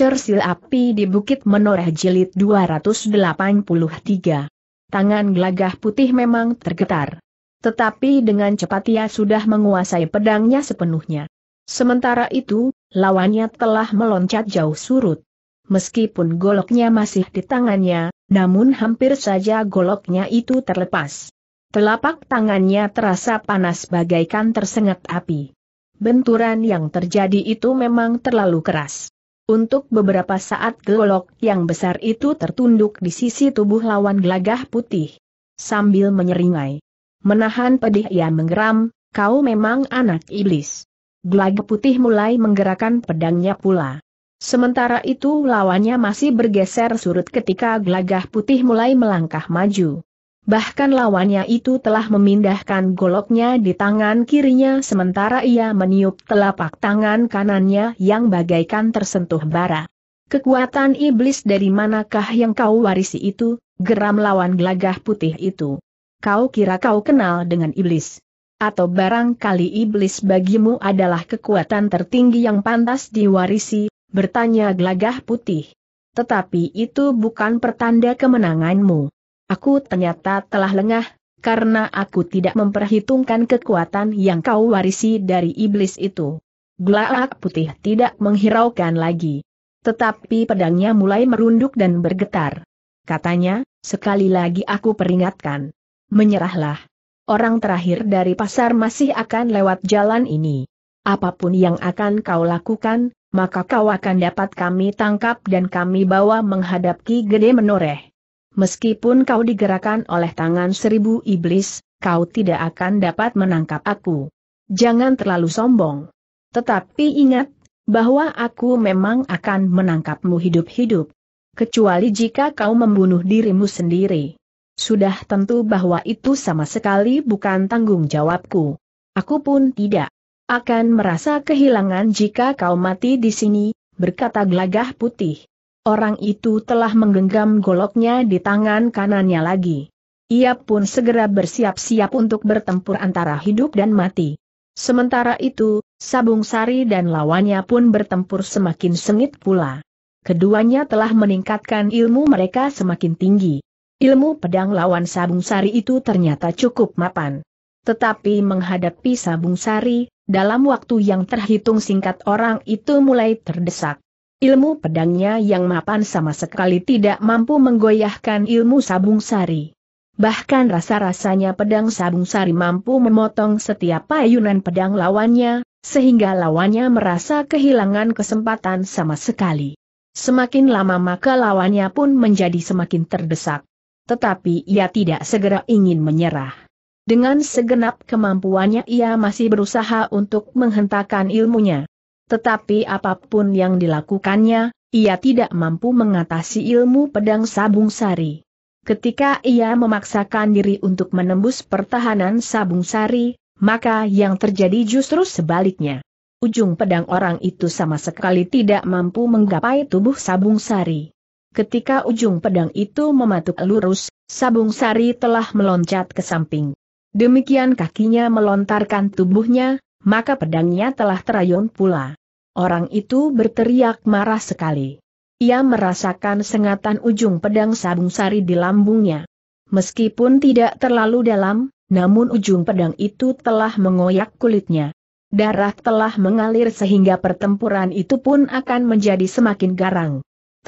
Cersil api di Bukit Menoreh Jilid 283. Tangan gelagah putih memang tergetar. Tetapi dengan cepat ia sudah menguasai pedangnya sepenuhnya. Sementara itu, lawannya telah meloncat jauh surut. Meskipun goloknya masih di tangannya, namun hampir saja goloknya itu terlepas. Telapak tangannya terasa panas bagaikan tersengat api. Benturan yang terjadi itu memang terlalu keras. Untuk beberapa saat golok yang besar itu tertunduk di sisi tubuh lawan gelagah putih. Sambil menyeringai. Menahan pedih ia menggeram, kau memang anak iblis. Gelagah putih mulai menggerakkan pedangnya pula. Sementara itu lawannya masih bergeser surut ketika gelagah putih mulai melangkah maju bahkan lawannya itu telah memindahkan goloknya di tangan kirinya sementara ia meniup telapak tangan kanannya yang bagaikan tersentuh bara. Kekuatan iblis dari manakah yang kau warisi itu, geram lawan gelagah putih itu. Kau kira kau kenal dengan iblis? Atau barangkali iblis bagimu adalah kekuatan tertinggi yang pantas diwarisi, bertanya gelagah putih. Tetapi itu bukan pertanda kemenanganmu. Aku ternyata telah lengah, karena aku tidak memperhitungkan kekuatan yang kau warisi dari iblis itu. Gelak putih tidak menghiraukan lagi. Tetapi pedangnya mulai merunduk dan bergetar. Katanya, sekali lagi aku peringatkan. Menyerahlah. Orang terakhir dari pasar masih akan lewat jalan ini. Apapun yang akan kau lakukan, maka kau akan dapat kami tangkap dan kami bawa menghadapi Ki Gede Menoreh. Meskipun kau digerakkan oleh tangan seribu iblis, kau tidak akan dapat menangkap aku. Jangan terlalu sombong. Tetapi ingat, bahwa aku memang akan menangkapmu hidup-hidup. Kecuali jika kau membunuh dirimu sendiri. Sudah tentu bahwa itu sama sekali bukan tanggung jawabku. Aku pun tidak akan merasa kehilangan jika kau mati di sini, berkata gelagah putih orang itu telah menggenggam goloknya di tangan kanannya lagi. Ia pun segera bersiap-siap untuk bertempur antara hidup dan mati. Sementara itu, Sabung Sari dan lawannya pun bertempur semakin sengit pula. Keduanya telah meningkatkan ilmu mereka semakin tinggi. Ilmu pedang lawan Sabung Sari itu ternyata cukup mapan. Tetapi menghadapi Sabung Sari, dalam waktu yang terhitung singkat orang itu mulai terdesak. Ilmu pedangnya yang mapan sama sekali tidak mampu menggoyahkan ilmu sabung sari. Bahkan rasa-rasanya pedang sabung sari mampu memotong setiap payunan pedang lawannya, sehingga lawannya merasa kehilangan kesempatan sama sekali. Semakin lama maka lawannya pun menjadi semakin terdesak. Tetapi ia tidak segera ingin menyerah. Dengan segenap kemampuannya ia masih berusaha untuk menghentakkan ilmunya. Tetapi apapun yang dilakukannya, ia tidak mampu mengatasi ilmu pedang sabung sari. Ketika ia memaksakan diri untuk menembus pertahanan sabung sari, maka yang terjadi justru sebaliknya. Ujung pedang orang itu sama sekali tidak mampu menggapai tubuh sabung sari. Ketika ujung pedang itu mematuk lurus, sabung sari telah meloncat ke samping. Demikian kakinya melontarkan tubuhnya, maka pedangnya telah terayun pula. Orang itu berteriak marah sekali. Ia merasakan sengatan ujung pedang sabung sari di lambungnya. Meskipun tidak terlalu dalam, namun ujung pedang itu telah mengoyak kulitnya. Darah telah mengalir sehingga pertempuran itu pun akan menjadi semakin garang.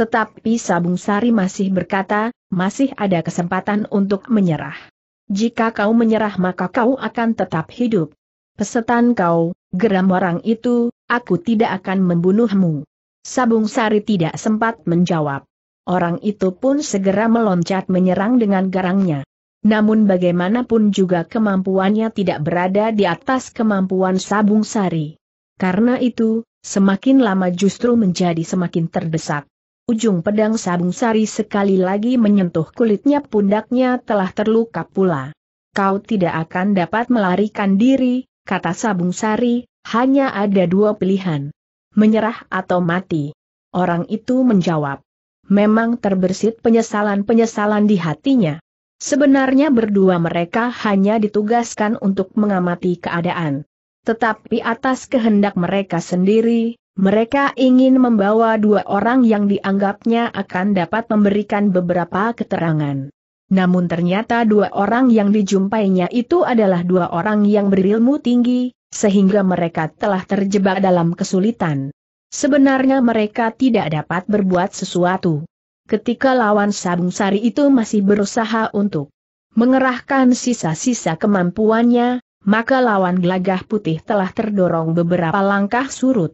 Tetapi Sabung Sari masih berkata, masih ada kesempatan untuk menyerah. Jika kau menyerah maka kau akan tetap hidup. Pesetan kau, geram orang itu, aku tidak akan membunuhmu. Sabung Sari tidak sempat menjawab. Orang itu pun segera meloncat menyerang dengan garangnya. Namun bagaimanapun juga kemampuannya tidak berada di atas kemampuan Sabung Sari. Karena itu, semakin lama justru menjadi semakin terdesak. Ujung pedang Sabung Sari sekali lagi menyentuh kulitnya pundaknya telah terluka pula. Kau tidak akan dapat melarikan diri, kata Sabung Sari, hanya ada dua pilihan. Menyerah atau mati. Orang itu menjawab. Memang terbersit penyesalan-penyesalan di hatinya. Sebenarnya berdua mereka hanya ditugaskan untuk mengamati keadaan. Tetapi atas kehendak mereka sendiri, mereka ingin membawa dua orang yang dianggapnya akan dapat memberikan beberapa keterangan. Namun ternyata dua orang yang dijumpainya itu adalah dua orang yang berilmu tinggi, sehingga mereka telah terjebak dalam kesulitan. Sebenarnya mereka tidak dapat berbuat sesuatu. Ketika lawan Sabung Sari itu masih berusaha untuk mengerahkan sisa-sisa kemampuannya, maka lawan gelagah putih telah terdorong beberapa langkah surut.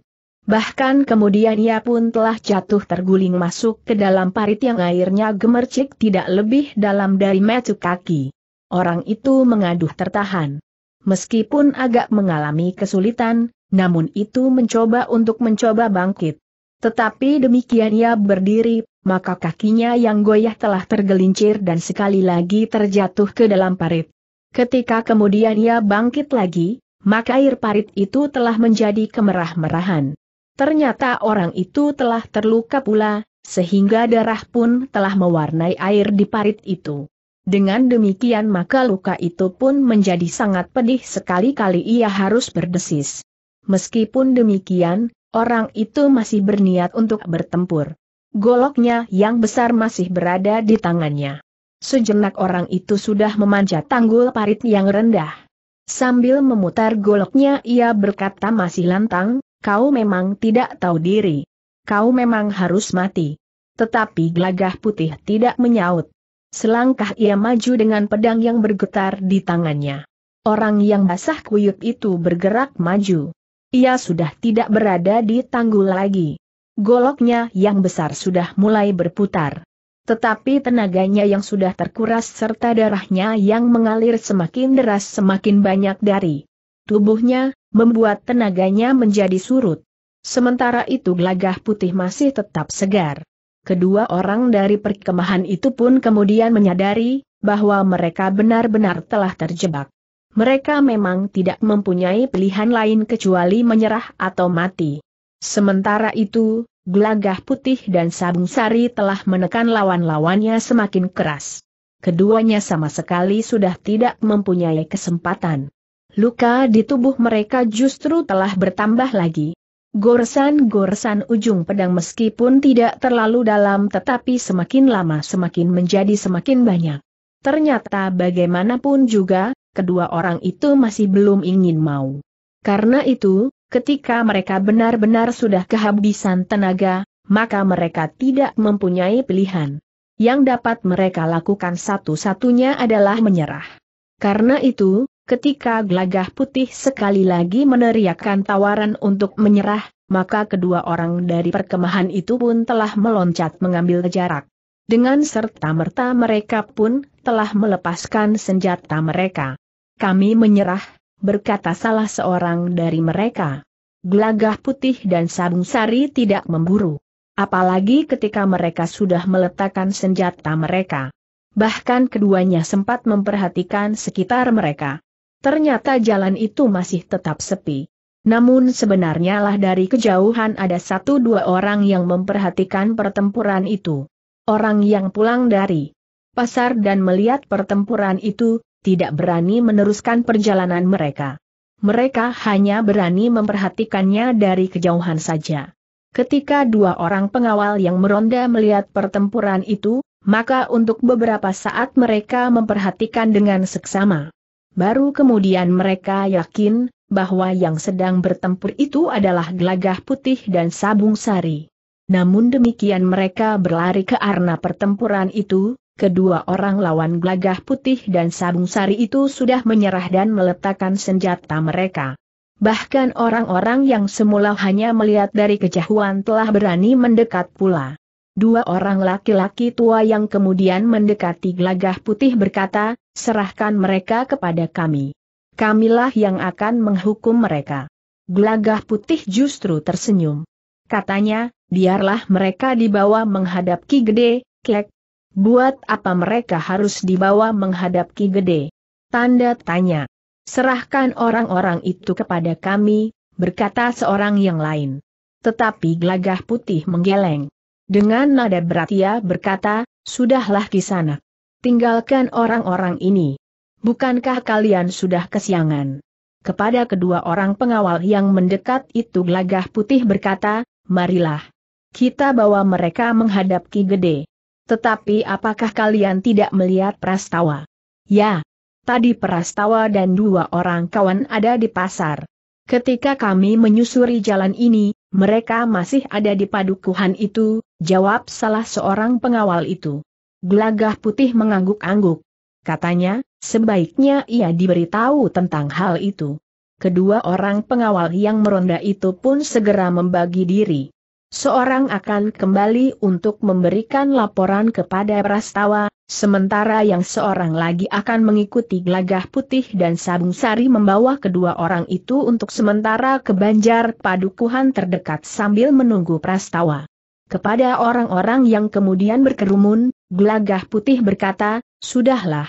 Bahkan kemudian ia pun telah jatuh terguling masuk ke dalam parit yang airnya gemercik tidak lebih dalam dari metu kaki. Orang itu mengaduh tertahan. Meskipun agak mengalami kesulitan, namun itu mencoba untuk mencoba bangkit. Tetapi demikian ia berdiri, maka kakinya yang goyah telah tergelincir dan sekali lagi terjatuh ke dalam parit. Ketika kemudian ia bangkit lagi, maka air parit itu telah menjadi kemerah-merahan. Ternyata orang itu telah terluka pula, sehingga darah pun telah mewarnai air di parit itu. Dengan demikian maka luka itu pun menjadi sangat pedih sekali-kali ia harus berdesis. Meskipun demikian, orang itu masih berniat untuk bertempur. Goloknya yang besar masih berada di tangannya. Sejenak orang itu sudah memanjat tanggul parit yang rendah. Sambil memutar goloknya ia berkata masih lantang, kau memang tidak tahu diri. Kau memang harus mati. Tetapi gelagah putih tidak menyaut. Selangkah ia maju dengan pedang yang bergetar di tangannya. Orang yang basah kuyup itu bergerak maju. Ia sudah tidak berada di tanggul lagi. Goloknya yang besar sudah mulai berputar. Tetapi tenaganya yang sudah terkuras serta darahnya yang mengalir semakin deras semakin banyak dari tubuhnya, membuat tenaganya menjadi surut. Sementara itu gelagah putih masih tetap segar. Kedua orang dari perkemahan itu pun kemudian menyadari bahwa mereka benar-benar telah terjebak. Mereka memang tidak mempunyai pilihan lain kecuali menyerah atau mati. Sementara itu, gelagah putih dan sabung sari telah menekan lawan-lawannya semakin keras. Keduanya sama sekali sudah tidak mempunyai kesempatan. Luka di tubuh mereka justru telah bertambah lagi. Goresan-goresan ujung pedang meskipun tidak terlalu dalam tetapi semakin lama semakin menjadi semakin banyak. Ternyata bagaimanapun juga, kedua orang itu masih belum ingin mau. Karena itu, ketika mereka benar-benar sudah kehabisan tenaga, maka mereka tidak mempunyai pilihan. Yang dapat mereka lakukan satu-satunya adalah menyerah. Karena itu, Ketika Glagah putih sekali lagi meneriakkan tawaran untuk menyerah, maka kedua orang dari perkemahan itu pun telah meloncat mengambil jarak. Dengan serta-merta mereka pun telah melepaskan senjata mereka. Kami menyerah, berkata salah seorang dari mereka. Glagah putih dan sabung sari tidak memburu. Apalagi ketika mereka sudah meletakkan senjata mereka. Bahkan keduanya sempat memperhatikan sekitar mereka. Ternyata jalan itu masih tetap sepi. Namun sebenarnya lah dari kejauhan ada satu dua orang yang memperhatikan pertempuran itu. Orang yang pulang dari pasar dan melihat pertempuran itu, tidak berani meneruskan perjalanan mereka. Mereka hanya berani memperhatikannya dari kejauhan saja. Ketika dua orang pengawal yang meronda melihat pertempuran itu, maka untuk beberapa saat mereka memperhatikan dengan seksama. Baru kemudian mereka yakin, bahwa yang sedang bertempur itu adalah gelagah putih dan sabung sari. Namun demikian mereka berlari ke arena pertempuran itu, kedua orang lawan gelagah putih dan sabung sari itu sudah menyerah dan meletakkan senjata mereka. Bahkan orang-orang yang semula hanya melihat dari kejauhan telah berani mendekat pula. Dua orang laki-laki tua yang kemudian mendekati gelagah putih berkata, serahkan mereka kepada kami. Kamilah yang akan menghukum mereka. Gelagah putih justru tersenyum. Katanya, biarlah mereka dibawa menghadap Ki Gede, klek. Buat apa mereka harus dibawa menghadap Ki Gede? Tanda tanya. Serahkan orang-orang itu kepada kami, berkata seorang yang lain. Tetapi gelagah putih menggeleng. Dengan nada berat ia berkata, Sudahlah di sana, Tinggalkan orang-orang ini. Bukankah kalian sudah kesiangan? Kepada kedua orang pengawal yang mendekat itu gelagah putih berkata, Marilah. Kita bawa mereka menghadap Ki Gede. Tetapi apakah kalian tidak melihat Prastawa? Ya. Tadi Prastawa dan dua orang kawan ada di pasar. Ketika kami menyusuri jalan ini, mereka masih ada di padukuhan itu, Jawab salah seorang pengawal itu. Gelagah putih mengangguk-angguk. Katanya, sebaiknya ia diberitahu tentang hal itu. Kedua orang pengawal yang meronda itu pun segera membagi diri. Seorang akan kembali untuk memberikan laporan kepada Prastawa, sementara yang seorang lagi akan mengikuti gelagah putih dan sabung sari membawa kedua orang itu untuk sementara ke banjar padukuhan terdekat sambil menunggu Prastawa. Kepada orang-orang yang kemudian berkerumun, gelagah putih berkata, Sudahlah.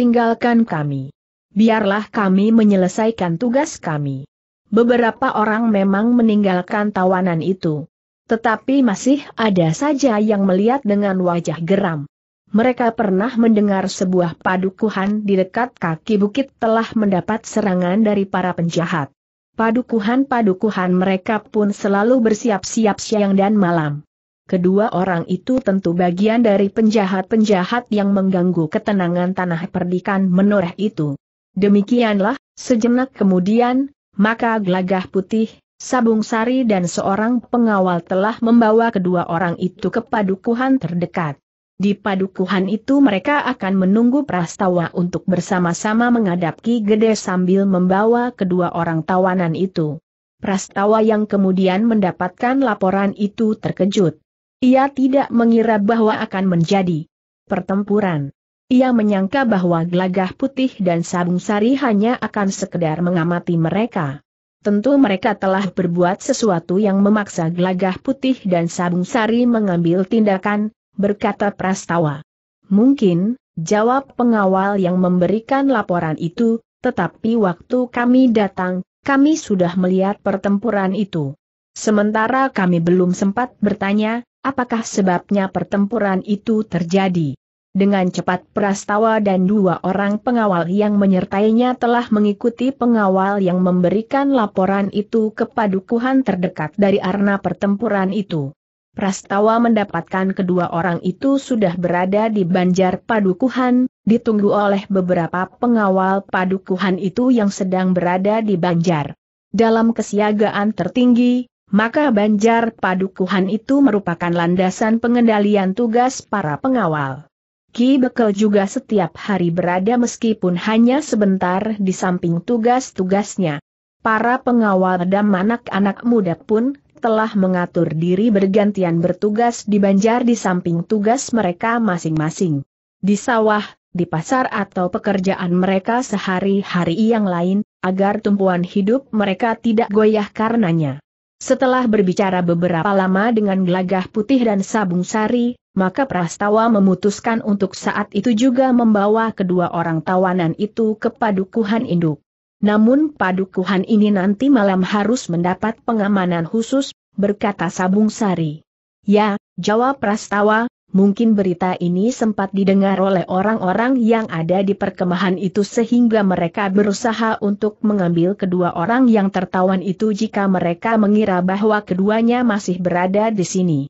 Tinggalkan kami. Biarlah kami menyelesaikan tugas kami. Beberapa orang memang meninggalkan tawanan itu. Tetapi masih ada saja yang melihat dengan wajah geram. Mereka pernah mendengar sebuah padukuhan di dekat kaki bukit telah mendapat serangan dari para penjahat. Padukuhan-padukuhan mereka pun selalu bersiap-siap siang dan malam. Kedua orang itu tentu bagian dari penjahat-penjahat yang mengganggu ketenangan tanah perdikan menoreh itu. Demikianlah, sejenak kemudian, maka gelagah putih, sabung sari dan seorang pengawal telah membawa kedua orang itu ke padukuhan terdekat. Di padukuhan itu mereka akan menunggu prastawa untuk bersama-sama menghadapi Gede sambil membawa kedua orang tawanan itu. Prastawa yang kemudian mendapatkan laporan itu terkejut. Ia tidak mengira bahwa akan menjadi pertempuran. Ia menyangka bahwa gelagah putih dan sabung sari hanya akan sekedar mengamati mereka. Tentu mereka telah berbuat sesuatu yang memaksa gelagah putih dan sabung sari mengambil tindakan, berkata Prastawa. Mungkin, jawab pengawal yang memberikan laporan itu, tetapi waktu kami datang, kami sudah melihat pertempuran itu. Sementara kami belum sempat bertanya, apakah sebabnya pertempuran itu terjadi. Dengan cepat Prastawa dan dua orang pengawal yang menyertainya telah mengikuti pengawal yang memberikan laporan itu ke padukuhan terdekat dari arna pertempuran itu. Prastawa mendapatkan kedua orang itu sudah berada di banjar padukuhan, ditunggu oleh beberapa pengawal padukuhan itu yang sedang berada di banjar. Dalam kesiagaan tertinggi, maka banjar padukuhan itu merupakan landasan pengendalian tugas para pengawal. Ki Bekel juga setiap hari berada meskipun hanya sebentar di samping tugas-tugasnya. Para pengawal dan anak-anak muda pun telah mengatur diri bergantian bertugas di banjar di samping tugas mereka masing-masing. Di sawah, di pasar atau pekerjaan mereka sehari-hari yang lain, agar tumpuan hidup mereka tidak goyah karenanya. Setelah berbicara beberapa lama dengan gelagah putih dan sabung sari, maka Prastawa memutuskan untuk saat itu juga membawa kedua orang tawanan itu ke padukuhan induk. Namun padukuhan ini nanti malam harus mendapat pengamanan khusus, berkata Sabung Sari. Ya, jawab Prastawa, Mungkin berita ini sempat didengar oleh orang-orang yang ada di perkemahan itu sehingga mereka berusaha untuk mengambil kedua orang yang tertawan itu jika mereka mengira bahwa keduanya masih berada di sini.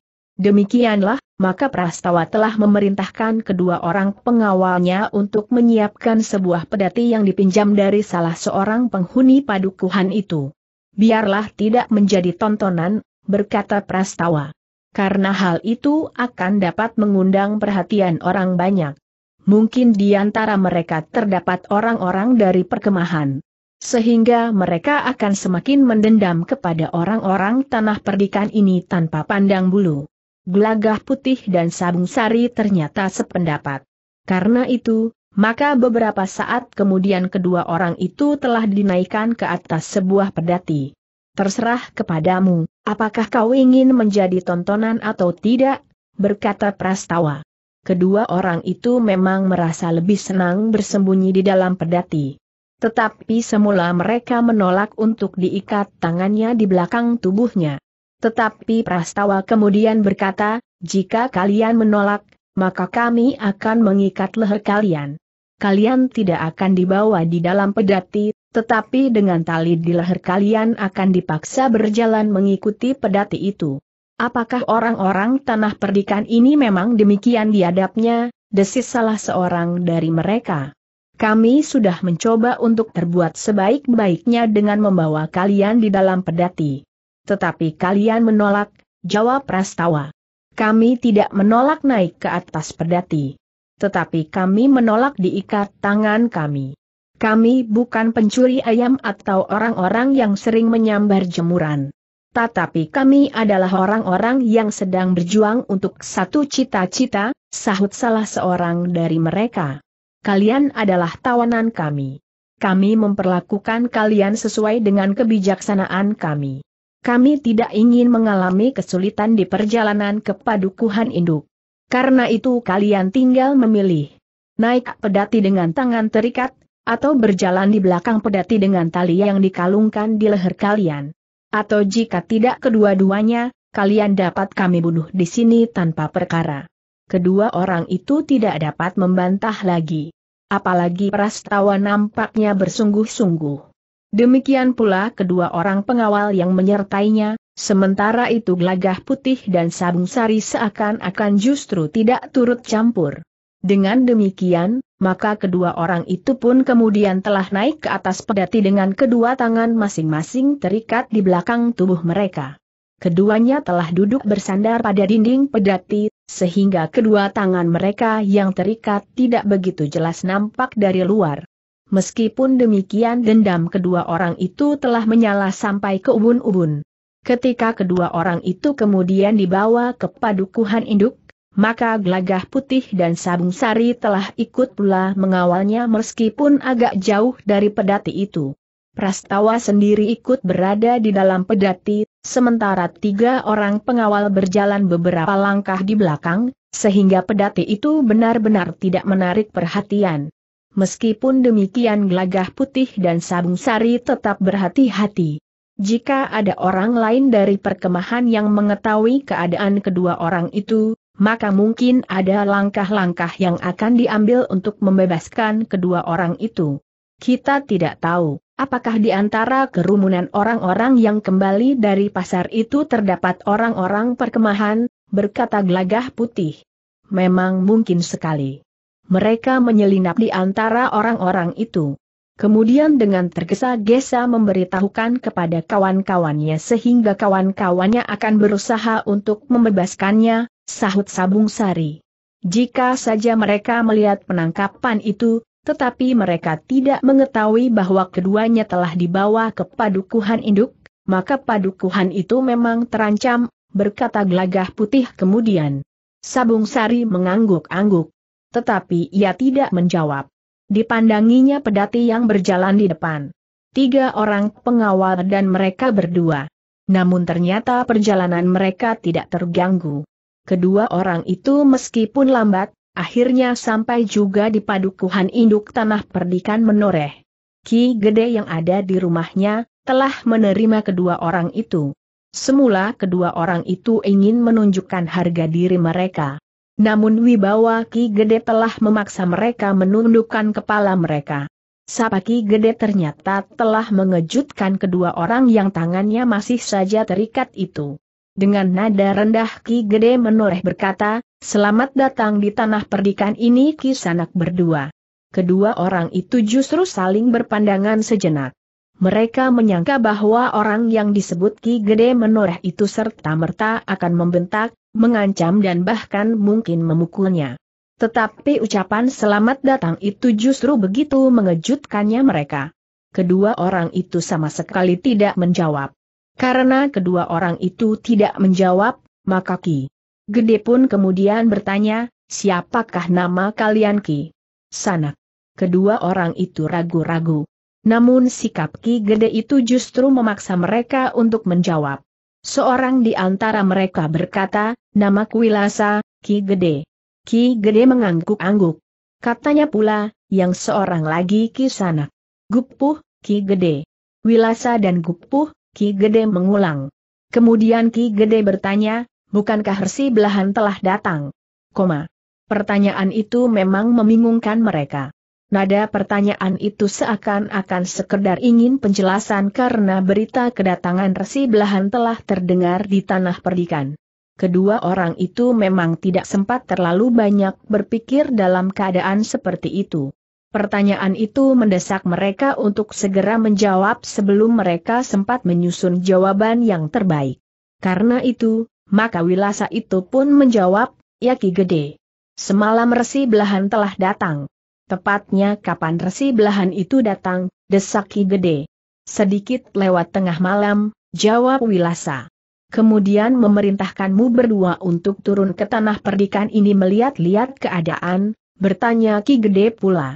Demikianlah, maka Prastawa telah memerintahkan kedua orang pengawalnya untuk menyiapkan sebuah pedati yang dipinjam dari salah seorang penghuni padukuhan itu. Biarlah tidak menjadi tontonan, berkata Prastawa karena hal itu akan dapat mengundang perhatian orang banyak. Mungkin di antara mereka terdapat orang-orang dari perkemahan. Sehingga mereka akan semakin mendendam kepada orang-orang tanah perdikan ini tanpa pandang bulu. Gelagah putih dan sabung sari ternyata sependapat. Karena itu, maka beberapa saat kemudian kedua orang itu telah dinaikkan ke atas sebuah pedati. Terserah kepadamu, Apakah kau ingin menjadi tontonan atau tidak? Berkata Prastawa. Kedua orang itu memang merasa lebih senang bersembunyi di dalam pedati. Tetapi semula mereka menolak untuk diikat tangannya di belakang tubuhnya. Tetapi Prastawa kemudian berkata, jika kalian menolak, maka kami akan mengikat leher kalian. Kalian tidak akan dibawa di dalam pedati, tetapi dengan tali di leher kalian akan dipaksa berjalan mengikuti pedati itu. Apakah orang-orang tanah perdikan ini memang demikian diadapnya? desis salah seorang dari mereka. Kami sudah mencoba untuk terbuat sebaik-baiknya dengan membawa kalian di dalam pedati. Tetapi kalian menolak, jawab Prastawa. Kami tidak menolak naik ke atas pedati. Tetapi kami menolak diikat tangan kami. Kami bukan pencuri ayam atau orang-orang yang sering menyambar jemuran. Tetapi kami adalah orang-orang yang sedang berjuang untuk satu cita-cita, sahut salah seorang dari mereka. Kalian adalah tawanan kami. Kami memperlakukan kalian sesuai dengan kebijaksanaan kami. Kami tidak ingin mengalami kesulitan di perjalanan ke padukuhan induk. Karena itu kalian tinggal memilih. Naik pedati dengan tangan terikat, atau berjalan di belakang pedati dengan tali yang dikalungkan di leher kalian. Atau jika tidak kedua-duanya, kalian dapat kami bunuh di sini tanpa perkara. Kedua orang itu tidak dapat membantah lagi. Apalagi Prastawa nampaknya bersungguh-sungguh. Demikian pula kedua orang pengawal yang menyertainya, sementara itu gelagah putih dan sabung sari seakan-akan justru tidak turut campur. Dengan demikian, maka kedua orang itu pun kemudian telah naik ke atas pedati dengan kedua tangan masing-masing terikat di belakang tubuh mereka. Keduanya telah duduk bersandar pada dinding pedati, sehingga kedua tangan mereka yang terikat tidak begitu jelas nampak dari luar. Meskipun demikian dendam kedua orang itu telah menyala sampai ke ubun-ubun. Ketika kedua orang itu kemudian dibawa ke padukuhan induk, maka glagah putih dan sabung sari telah ikut pula mengawalnya meskipun agak jauh dari pedati itu. Prastawa sendiri ikut berada di dalam pedati, sementara tiga orang pengawal berjalan beberapa langkah di belakang, sehingga pedati itu benar-benar tidak menarik perhatian. Meskipun demikian glagah putih dan sabung sari tetap berhati-hati. Jika ada orang lain dari perkemahan yang mengetahui keadaan kedua orang itu, maka mungkin ada langkah-langkah yang akan diambil untuk membebaskan kedua orang itu. Kita tidak tahu, apakah di antara kerumunan orang-orang yang kembali dari pasar itu terdapat orang-orang perkemahan, berkata gelagah putih. Memang mungkin sekali. Mereka menyelinap di antara orang-orang itu. Kemudian dengan tergesa-gesa memberitahukan kepada kawan-kawannya sehingga kawan-kawannya akan berusaha untuk membebaskannya, Sahut Sabung Sari. Jika saja mereka melihat penangkapan itu, tetapi mereka tidak mengetahui bahwa keduanya telah dibawa ke padukuhan induk, maka padukuhan itu memang terancam, berkata gelagah putih kemudian. Sabung Sari mengangguk-angguk. Tetapi ia tidak menjawab. Dipandanginya pedati yang berjalan di depan. Tiga orang pengawal dan mereka berdua. Namun ternyata perjalanan mereka tidak terganggu. Kedua orang itu meskipun lambat, akhirnya sampai juga di padukuhan induk tanah perdikan menoreh. Ki Gede yang ada di rumahnya, telah menerima kedua orang itu. Semula kedua orang itu ingin menunjukkan harga diri mereka. Namun wibawa Ki Gede telah memaksa mereka menundukkan kepala mereka. Sapa Ki Gede ternyata telah mengejutkan kedua orang yang tangannya masih saja terikat itu. Dengan nada rendah Ki Gede menoreh berkata, selamat datang di tanah perdikan ini Ki Sanak berdua. Kedua orang itu justru saling berpandangan sejenak. Mereka menyangka bahwa orang yang disebut Ki Gede Menoreh itu serta-merta akan membentak, mengancam dan bahkan mungkin memukulnya. Tetapi ucapan selamat datang itu justru begitu mengejutkannya mereka. Kedua orang itu sama sekali tidak menjawab. Karena kedua orang itu tidak menjawab, maka Ki Gede pun kemudian bertanya, siapakah nama kalian Ki? Sanak. Kedua orang itu ragu-ragu. Namun sikap Ki Gede itu justru memaksa mereka untuk menjawab. Seorang di antara mereka berkata, nama Kuilasa, Ki Gede. Ki Gede mengangguk-angguk. Katanya pula, yang seorang lagi Ki Sanak. Gupuh, Ki Gede. Wilasa dan Gupuh, Ki Gede mengulang. Kemudian Ki Gede bertanya, bukankah resi belahan telah datang? Koma. Pertanyaan itu memang membingungkan mereka. Nada pertanyaan itu seakan-akan sekedar ingin penjelasan karena berita kedatangan resi belahan telah terdengar di tanah perdikan. Kedua orang itu memang tidak sempat terlalu banyak berpikir dalam keadaan seperti itu. Pertanyaan itu mendesak mereka untuk segera menjawab sebelum mereka sempat menyusun jawaban yang terbaik. Karena itu, maka Wilasa itu pun menjawab, yaki Gede. Semalam Resi Belahan telah datang. Tepatnya kapan Resi Belahan itu datang, desak Ki Gede. Sedikit lewat tengah malam, jawab Wilasa. Kemudian memerintahkanmu berdua untuk turun ke tanah perdikan ini melihat-lihat keadaan, bertanya Ki Gede pula.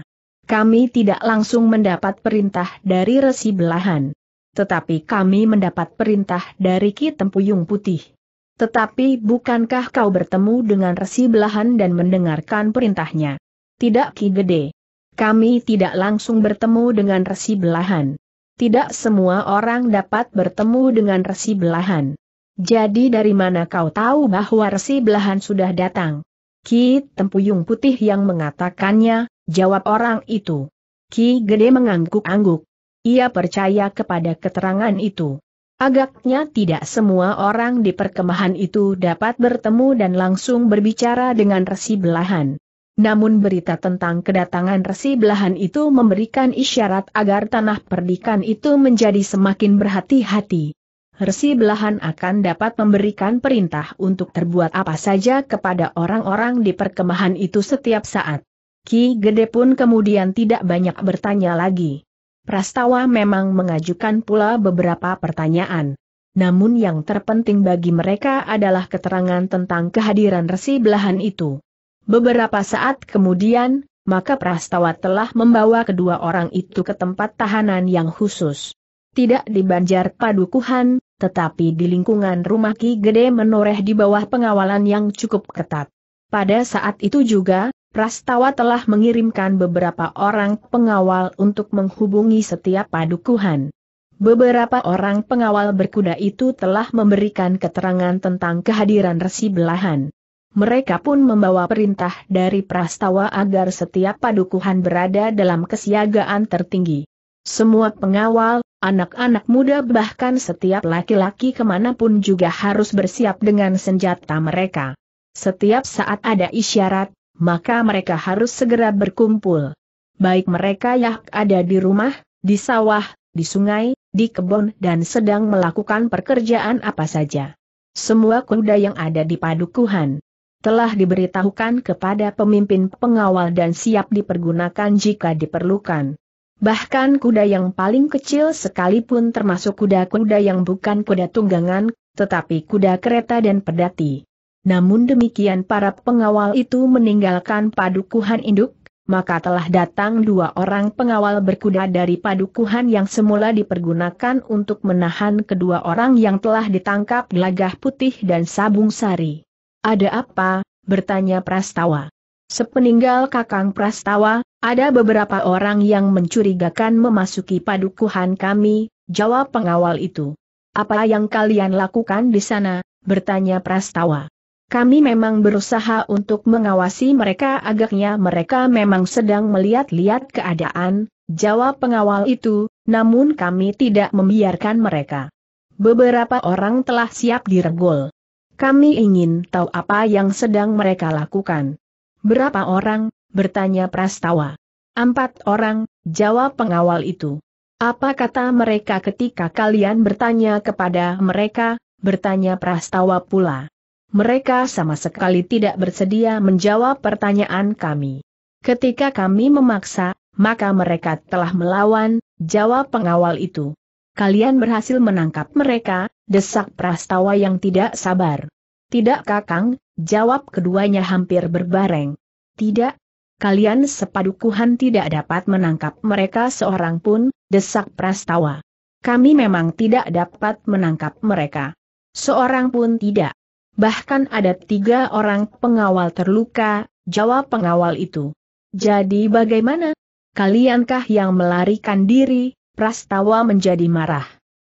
Kami tidak langsung mendapat perintah dari resi belahan. Tetapi kami mendapat perintah dari Ki Tempuyung Putih. Tetapi bukankah kau bertemu dengan resi belahan dan mendengarkan perintahnya? Tidak Ki Gede. Kami tidak langsung bertemu dengan resi belahan. Tidak semua orang dapat bertemu dengan resi belahan. Jadi dari mana kau tahu bahwa resi belahan sudah datang? Ki Tempuyung Putih yang mengatakannya, jawab orang itu. Ki Gede mengangguk-angguk. Ia percaya kepada keterangan itu. Agaknya tidak semua orang di perkemahan itu dapat bertemu dan langsung berbicara dengan resi belahan. Namun berita tentang kedatangan resi belahan itu memberikan isyarat agar tanah perdikan itu menjadi semakin berhati-hati. Resi belahan akan dapat memberikan perintah untuk terbuat apa saja kepada orang-orang di perkemahan itu setiap saat. Ki Gede pun kemudian tidak banyak bertanya lagi. Prastawa memang mengajukan pula beberapa pertanyaan. Namun yang terpenting bagi mereka adalah keterangan tentang kehadiran resi belahan itu. Beberapa saat kemudian, maka Prastawa telah membawa kedua orang itu ke tempat tahanan yang khusus. Tidak di Banjar Padukuhan, tetapi di lingkungan rumah Ki Gede menoreh di bawah pengawalan yang cukup ketat. Pada saat itu juga, Prastawa telah mengirimkan beberapa orang pengawal untuk menghubungi setiap padukuhan. Beberapa orang pengawal berkuda itu telah memberikan keterangan tentang kehadiran resi belahan. Mereka pun membawa perintah dari Prastawa agar setiap padukuhan berada dalam kesiagaan tertinggi. Semua pengawal, anak-anak muda bahkan setiap laki-laki kemanapun juga harus bersiap dengan senjata mereka. Setiap saat ada isyarat, maka mereka harus segera berkumpul. Baik mereka yang ada di rumah, di sawah, di sungai, di kebun dan sedang melakukan pekerjaan apa saja. Semua kuda yang ada di padukuhan telah diberitahukan kepada pemimpin pengawal dan siap dipergunakan jika diperlukan. Bahkan kuda yang paling kecil sekalipun termasuk kuda-kuda yang bukan kuda tunggangan, tetapi kuda kereta dan pedati namun demikian para pengawal itu meninggalkan padukuhan induk, maka telah datang dua orang pengawal berkuda dari padukuhan yang semula dipergunakan untuk menahan kedua orang yang telah ditangkap gelagah putih dan sabung sari. Ada apa? bertanya Prastawa. Sepeninggal Kakang Prastawa, ada beberapa orang yang mencurigakan memasuki padukuhan kami, jawab pengawal itu. Apa yang kalian lakukan di sana? bertanya Prastawa. Kami memang berusaha untuk mengawasi mereka agaknya mereka memang sedang melihat-lihat keadaan, jawab pengawal itu, namun kami tidak membiarkan mereka. Beberapa orang telah siap diregol. Kami ingin tahu apa yang sedang mereka lakukan. Berapa orang? bertanya Prastawa. Empat orang, jawab pengawal itu. Apa kata mereka ketika kalian bertanya kepada mereka, bertanya Prastawa pula mereka sama sekali tidak bersedia menjawab pertanyaan kami. Ketika kami memaksa, maka mereka telah melawan, jawab pengawal itu. Kalian berhasil menangkap mereka, desak prastawa yang tidak sabar. Tidak kakang, jawab keduanya hampir berbareng. Tidak, kalian sepadukuhan tidak dapat menangkap mereka seorang pun, desak prastawa. Kami memang tidak dapat menangkap mereka. Seorang pun tidak bahkan ada tiga orang pengawal terluka, jawab pengawal itu. Jadi bagaimana? Kaliankah yang melarikan diri? Prastawa menjadi marah.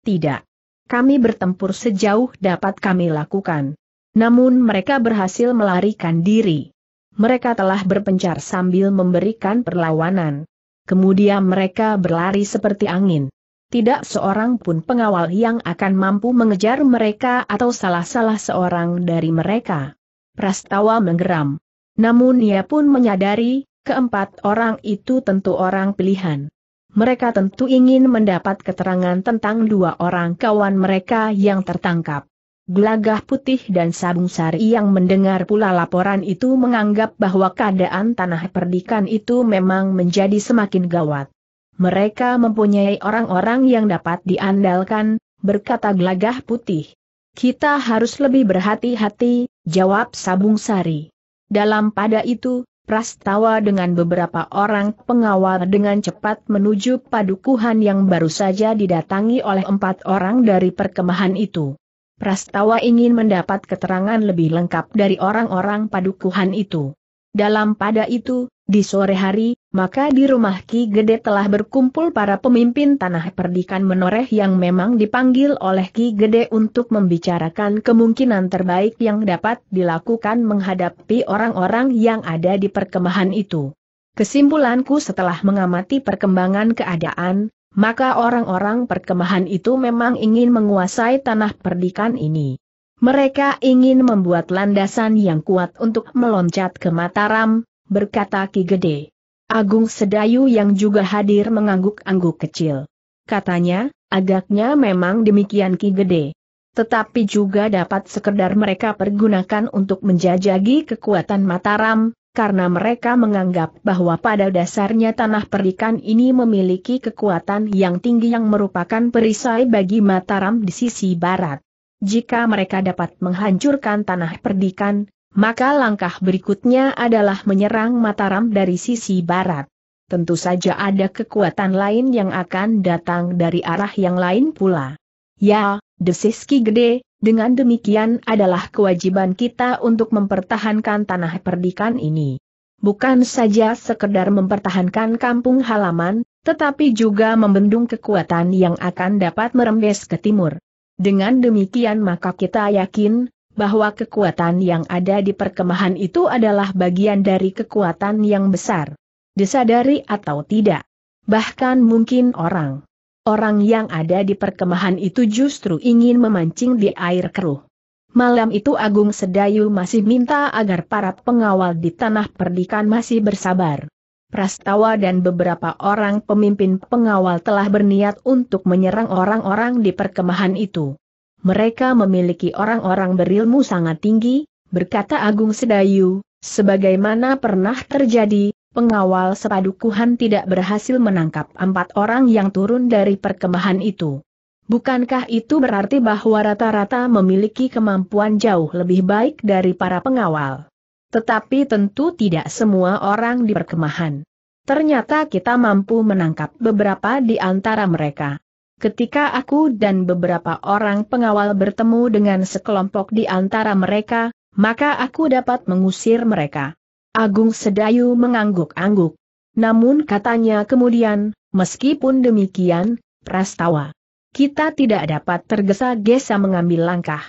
Tidak. Kami bertempur sejauh dapat kami lakukan. Namun mereka berhasil melarikan diri. Mereka telah berpencar sambil memberikan perlawanan. Kemudian mereka berlari seperti angin tidak seorang pun pengawal yang akan mampu mengejar mereka atau salah-salah seorang dari mereka. Prastawa menggeram. Namun ia pun menyadari, keempat orang itu tentu orang pilihan. Mereka tentu ingin mendapat keterangan tentang dua orang kawan mereka yang tertangkap. Gelagah Putih dan Sabung Sari yang mendengar pula laporan itu menganggap bahwa keadaan tanah perdikan itu memang menjadi semakin gawat. Mereka mempunyai orang-orang yang dapat diandalkan, berkata gelagah putih. Kita harus lebih berhati-hati, jawab Sabung Sari. Dalam pada itu, Prastawa dengan beberapa orang pengawal dengan cepat menuju padukuhan yang baru saja didatangi oleh empat orang dari perkemahan itu. Prastawa ingin mendapat keterangan lebih lengkap dari orang-orang padukuhan itu. Dalam pada itu, di sore hari, maka di rumah Ki Gede telah berkumpul para pemimpin tanah perdikan menoreh yang memang dipanggil oleh Ki Gede untuk membicarakan kemungkinan terbaik yang dapat dilakukan menghadapi orang-orang yang ada di perkemahan itu. Kesimpulanku setelah mengamati perkembangan keadaan, maka orang-orang perkemahan itu memang ingin menguasai tanah perdikan ini. Mereka ingin membuat landasan yang kuat untuk meloncat ke Mataram, berkata Ki Gede. Agung Sedayu yang juga hadir mengangguk-angguk kecil. Katanya, agaknya memang demikian Ki Gede. Tetapi juga dapat sekedar mereka pergunakan untuk menjajagi kekuatan Mataram, karena mereka menganggap bahwa pada dasarnya tanah perikan ini memiliki kekuatan yang tinggi yang merupakan perisai bagi Mataram di sisi barat. Jika mereka dapat menghancurkan tanah perdikan, maka langkah berikutnya adalah menyerang Mataram dari sisi barat. Tentu saja ada kekuatan lain yang akan datang dari arah yang lain pula. Ya, desis Ki Gede, dengan demikian adalah kewajiban kita untuk mempertahankan tanah perdikan ini. Bukan saja sekedar mempertahankan kampung halaman, tetapi juga membendung kekuatan yang akan dapat merembes ke timur. Dengan demikian maka kita yakin, bahwa kekuatan yang ada di perkemahan itu adalah bagian dari kekuatan yang besar. Disadari atau tidak. Bahkan mungkin orang. Orang yang ada di perkemahan itu justru ingin memancing di air keruh. Malam itu Agung Sedayu masih minta agar para pengawal di tanah perdikan masih bersabar. Prastawa dan beberapa orang pemimpin pengawal telah berniat untuk menyerang orang-orang di perkemahan itu mereka memiliki orang-orang berilmu sangat tinggi, berkata Agung Sedayu, sebagaimana pernah terjadi, pengawal sepadukuhan tidak berhasil menangkap empat orang yang turun dari perkemahan itu. Bukankah itu berarti bahwa rata-rata memiliki kemampuan jauh lebih baik dari para pengawal? Tetapi tentu tidak semua orang di perkemahan. Ternyata kita mampu menangkap beberapa di antara mereka. Ketika aku dan beberapa orang pengawal bertemu dengan sekelompok di antara mereka, maka aku dapat mengusir mereka. Agung Sedayu mengangguk-angguk. Namun katanya kemudian, meskipun demikian, Prastawa, kita tidak dapat tergesa-gesa mengambil langkah.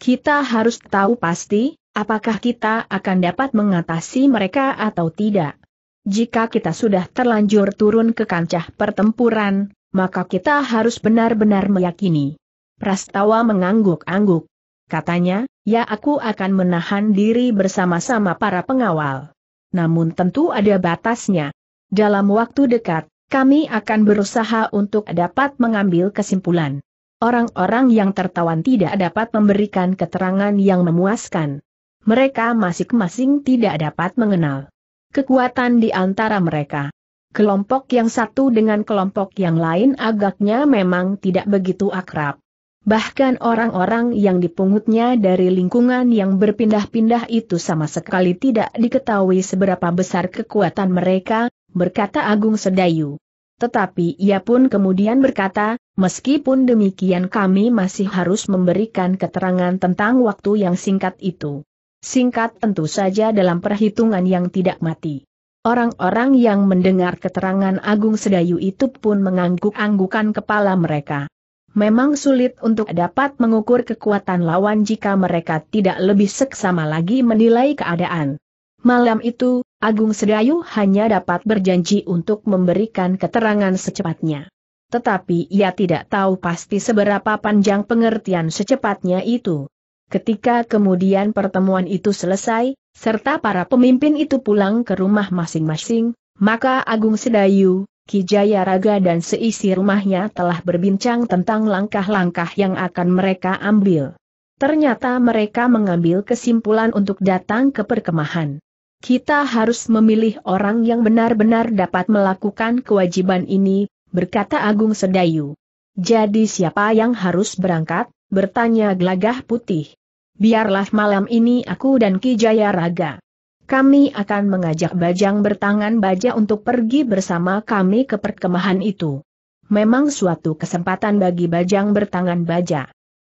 Kita harus tahu pasti, apakah kita akan dapat mengatasi mereka atau tidak. Jika kita sudah terlanjur turun ke kancah pertempuran, maka kita harus benar-benar meyakini. Prastawa mengangguk-angguk. Katanya, ya aku akan menahan diri bersama-sama para pengawal. Namun tentu ada batasnya. Dalam waktu dekat, kami akan berusaha untuk dapat mengambil kesimpulan. Orang-orang yang tertawan tidak dapat memberikan keterangan yang memuaskan. Mereka masing-masing tidak dapat mengenal kekuatan di antara mereka kelompok yang satu dengan kelompok yang lain agaknya memang tidak begitu akrab. Bahkan orang-orang yang dipungutnya dari lingkungan yang berpindah-pindah itu sama sekali tidak diketahui seberapa besar kekuatan mereka, berkata Agung Sedayu. Tetapi ia pun kemudian berkata, meskipun demikian kami masih harus memberikan keterangan tentang waktu yang singkat itu. Singkat tentu saja dalam perhitungan yang tidak mati. Orang-orang yang mendengar keterangan Agung Sedayu itu pun mengangguk-anggukan kepala mereka. Memang sulit untuk dapat mengukur kekuatan lawan jika mereka tidak lebih seksama lagi menilai keadaan. Malam itu, Agung Sedayu hanya dapat berjanji untuk memberikan keterangan secepatnya. Tetapi ia tidak tahu pasti seberapa panjang pengertian secepatnya itu. Ketika kemudian pertemuan itu selesai, serta para pemimpin itu pulang ke rumah masing-masing, maka Agung Sedayu, Kijaya Raga dan seisi rumahnya telah berbincang tentang langkah-langkah yang akan mereka ambil. Ternyata mereka mengambil kesimpulan untuk datang ke perkemahan. Kita harus memilih orang yang benar-benar dapat melakukan kewajiban ini, berkata Agung Sedayu. Jadi siapa yang harus berangkat? bertanya Glagah putih biarlah malam ini aku dan Ki Jaya Raga. Kami akan mengajak Bajang bertangan baja untuk pergi bersama kami ke perkemahan itu. Memang suatu kesempatan bagi Bajang bertangan baja.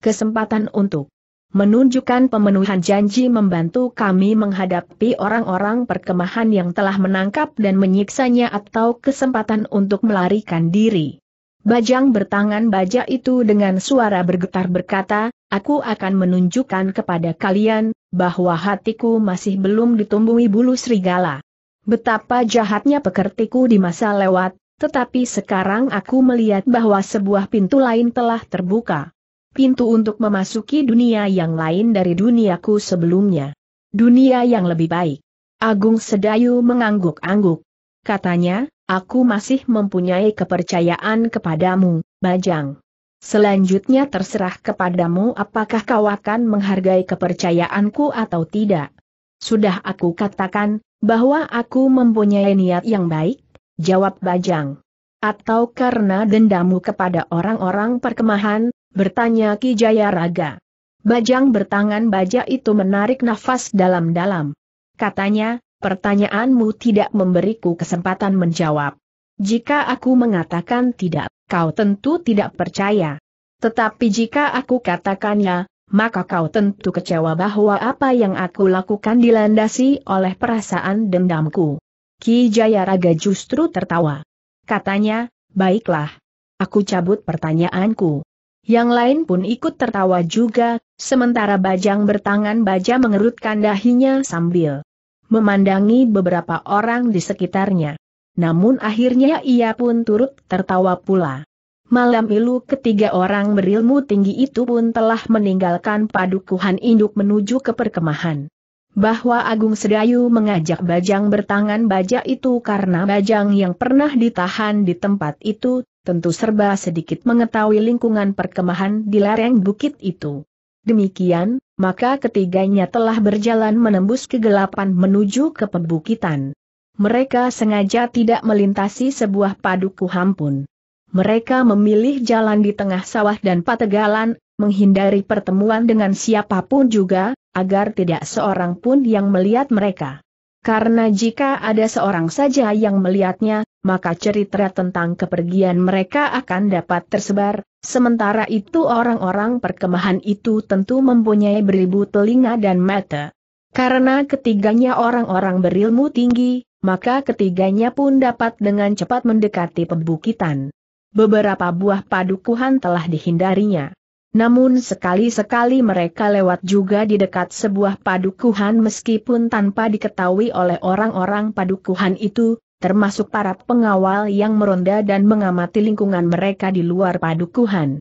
Kesempatan untuk menunjukkan pemenuhan janji membantu kami menghadapi orang-orang perkemahan yang telah menangkap dan menyiksanya atau kesempatan untuk melarikan diri. Bajang bertangan baja itu dengan suara bergetar berkata, Aku akan menunjukkan kepada kalian, bahwa hatiku masih belum ditumbuhi bulu serigala. Betapa jahatnya pekertiku di masa lewat, tetapi sekarang aku melihat bahwa sebuah pintu lain telah terbuka. Pintu untuk memasuki dunia yang lain dari duniaku sebelumnya. Dunia yang lebih baik. Agung Sedayu mengangguk-angguk. Katanya, aku masih mempunyai kepercayaan kepadamu, Bajang. Selanjutnya terserah kepadamu apakah kau akan menghargai kepercayaanku atau tidak. Sudah aku katakan, bahwa aku mempunyai niat yang baik, jawab Bajang. Atau karena dendamu kepada orang-orang perkemahan, bertanya Ki Jaya Raga. Bajang bertangan baja itu menarik nafas dalam-dalam. Katanya, pertanyaanmu tidak memberiku kesempatan menjawab. Jika aku mengatakan tidak, kau tentu tidak percaya. Tetapi jika aku katakannya, maka kau tentu kecewa bahwa apa yang aku lakukan dilandasi oleh perasaan dendamku. Ki Jayaraga justru tertawa. Katanya, baiklah. Aku cabut pertanyaanku. Yang lain pun ikut tertawa juga, sementara Bajang bertangan baja mengerutkan dahinya sambil memandangi beberapa orang di sekitarnya namun akhirnya ia pun turut tertawa pula. Malam ilu ketiga orang berilmu tinggi itu pun telah meninggalkan padukuhan induk menuju ke perkemahan. Bahwa Agung Sedayu mengajak Bajang bertangan baja itu karena Bajang yang pernah ditahan di tempat itu, tentu serba sedikit mengetahui lingkungan perkemahan di lereng bukit itu. Demikian, maka ketiganya telah berjalan menembus kegelapan menuju ke pebukitan mereka sengaja tidak melintasi sebuah paduku pun. Mereka memilih jalan di tengah sawah dan pategalan, menghindari pertemuan dengan siapapun juga, agar tidak seorang pun yang melihat mereka. Karena jika ada seorang saja yang melihatnya, maka cerita tentang kepergian mereka akan dapat tersebar, sementara itu orang-orang perkemahan itu tentu mempunyai beribu telinga dan mata. Karena ketiganya orang-orang berilmu tinggi, maka ketiganya pun dapat dengan cepat mendekati pembukitan. Beberapa buah padukuhan telah dihindarinya. Namun sekali-sekali mereka lewat juga di dekat sebuah padukuhan meskipun tanpa diketahui oleh orang-orang padukuhan itu, termasuk para pengawal yang meronda dan mengamati lingkungan mereka di luar padukuhan.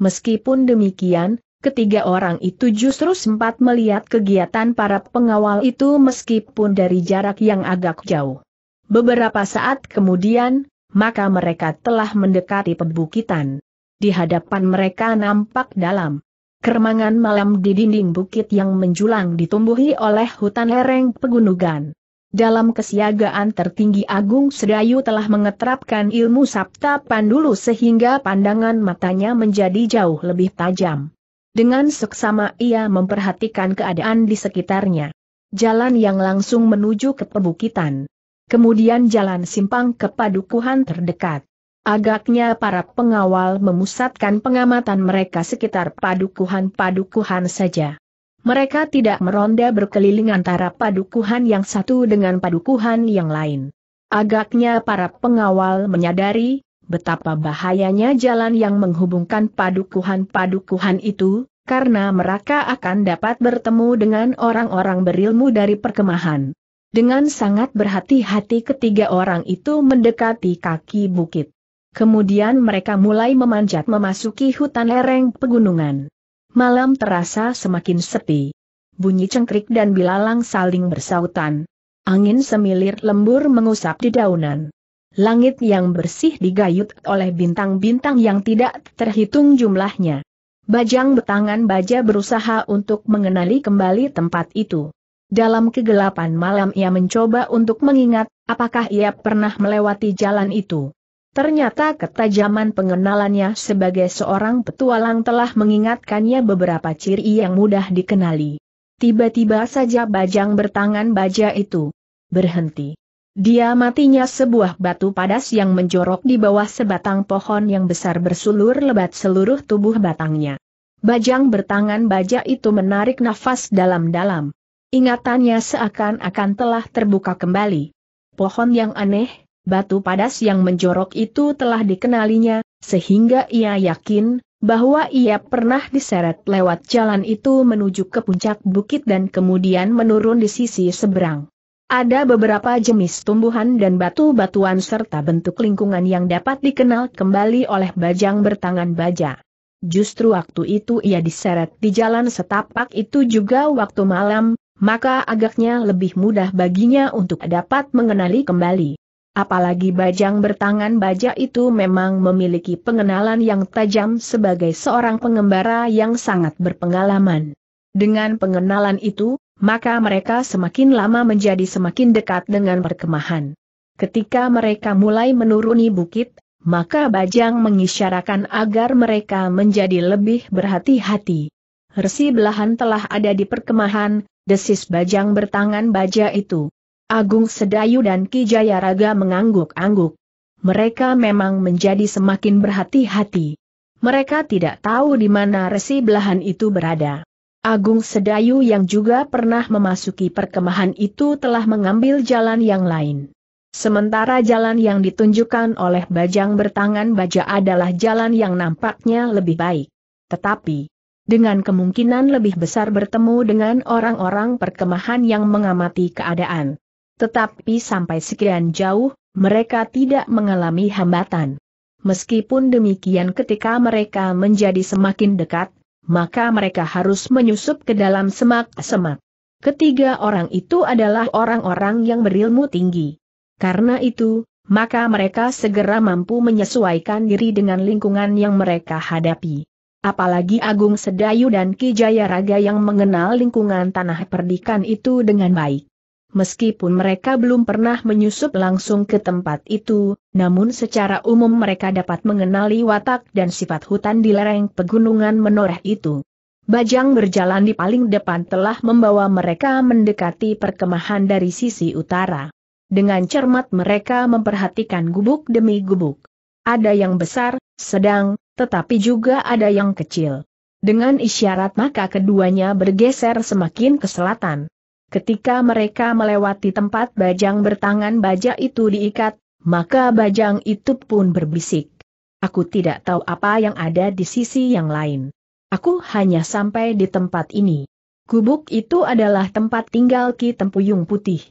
Meskipun demikian, Ketiga orang itu justru sempat melihat kegiatan para pengawal itu meskipun dari jarak yang agak jauh. Beberapa saat kemudian, maka mereka telah mendekati perbukitan. Di hadapan mereka nampak dalam kermangan malam di dinding bukit yang menjulang ditumbuhi oleh hutan lereng pegunungan. Dalam kesiagaan tertinggi Agung Sedayu telah mengetrapkan ilmu Sabta Pandulu sehingga pandangan matanya menjadi jauh lebih tajam. Dengan seksama ia memperhatikan keadaan di sekitarnya. Jalan yang langsung menuju ke perbukitan. Kemudian jalan simpang ke padukuhan terdekat. Agaknya para pengawal memusatkan pengamatan mereka sekitar padukuhan-padukuhan saja. Mereka tidak meronda berkeliling antara padukuhan yang satu dengan padukuhan yang lain. Agaknya para pengawal menyadari betapa bahayanya jalan yang menghubungkan padukuhan-padukuhan itu, karena mereka akan dapat bertemu dengan orang-orang berilmu dari perkemahan. Dengan sangat berhati-hati ketiga orang itu mendekati kaki bukit. Kemudian mereka mulai memanjat memasuki hutan lereng pegunungan. Malam terasa semakin sepi. Bunyi cengkrik dan bilalang saling bersautan. Angin semilir lembur mengusap di daunan. Langit yang bersih digayut oleh bintang-bintang yang tidak terhitung jumlahnya. Bajang betangan baja berusaha untuk mengenali kembali tempat itu. Dalam kegelapan malam ia mencoba untuk mengingat, apakah ia pernah melewati jalan itu. Ternyata ketajaman pengenalannya sebagai seorang petualang telah mengingatkannya beberapa ciri yang mudah dikenali. Tiba-tiba saja bajang bertangan baja itu berhenti. Dia matinya sebuah batu padas yang menjorok di bawah sebatang pohon yang besar bersulur lebat seluruh tubuh batangnya. Bajang bertangan baja itu menarik nafas dalam-dalam. Ingatannya seakan-akan telah terbuka kembali. Pohon yang aneh, batu padas yang menjorok itu telah dikenalinya, sehingga ia yakin bahwa ia pernah diseret lewat jalan itu menuju ke puncak bukit dan kemudian menurun di sisi seberang. Ada beberapa jenis tumbuhan dan batu-batuan serta bentuk lingkungan yang dapat dikenal kembali oleh bajang bertangan baja. Justru waktu itu ia diseret di jalan setapak itu juga waktu malam, maka agaknya lebih mudah baginya untuk dapat mengenali kembali. Apalagi bajang bertangan baja itu memang memiliki pengenalan yang tajam sebagai seorang pengembara yang sangat berpengalaman. Dengan pengenalan itu, maka mereka semakin lama menjadi semakin dekat dengan perkemahan. Ketika mereka mulai menuruni bukit, maka Bajang mengisyaratkan agar mereka menjadi lebih berhati-hati. Resi belahan telah ada di perkemahan, desis Bajang bertangan baja itu. Agung Sedayu dan Ki Jayaraga mengangguk-angguk. Mereka memang menjadi semakin berhati-hati. Mereka tidak tahu di mana resi belahan itu berada. Agung Sedayu yang juga pernah memasuki perkemahan itu telah mengambil jalan yang lain. Sementara jalan yang ditunjukkan oleh Bajang bertangan baja adalah jalan yang nampaknya lebih baik. Tetapi, dengan kemungkinan lebih besar bertemu dengan orang-orang perkemahan yang mengamati keadaan. Tetapi sampai sekian jauh, mereka tidak mengalami hambatan. Meskipun demikian ketika mereka menjadi semakin dekat, maka mereka harus menyusup ke dalam semak-semak. Ketiga orang itu adalah orang-orang yang berilmu tinggi. Karena itu, maka mereka segera mampu menyesuaikan diri dengan lingkungan yang mereka hadapi. Apalagi Agung Sedayu dan Ki Raga yang mengenal lingkungan tanah perdikan itu dengan baik. Meskipun mereka belum pernah menyusup langsung ke tempat itu, namun secara umum mereka dapat mengenali watak dan sifat hutan di lereng pegunungan menoreh itu. Bajang berjalan di paling depan telah membawa mereka mendekati perkemahan dari sisi utara. Dengan cermat mereka memperhatikan gubuk demi gubuk. Ada yang besar, sedang, tetapi juga ada yang kecil. Dengan isyarat maka keduanya bergeser semakin ke selatan. Ketika mereka melewati tempat bajang bertangan baja itu diikat, maka bajang itu pun berbisik. Aku tidak tahu apa yang ada di sisi yang lain. Aku hanya sampai di tempat ini. Kubuk itu adalah tempat tinggal Ki Tempuyung Putih.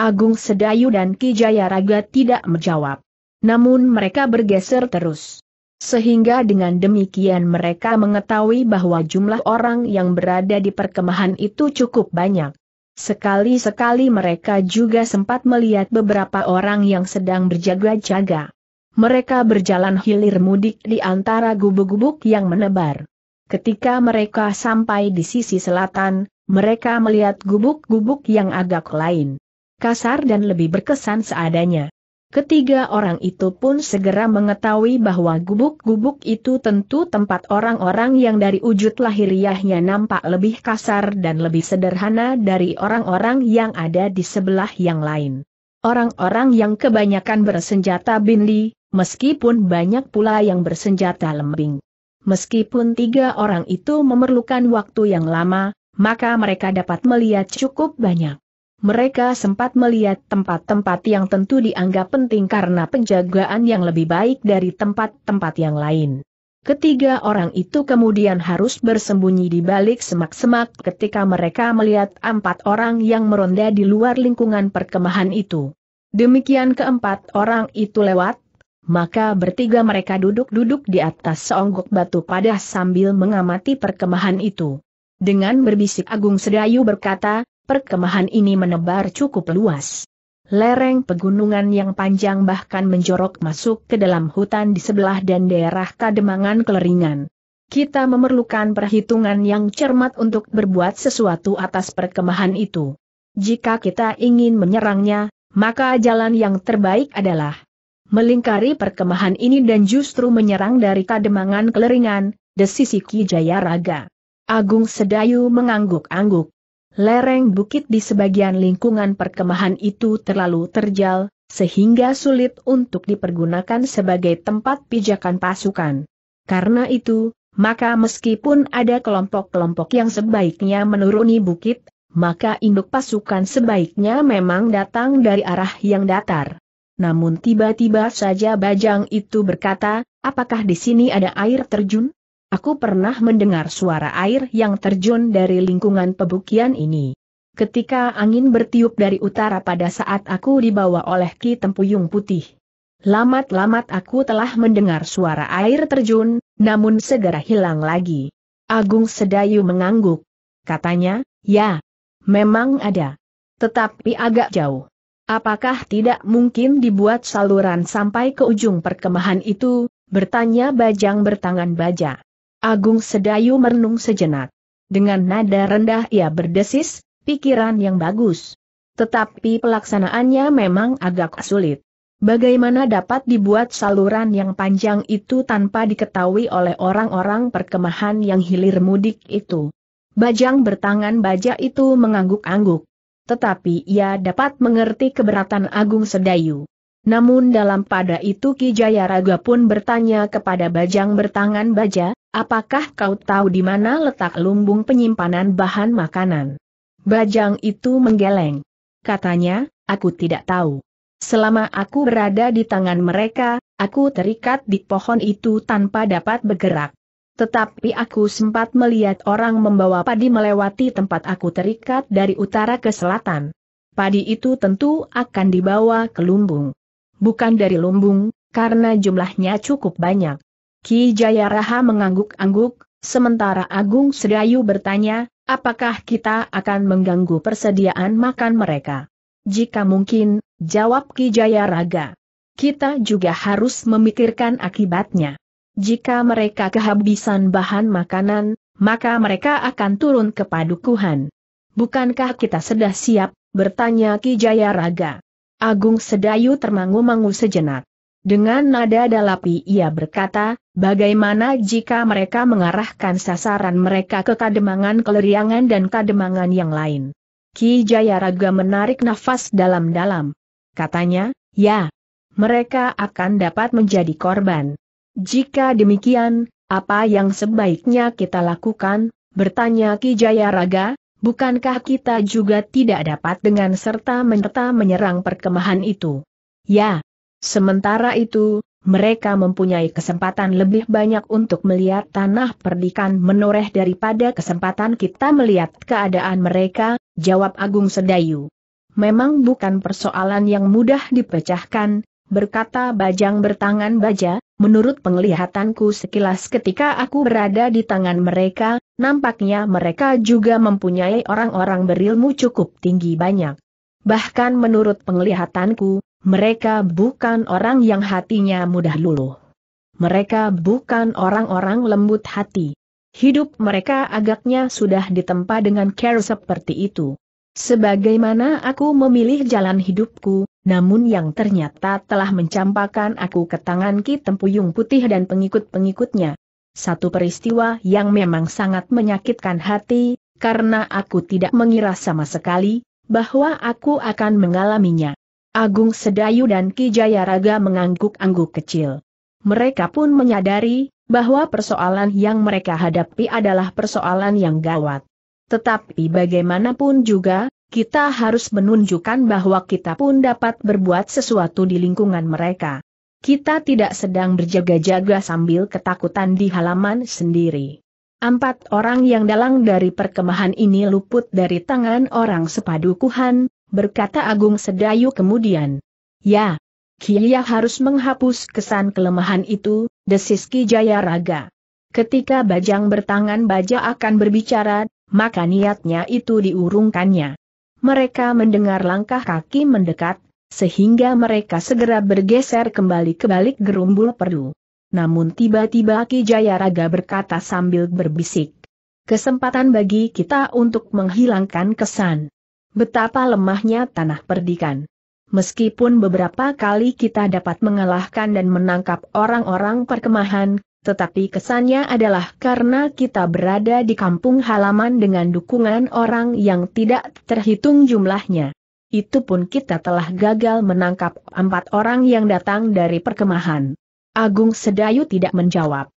Agung Sedayu dan Ki Jayaraga tidak menjawab. Namun mereka bergeser terus. Sehingga dengan demikian mereka mengetahui bahwa jumlah orang yang berada di perkemahan itu cukup banyak. Sekali-sekali mereka juga sempat melihat beberapa orang yang sedang berjaga-jaga. Mereka berjalan hilir mudik di antara gubuk-gubuk yang menebar. Ketika mereka sampai di sisi selatan, mereka melihat gubuk-gubuk yang agak lain. Kasar dan lebih berkesan seadanya. Ketiga orang itu pun segera mengetahui bahwa gubuk-gubuk itu tentu tempat orang-orang yang dari wujud lahiriahnya nampak lebih kasar dan lebih sederhana dari orang-orang yang ada di sebelah yang lain. Orang-orang yang kebanyakan bersenjata binti, meskipun banyak pula yang bersenjata lembing. Meskipun tiga orang itu memerlukan waktu yang lama, maka mereka dapat melihat cukup banyak mereka sempat melihat tempat-tempat yang tentu dianggap penting karena penjagaan yang lebih baik dari tempat-tempat yang lain. Ketiga orang itu kemudian harus bersembunyi di balik semak-semak ketika mereka melihat empat orang yang meronda di luar lingkungan perkemahan itu. Demikian keempat orang itu lewat, maka bertiga mereka duduk-duduk di atas seonggok batu padah sambil mengamati perkemahan itu. Dengan berbisik Agung Sedayu berkata, Perkemahan ini menebar cukup luas. Lereng pegunungan yang panjang bahkan menjorok masuk ke dalam hutan di sebelah dan daerah kademangan keleringan. Kita memerlukan perhitungan yang cermat untuk berbuat sesuatu atas perkemahan itu. Jika kita ingin menyerangnya, maka jalan yang terbaik adalah melingkari perkemahan ini dan justru menyerang dari kademangan keleringan, desisi Ki Jayaraga. Agung Sedayu mengangguk-angguk. Lereng bukit di sebagian lingkungan perkemahan itu terlalu terjal, sehingga sulit untuk dipergunakan sebagai tempat pijakan pasukan. Karena itu, maka meskipun ada kelompok-kelompok yang sebaiknya menuruni bukit, maka induk pasukan sebaiknya memang datang dari arah yang datar. Namun tiba-tiba saja Bajang itu berkata, apakah di sini ada air terjun? Aku pernah mendengar suara air yang terjun dari lingkungan pebukian ini. Ketika angin bertiup dari utara pada saat aku dibawa oleh Ki Tempuyung Putih. Lamat-lamat aku telah mendengar suara air terjun, namun segera hilang lagi. Agung Sedayu mengangguk. Katanya, ya, memang ada. Tetapi agak jauh. Apakah tidak mungkin dibuat saluran sampai ke ujung perkemahan itu, bertanya bajang bertangan baja. Agung Sedayu merenung sejenak. Dengan nada rendah ia berdesis, pikiran yang bagus. Tetapi pelaksanaannya memang agak sulit. Bagaimana dapat dibuat saluran yang panjang itu tanpa diketahui oleh orang-orang perkemahan yang hilir mudik itu? Bajang bertangan baja itu mengangguk-angguk. Tetapi ia dapat mengerti keberatan Agung Sedayu. Namun dalam pada itu Ki Jayaraga pun bertanya kepada Bajang bertangan baja, apakah kau tahu di mana letak lumbung penyimpanan bahan makanan? Bajang itu menggeleng. Katanya, aku tidak tahu. Selama aku berada di tangan mereka, aku terikat di pohon itu tanpa dapat bergerak. Tetapi aku sempat melihat orang membawa padi melewati tempat aku terikat dari utara ke selatan. Padi itu tentu akan dibawa ke lumbung bukan dari lumbung, karena jumlahnya cukup banyak. Ki Jayaraha mengangguk-angguk, sementara Agung Sedayu bertanya, apakah kita akan mengganggu persediaan makan mereka? Jika mungkin, jawab Ki Jayaraga. Kita juga harus memikirkan akibatnya. Jika mereka kehabisan bahan makanan, maka mereka akan turun ke padukuhan. Bukankah kita sudah siap? bertanya Ki Jayaraga. Agung Sedayu termangu-mangu sejenak. Dengan nada dalapi ia berkata, bagaimana jika mereka mengarahkan sasaran mereka ke Kademangan Keleriangan dan Kademangan yang lain? Ki Jayaraga menarik nafas dalam-dalam. Katanya, ya, mereka akan dapat menjadi korban. Jika demikian, apa yang sebaiknya kita lakukan? Bertanya Ki Jayaraga, Bukankah kita juga tidak dapat dengan serta-merta menyerang perkemahan itu? Ya. Sementara itu, mereka mempunyai kesempatan lebih banyak untuk melihat tanah perdikan menoreh daripada kesempatan kita melihat keadaan mereka, jawab Agung Sedayu. Memang bukan persoalan yang mudah dipecahkan, berkata Bajang bertangan baja, Menurut penglihatanku sekilas ketika aku berada di tangan mereka, nampaknya mereka juga mempunyai orang-orang berilmu cukup tinggi banyak. Bahkan menurut penglihatanku, mereka bukan orang yang hatinya mudah luluh. Mereka bukan orang-orang lembut hati. Hidup mereka agaknya sudah ditempa dengan care seperti itu. Sebagaimana aku memilih jalan hidupku, namun yang ternyata telah mencampakkan aku ke tangan Ki Tempuyung Putih dan pengikut-pengikutnya. Satu peristiwa yang memang sangat menyakitkan hati, karena aku tidak mengira sama sekali, bahwa aku akan mengalaminya. Agung Sedayu dan Ki Jayaraga mengangguk-angguk kecil. Mereka pun menyadari, bahwa persoalan yang mereka hadapi adalah persoalan yang gawat. Tetapi bagaimanapun juga, kita harus menunjukkan bahwa kita pun dapat berbuat sesuatu di lingkungan mereka. Kita tidak sedang berjaga-jaga sambil ketakutan di halaman sendiri. Empat orang yang dalang dari perkemahan ini luput dari tangan orang sepadukuhan, berkata Agung Sedayu kemudian. Ya, Kia harus menghapus kesan kelemahan itu, desis Ki Raga. Ketika Bajang bertangan baja akan berbicara, maka niatnya itu diurungkannya. Mereka mendengar langkah kaki mendekat, sehingga mereka segera bergeser kembali ke balik gerumbul perdu. Namun tiba-tiba Ki Jayaraga berkata sambil berbisik. Kesempatan bagi kita untuk menghilangkan kesan. Betapa lemahnya tanah perdikan. Meskipun beberapa kali kita dapat mengalahkan dan menangkap orang-orang perkemahan, tetapi kesannya adalah karena kita berada di kampung halaman dengan dukungan orang yang tidak terhitung jumlahnya. Itu pun kita telah gagal menangkap empat orang yang datang dari perkemahan. Agung Sedayu tidak menjawab.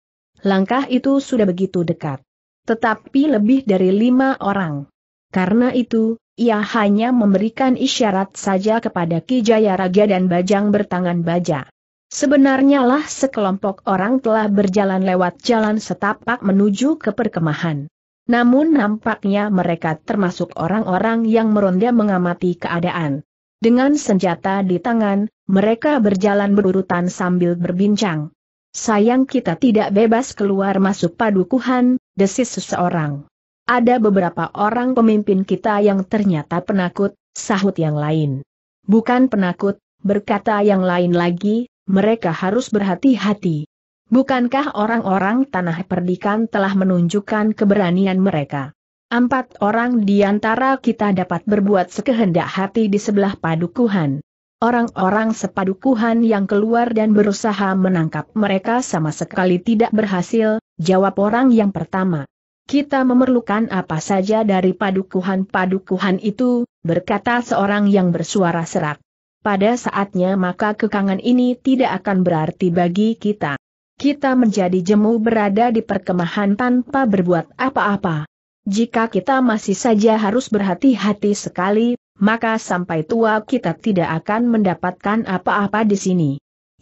Langkah itu sudah begitu dekat. Tetapi lebih dari lima orang. Karena itu, ia hanya memberikan isyarat saja kepada Ki Jaya dan Bajang bertangan baja. Sebenarnya lah sekelompok orang telah berjalan lewat jalan setapak menuju ke perkemahan. Namun nampaknya mereka termasuk orang-orang yang meronda mengamati keadaan. Dengan senjata di tangan, mereka berjalan berurutan sambil berbincang. Sayang kita tidak bebas keluar masuk padukuhan, desis seseorang. Ada beberapa orang pemimpin kita yang ternyata penakut, sahut yang lain. Bukan penakut, berkata yang lain lagi, mereka harus berhati-hati. Bukankah orang-orang tanah perdikan telah menunjukkan keberanian mereka? Empat orang di antara kita dapat berbuat sekehendak hati di sebelah padukuhan. Orang-orang sepadukuhan yang keluar dan berusaha menangkap mereka sama sekali tidak berhasil, jawab orang yang pertama. Kita memerlukan apa saja dari padukuhan-padukuhan itu, berkata seorang yang bersuara serak pada saatnya maka kekangan ini tidak akan berarti bagi kita. Kita menjadi jemu berada di perkemahan tanpa berbuat apa-apa. Jika kita masih saja harus berhati-hati sekali, maka sampai tua kita tidak akan mendapatkan apa-apa di sini.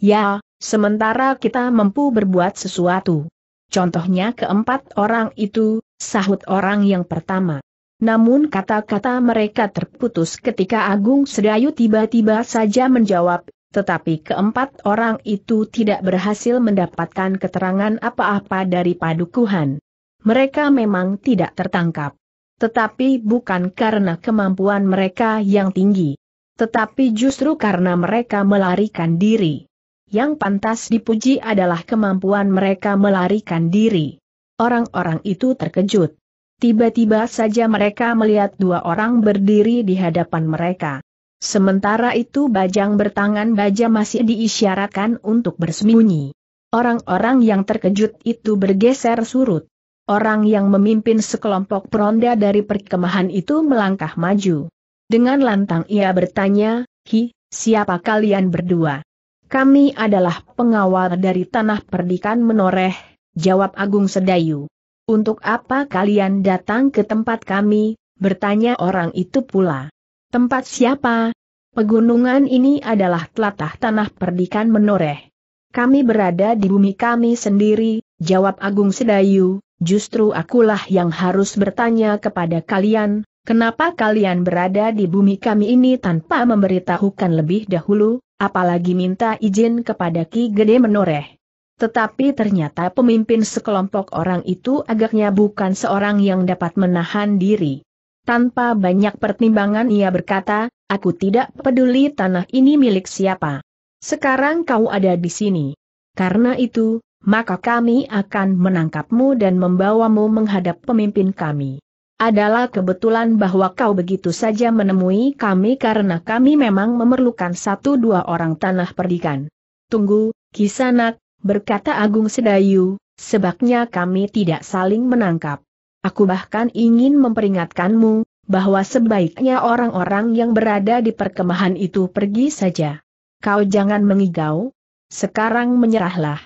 Ya, sementara kita mampu berbuat sesuatu. Contohnya keempat orang itu, sahut orang yang pertama. Namun kata-kata mereka terputus ketika Agung Sedayu tiba-tiba saja menjawab, tetapi keempat orang itu tidak berhasil mendapatkan keterangan apa-apa dari padukuhan. Mereka memang tidak tertangkap. Tetapi bukan karena kemampuan mereka yang tinggi. Tetapi justru karena mereka melarikan diri. Yang pantas dipuji adalah kemampuan mereka melarikan diri. Orang-orang itu terkejut. Tiba-tiba saja mereka melihat dua orang berdiri di hadapan mereka. Sementara itu bajang bertangan baja masih diisyaratkan untuk bersembunyi. Orang-orang yang terkejut itu bergeser surut. Orang yang memimpin sekelompok peronda dari perkemahan itu melangkah maju. Dengan lantang ia bertanya, Hi, siapa kalian berdua? Kami adalah pengawal dari tanah perdikan menoreh, jawab Agung Sedayu. Untuk apa kalian datang ke tempat kami, bertanya orang itu pula. Tempat siapa? Pegunungan ini adalah telatah tanah perdikan menoreh. Kami berada di bumi kami sendiri, jawab Agung Sedayu, justru akulah yang harus bertanya kepada kalian, Kenapa kalian berada di bumi kami ini tanpa memberitahukan lebih dahulu, apalagi minta izin kepada Ki Gede Menoreh? Tetapi ternyata pemimpin sekelompok orang itu agaknya bukan seorang yang dapat menahan diri. Tanpa banyak pertimbangan ia berkata, aku tidak peduli tanah ini milik siapa. Sekarang kau ada di sini. Karena itu, maka kami akan menangkapmu dan membawamu menghadap pemimpin kami. Adalah kebetulan bahwa kau begitu saja menemui kami karena kami memang memerlukan satu dua orang tanah perdikan. Tunggu, Kisanak, berkata Agung Sedayu, sebabnya kami tidak saling menangkap. Aku bahkan ingin memperingatkanmu, bahwa sebaiknya orang-orang yang berada di perkemahan itu pergi saja. Kau jangan mengigau, sekarang menyerahlah.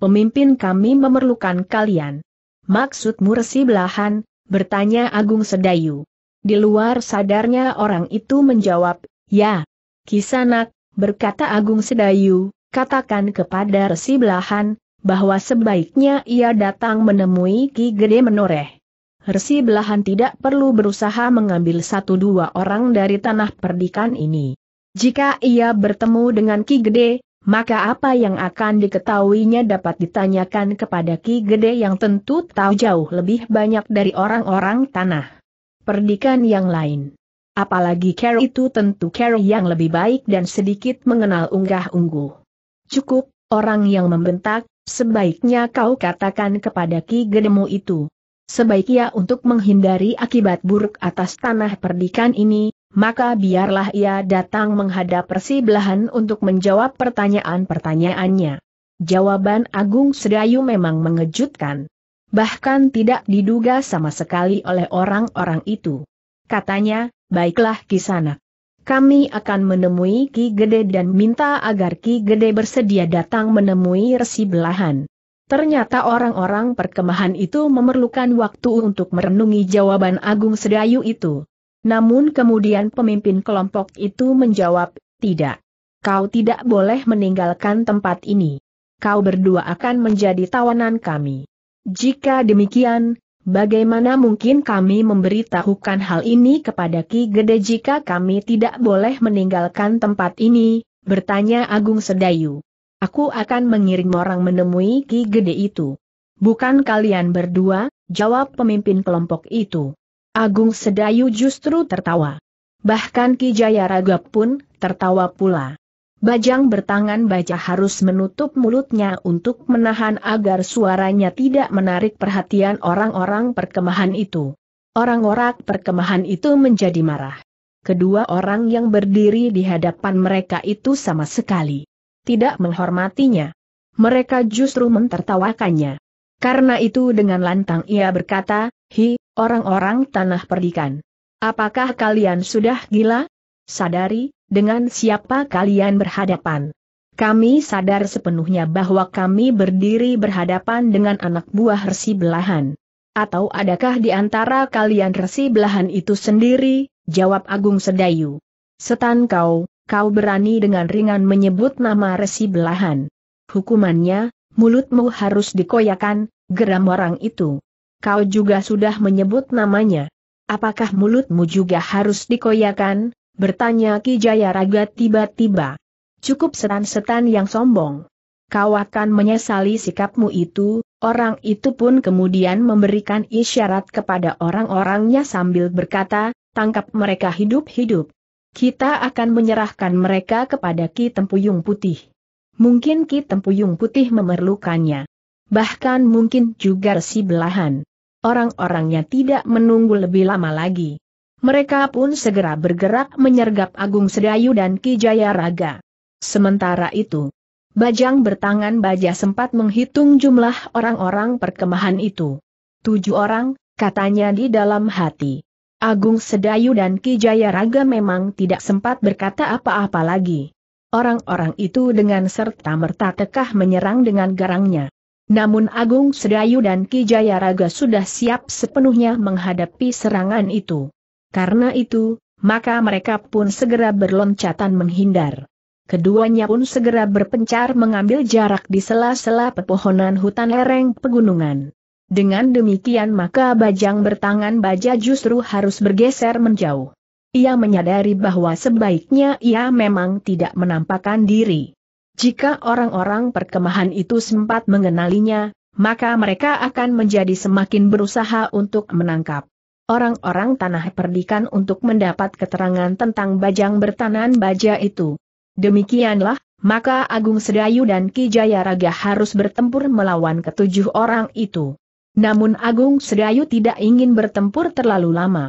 Pemimpin kami memerlukan kalian. Maksudmu resi belahan, bertanya Agung Sedayu. Di luar sadarnya orang itu menjawab, ya. Kisanak, berkata Agung Sedayu, katakan kepada Resi Belahan, bahwa sebaiknya ia datang menemui Ki Gede Menoreh. Resi Belahan tidak perlu berusaha mengambil satu dua orang dari tanah perdikan ini. Jika ia bertemu dengan Ki Gede, maka apa yang akan diketahuinya dapat ditanyakan kepada Ki Gede yang tentu tahu jauh lebih banyak dari orang-orang tanah perdikan yang lain. Apalagi Carol itu tentu Carol yang lebih baik dan sedikit mengenal unggah-ungguh. Cukup, orang yang membentak, sebaiknya kau katakan kepada Ki Gedemu itu. Sebaiknya untuk menghindari akibat buruk atas tanah perdikan ini, maka biarlah ia datang menghadap persibelahan untuk menjawab pertanyaan-pertanyaannya. Jawaban Agung Sedayu memang mengejutkan. Bahkan tidak diduga sama sekali oleh orang-orang itu. Katanya, baiklah kisanak kami akan menemui Ki Gede dan minta agar Ki Gede bersedia datang menemui resi belahan. Ternyata orang-orang perkemahan itu memerlukan waktu untuk merenungi jawaban Agung Sedayu itu. Namun kemudian pemimpin kelompok itu menjawab, tidak. Kau tidak boleh meninggalkan tempat ini. Kau berdua akan menjadi tawanan kami. Jika demikian, Bagaimana mungkin kami memberitahukan hal ini kepada Ki Gede jika kami tidak boleh meninggalkan tempat ini? Bertanya Agung Sedayu. Aku akan mengirim orang menemui Ki Gede itu. Bukan kalian berdua, jawab pemimpin kelompok itu. Agung Sedayu justru tertawa. Bahkan Ki Jayaraga pun tertawa pula. Bajang bertangan baja harus menutup mulutnya untuk menahan agar suaranya tidak menarik perhatian orang-orang perkemahan itu. Orang-orang perkemahan itu menjadi marah. Kedua orang yang berdiri di hadapan mereka itu sama sekali tidak menghormatinya. Mereka justru mentertawakannya. Karena itu dengan lantang ia berkata, Hi, orang-orang tanah perdikan. Apakah kalian sudah gila? sadari, dengan siapa kalian berhadapan. Kami sadar sepenuhnya bahwa kami berdiri berhadapan dengan anak buah resi belahan. Atau adakah di antara kalian resi belahan itu sendiri, jawab Agung Sedayu. Setan kau, kau berani dengan ringan menyebut nama resi belahan. Hukumannya, mulutmu harus dikoyakan, geram orang itu. Kau juga sudah menyebut namanya. Apakah mulutmu juga harus dikoyakan, Bertanya Ki Jayaraga tiba-tiba. Cukup setan-setan yang sombong. Kau akan menyesali sikapmu itu, orang itu pun kemudian memberikan isyarat kepada orang-orangnya sambil berkata, tangkap mereka hidup-hidup. Kita akan menyerahkan mereka kepada Ki Tempuyung Putih. Mungkin Ki Tempuyung Putih memerlukannya. Bahkan mungkin juga resi belahan. Orang-orangnya tidak menunggu lebih lama lagi. Mereka pun segera bergerak menyergap Agung Sedayu dan Ki Raga. Sementara itu, Bajang bertangan baja sempat menghitung jumlah orang-orang perkemahan itu. Tujuh orang, katanya di dalam hati. Agung Sedayu dan Ki Raga memang tidak sempat berkata apa-apa lagi. Orang-orang itu dengan serta-merta kekah menyerang dengan garangnya. Namun Agung Sedayu dan Ki Raga sudah siap sepenuhnya menghadapi serangan itu. Karena itu, maka mereka pun segera berloncatan menghindar. Keduanya pun segera berpencar mengambil jarak di sela-sela pepohonan hutan lereng pegunungan. Dengan demikian maka Bajang bertangan baja justru harus bergeser menjauh. Ia menyadari bahwa sebaiknya ia memang tidak menampakkan diri. Jika orang-orang perkemahan itu sempat mengenalinya, maka mereka akan menjadi semakin berusaha untuk menangkap orang-orang tanah perdikan untuk mendapat keterangan tentang bajang bertanan baja itu. Demikianlah, maka Agung Sedayu dan Ki Jayaraga harus bertempur melawan ketujuh orang itu. Namun Agung Sedayu tidak ingin bertempur terlalu lama.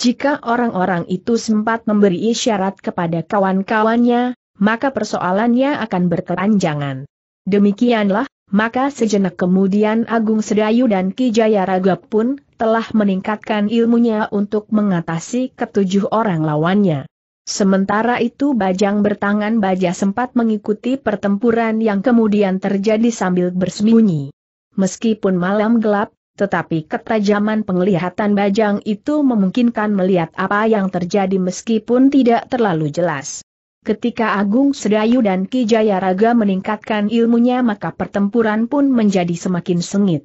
Jika orang-orang itu sempat memberi isyarat kepada kawan-kawannya, maka persoalannya akan berkepanjangan. Demikianlah, maka sejenak kemudian Agung Sedayu dan Ki Jayaraga pun telah meningkatkan ilmunya untuk mengatasi ketujuh orang lawannya. Sementara itu Bajang bertangan baja sempat mengikuti pertempuran yang kemudian terjadi sambil bersembunyi. Meskipun malam gelap, tetapi ketajaman penglihatan Bajang itu memungkinkan melihat apa yang terjadi meskipun tidak terlalu jelas. Ketika Agung Sedayu dan Kijayaraga meningkatkan ilmunya maka pertempuran pun menjadi semakin sengit.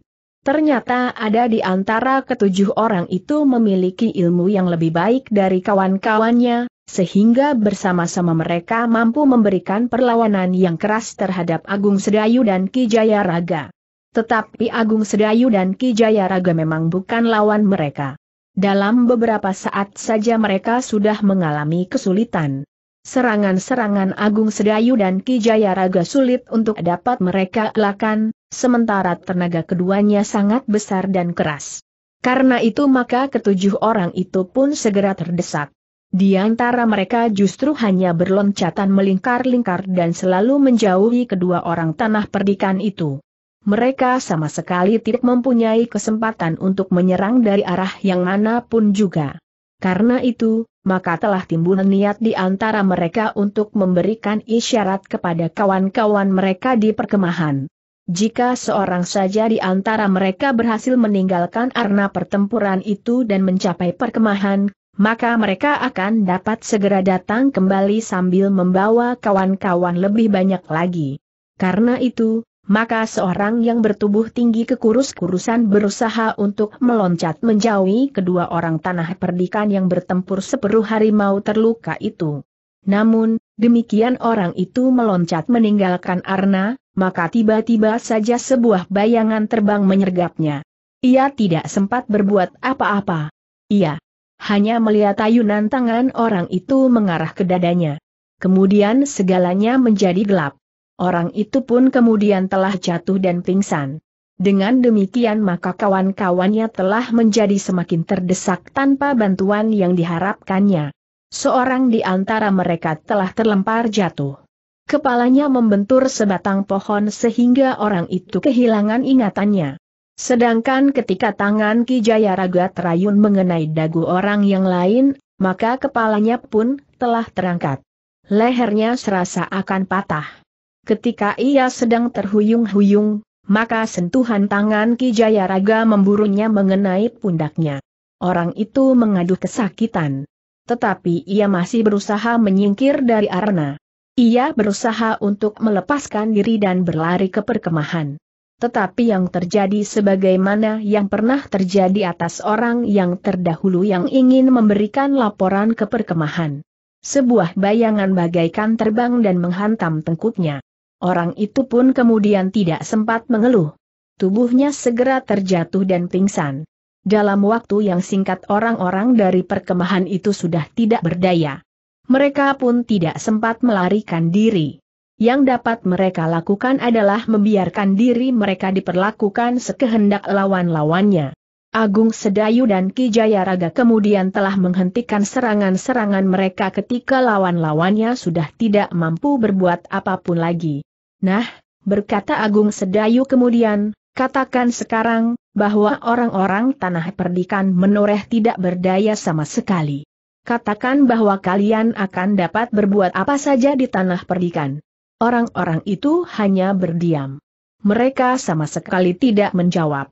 Ternyata ada di antara ketujuh orang itu memiliki ilmu yang lebih baik dari kawan-kawannya, sehingga bersama-sama mereka mampu memberikan perlawanan yang keras terhadap Agung Sedayu dan Ki Jayaraga. Tetapi Agung Sedayu dan Ki Jayaraga memang bukan lawan mereka. Dalam beberapa saat saja mereka sudah mengalami kesulitan. Serangan-serangan Agung Sedayu dan Kijaya Raga sulit untuk dapat mereka elakkan, sementara tenaga keduanya sangat besar dan keras. Karena itu maka ketujuh orang itu pun segera terdesak. Di antara mereka justru hanya berloncatan melingkar-lingkar dan selalu menjauhi kedua orang tanah perdikan itu. Mereka sama sekali tidak mempunyai kesempatan untuk menyerang dari arah yang manapun juga. Karena itu, maka telah timbul niat di antara mereka untuk memberikan isyarat kepada kawan-kawan mereka di perkemahan. Jika seorang saja di antara mereka berhasil meninggalkan arena pertempuran itu dan mencapai perkemahan, maka mereka akan dapat segera datang kembali sambil membawa kawan-kawan lebih banyak lagi. Karena itu, maka seorang yang bertubuh tinggi kekurus-kurusan berusaha untuk meloncat menjauhi kedua orang tanah perdikan yang bertempur seperuh harimau terluka itu. Namun, demikian orang itu meloncat meninggalkan Arna, maka tiba-tiba saja sebuah bayangan terbang menyergapnya. Ia tidak sempat berbuat apa-apa. Ia hanya melihat ayunan tangan orang itu mengarah ke dadanya. Kemudian segalanya menjadi gelap. Orang itu pun kemudian telah jatuh dan pingsan. Dengan demikian maka kawan-kawannya telah menjadi semakin terdesak tanpa bantuan yang diharapkannya. Seorang di antara mereka telah terlempar jatuh. Kepalanya membentur sebatang pohon sehingga orang itu kehilangan ingatannya. Sedangkan ketika tangan Kijaya Raga terayun mengenai dagu orang yang lain, maka kepalanya pun telah terangkat. Lehernya serasa akan patah. Ketika ia sedang terhuyung-huyung, maka sentuhan tangan Ki Jayaraga memburunya mengenai pundaknya. Orang itu mengadu kesakitan. Tetapi ia masih berusaha menyingkir dari arena. Ia berusaha untuk melepaskan diri dan berlari ke perkemahan. Tetapi yang terjadi sebagaimana yang pernah terjadi atas orang yang terdahulu yang ingin memberikan laporan ke perkemahan. Sebuah bayangan bagaikan terbang dan menghantam tengkuknya. Orang itu pun kemudian tidak sempat mengeluh. Tubuhnya segera terjatuh dan pingsan. Dalam waktu yang singkat orang-orang dari perkemahan itu sudah tidak berdaya. Mereka pun tidak sempat melarikan diri. Yang dapat mereka lakukan adalah membiarkan diri mereka diperlakukan sekehendak lawan-lawannya. Agung Sedayu dan Ki Jayaraga kemudian telah menghentikan serangan-serangan mereka ketika lawan-lawannya sudah tidak mampu berbuat apapun lagi. Nah, berkata Agung Sedayu kemudian, katakan sekarang, bahwa orang-orang tanah perdikan menoreh tidak berdaya sama sekali. Katakan bahwa kalian akan dapat berbuat apa saja di tanah perdikan. Orang-orang itu hanya berdiam. Mereka sama sekali tidak menjawab.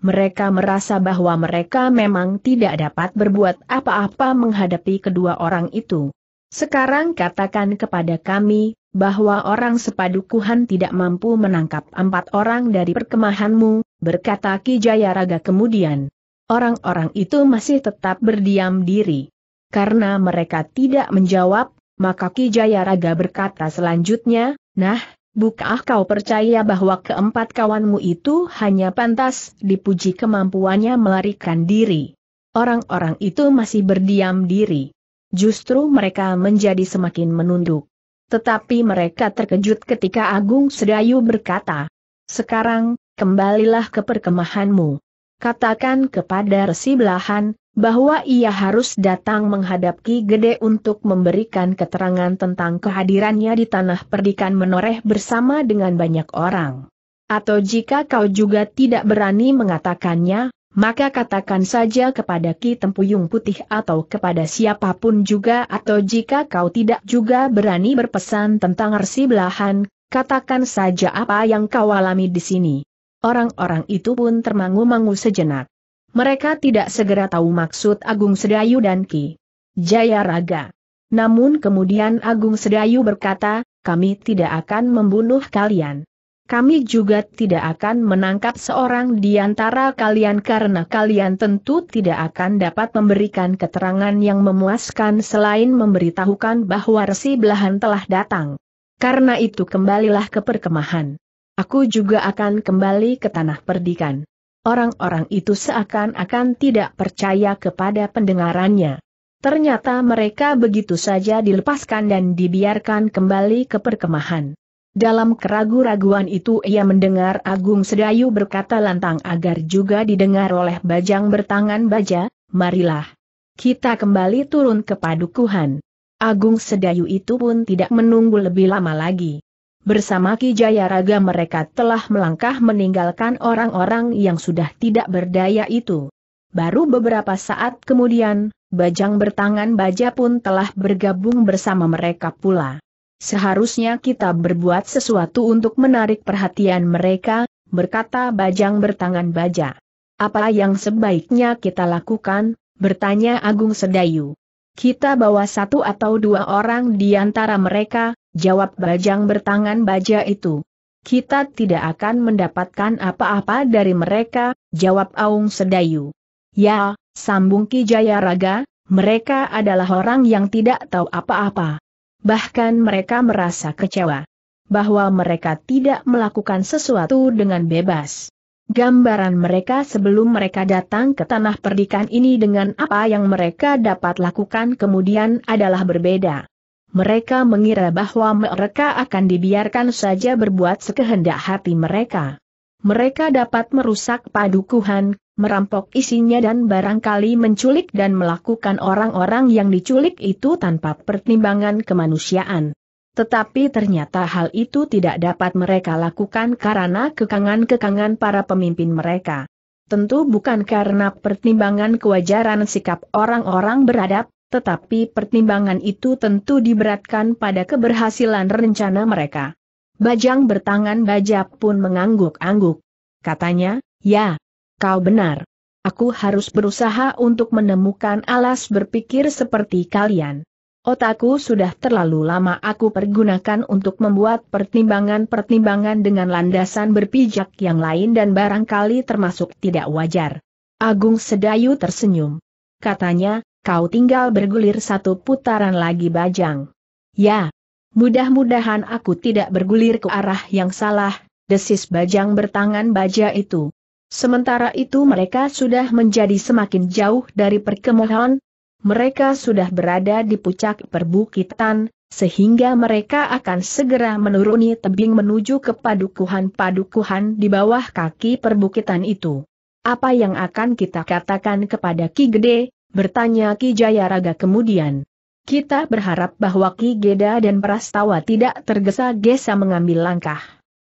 Mereka merasa bahwa mereka memang tidak dapat berbuat apa-apa menghadapi kedua orang itu. Sekarang katakan kepada kami, bahwa orang sepadukuhan tidak mampu menangkap empat orang dari perkemahanmu, berkata Ki Jayaraga kemudian. Orang-orang itu masih tetap berdiam diri. Karena mereka tidak menjawab, maka Ki Jayaraga berkata selanjutnya, Nah, Bukah kau percaya bahwa keempat kawanmu itu hanya pantas dipuji kemampuannya melarikan diri? Orang-orang itu masih berdiam diri. Justru mereka menjadi semakin menunduk. Tetapi mereka terkejut ketika Agung Sedayu berkata, Sekarang, kembalilah ke perkemahanmu. Katakan kepada Resi Belahan, bahwa ia harus datang menghadap Ki Gede untuk memberikan keterangan tentang kehadirannya di tanah perdikan menoreh bersama dengan banyak orang. Atau jika kau juga tidak berani mengatakannya, maka katakan saja kepada Ki Tempuyung Putih atau kepada siapapun juga atau jika kau tidak juga berani berpesan tentang resi belahan, katakan saja apa yang kau alami di sini. Orang-orang itu pun termangu-mangu sejenak mereka tidak segera tahu maksud Agung Sedayu dan Ki Jaya Raga. Namun kemudian Agung Sedayu berkata, kami tidak akan membunuh kalian. Kami juga tidak akan menangkap seorang di antara kalian karena kalian tentu tidak akan dapat memberikan keterangan yang memuaskan selain memberitahukan bahwa resi belahan telah datang. Karena itu kembalilah ke perkemahan. Aku juga akan kembali ke tanah perdikan. Orang-orang itu seakan-akan tidak percaya kepada pendengarannya. Ternyata mereka begitu saja dilepaskan dan dibiarkan kembali ke perkemahan. Dalam keragu-raguan itu ia mendengar Agung Sedayu berkata lantang agar juga didengar oleh bajang bertangan baja, marilah. Kita kembali turun ke padukuhan. Agung Sedayu itu pun tidak menunggu lebih lama lagi. Bersama Ki Jayaraga mereka telah melangkah meninggalkan orang-orang yang sudah tidak berdaya itu. Baru beberapa saat kemudian, Bajang bertangan baja pun telah bergabung bersama mereka pula. Seharusnya kita berbuat sesuatu untuk menarik perhatian mereka, berkata Bajang bertangan baja. Apa yang sebaiknya kita lakukan, bertanya Agung Sedayu. Kita bawa satu atau dua orang di antara mereka, Jawab bajang bertangan baja itu. Kita tidak akan mendapatkan apa-apa dari mereka, jawab Aung Sedayu. Ya, sambung Ki Jayaraga, mereka adalah orang yang tidak tahu apa-apa. Bahkan mereka merasa kecewa bahwa mereka tidak melakukan sesuatu dengan bebas. Gambaran mereka sebelum mereka datang ke tanah perdikan ini dengan apa yang mereka dapat lakukan kemudian adalah berbeda mereka mengira bahwa mereka akan dibiarkan saja berbuat sekehendak hati mereka. Mereka dapat merusak padukuhan, merampok isinya dan barangkali menculik dan melakukan orang-orang yang diculik itu tanpa pertimbangan kemanusiaan. Tetapi ternyata hal itu tidak dapat mereka lakukan karena kekangan-kekangan para pemimpin mereka. Tentu bukan karena pertimbangan kewajaran sikap orang-orang beradab, tetapi pertimbangan itu tentu diberatkan pada keberhasilan rencana mereka. Bajang bertangan baja pun mengangguk-angguk. Katanya, ya, kau benar. Aku harus berusaha untuk menemukan alas berpikir seperti kalian. Otakku sudah terlalu lama aku pergunakan untuk membuat pertimbangan-pertimbangan dengan landasan berpijak yang lain dan barangkali termasuk tidak wajar. Agung Sedayu tersenyum. Katanya, kau tinggal bergulir satu putaran lagi bajang. Ya, mudah-mudahan aku tidak bergulir ke arah yang salah, desis bajang bertangan baja itu. Sementara itu mereka sudah menjadi semakin jauh dari perkemohan, mereka sudah berada di puncak perbukitan, sehingga mereka akan segera menuruni tebing menuju ke padukuhan-padukuhan di bawah kaki perbukitan itu. Apa yang akan kita katakan kepada Ki Gede, Bertanya Ki Jayaraga kemudian. Kita berharap bahwa Ki Geda dan Prastawa tidak tergesa-gesa mengambil langkah.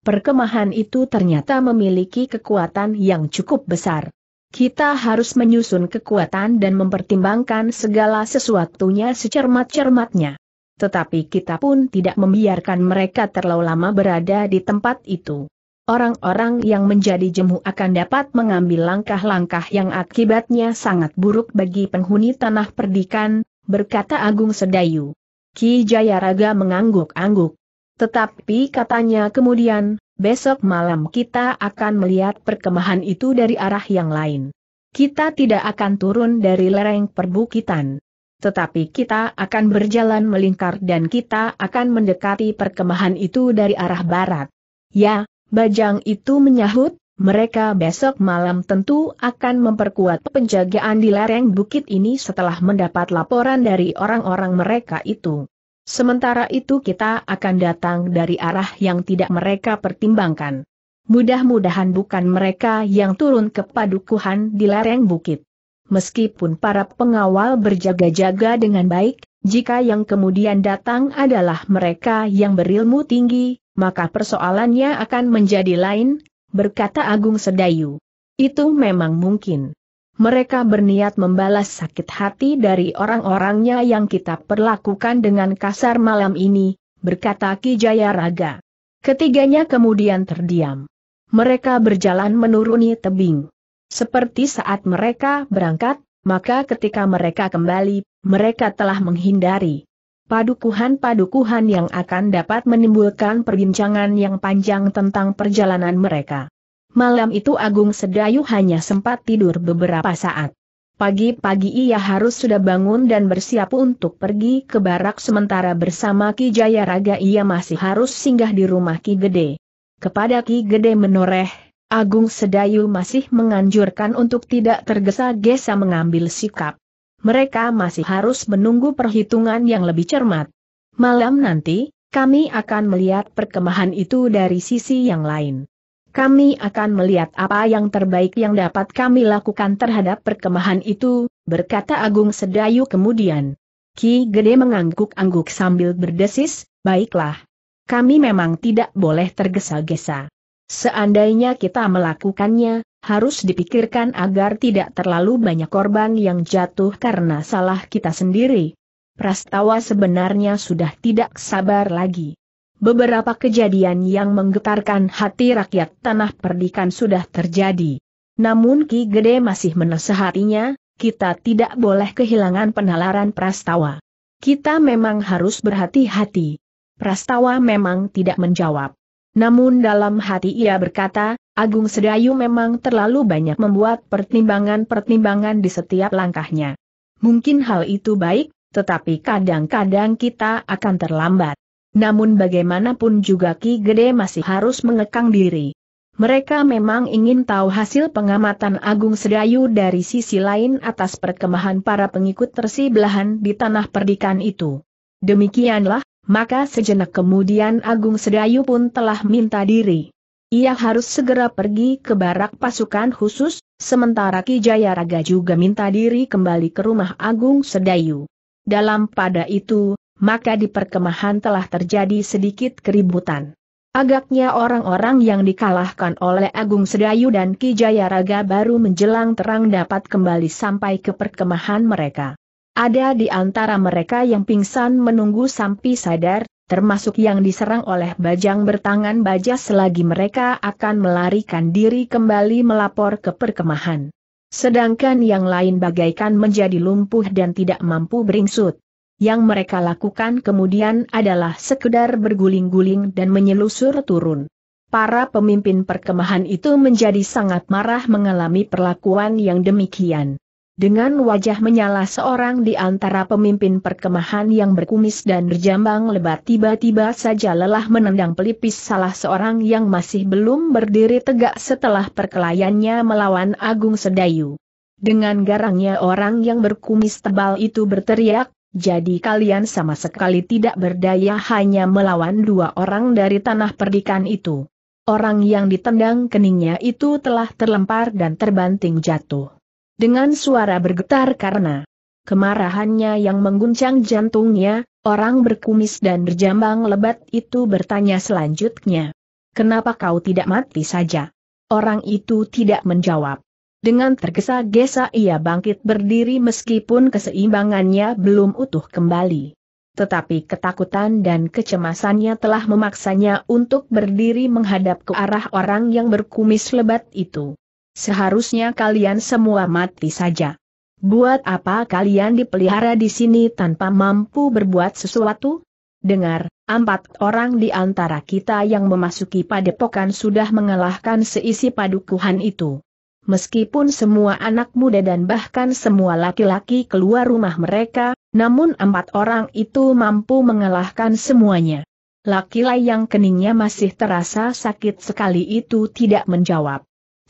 Perkemahan itu ternyata memiliki kekuatan yang cukup besar. Kita harus menyusun kekuatan dan mempertimbangkan segala sesuatunya secermat-cermatnya. Tetapi kita pun tidak membiarkan mereka terlalu lama berada di tempat itu. Orang-orang yang menjadi jemu akan dapat mengambil langkah-langkah yang akibatnya sangat buruk bagi penghuni tanah perdikan, berkata Agung Sedayu. Ki Jayaraga mengangguk-angguk. Tetapi katanya kemudian, besok malam kita akan melihat perkemahan itu dari arah yang lain. Kita tidak akan turun dari lereng perbukitan. Tetapi kita akan berjalan melingkar dan kita akan mendekati perkemahan itu dari arah barat. Ya, Bajang itu menyahut, mereka besok malam tentu akan memperkuat penjagaan di lereng bukit ini setelah mendapat laporan dari orang-orang mereka itu. Sementara itu kita akan datang dari arah yang tidak mereka pertimbangkan. Mudah-mudahan bukan mereka yang turun ke padukuhan di lereng bukit. Meskipun para pengawal berjaga-jaga dengan baik, jika yang kemudian datang adalah mereka yang berilmu tinggi, maka persoalannya akan menjadi lain, berkata Agung Sedayu. Itu memang mungkin. Mereka berniat membalas sakit hati dari orang-orangnya yang kita perlakukan dengan kasar malam ini, berkata Ki Jayaraga. Ketiganya kemudian terdiam. Mereka berjalan menuruni tebing. Seperti saat mereka berangkat, maka ketika mereka kembali mereka telah menghindari padukuhan-padukuhan yang akan dapat menimbulkan perbincangan yang panjang tentang perjalanan mereka. Malam itu Agung Sedayu hanya sempat tidur beberapa saat. Pagi-pagi ia harus sudah bangun dan bersiap untuk pergi ke barak sementara bersama Ki Jaya Raga ia masih harus singgah di rumah Ki Gede. Kepada Ki Gede menoreh, Agung Sedayu masih menganjurkan untuk tidak tergesa-gesa mengambil sikap mereka masih harus menunggu perhitungan yang lebih cermat. Malam nanti, kami akan melihat perkemahan itu dari sisi yang lain. Kami akan melihat apa yang terbaik yang dapat kami lakukan terhadap perkemahan itu, berkata Agung Sedayu kemudian. Ki Gede mengangguk-angguk sambil berdesis, baiklah. Kami memang tidak boleh tergesa-gesa. Seandainya kita melakukannya, harus dipikirkan agar tidak terlalu banyak korban yang jatuh karena salah kita sendiri. Prastawa sebenarnya sudah tidak sabar lagi. Beberapa kejadian yang menggetarkan hati rakyat tanah perdikan sudah terjadi. Namun Ki Gede masih menasehatinya, kita tidak boleh kehilangan penalaran Prastawa. Kita memang harus berhati-hati. Prastawa memang tidak menjawab. Namun dalam hati ia berkata, Agung Sedayu memang terlalu banyak membuat pertimbangan-pertimbangan di setiap langkahnya. Mungkin hal itu baik, tetapi kadang-kadang kita akan terlambat. Namun bagaimanapun juga Ki Gede masih harus mengekang diri. Mereka memang ingin tahu hasil pengamatan Agung Sedayu dari sisi lain atas perkemahan para pengikut belahan di tanah perdikan itu. Demikianlah, maka sejenak kemudian Agung Sedayu pun telah minta diri. Ia harus segera pergi ke barak pasukan khusus, sementara Ki Jayaraga juga minta diri kembali ke rumah Agung Sedayu. Dalam pada itu, maka di perkemahan telah terjadi sedikit keributan. Agaknya orang-orang yang dikalahkan oleh Agung Sedayu dan Ki Jayaraga baru menjelang terang dapat kembali sampai ke perkemahan mereka. Ada di antara mereka yang pingsan menunggu sampai sadar, termasuk yang diserang oleh bajang bertangan baja selagi mereka akan melarikan diri kembali melapor ke perkemahan. Sedangkan yang lain bagaikan menjadi lumpuh dan tidak mampu beringsut. Yang mereka lakukan kemudian adalah sekedar berguling-guling dan menyelusur turun. Para pemimpin perkemahan itu menjadi sangat marah mengalami perlakuan yang demikian dengan wajah menyala seorang di antara pemimpin perkemahan yang berkumis dan berjambang lebat tiba-tiba saja lelah menendang pelipis salah seorang yang masih belum berdiri tegak setelah perkelayannya melawan Agung Sedayu. Dengan garangnya orang yang berkumis tebal itu berteriak, jadi kalian sama sekali tidak berdaya hanya melawan dua orang dari tanah perdikan itu. Orang yang ditendang keningnya itu telah terlempar dan terbanting jatuh. Dengan suara bergetar karena kemarahannya yang mengguncang jantungnya, orang berkumis dan berjambang lebat itu bertanya selanjutnya. Kenapa kau tidak mati saja? Orang itu tidak menjawab. Dengan tergesa-gesa ia bangkit berdiri meskipun keseimbangannya belum utuh kembali. Tetapi ketakutan dan kecemasannya telah memaksanya untuk berdiri menghadap ke arah orang yang berkumis lebat itu. Seharusnya kalian semua mati saja. Buat apa kalian dipelihara di sini tanpa mampu berbuat sesuatu? Dengar, empat orang di antara kita yang memasuki padepokan sudah mengalahkan seisi padukuhan itu. Meskipun semua anak muda dan bahkan semua laki-laki keluar rumah mereka, namun empat orang itu mampu mengalahkan semuanya. Laki-laki yang keningnya masih terasa sakit sekali itu tidak menjawab.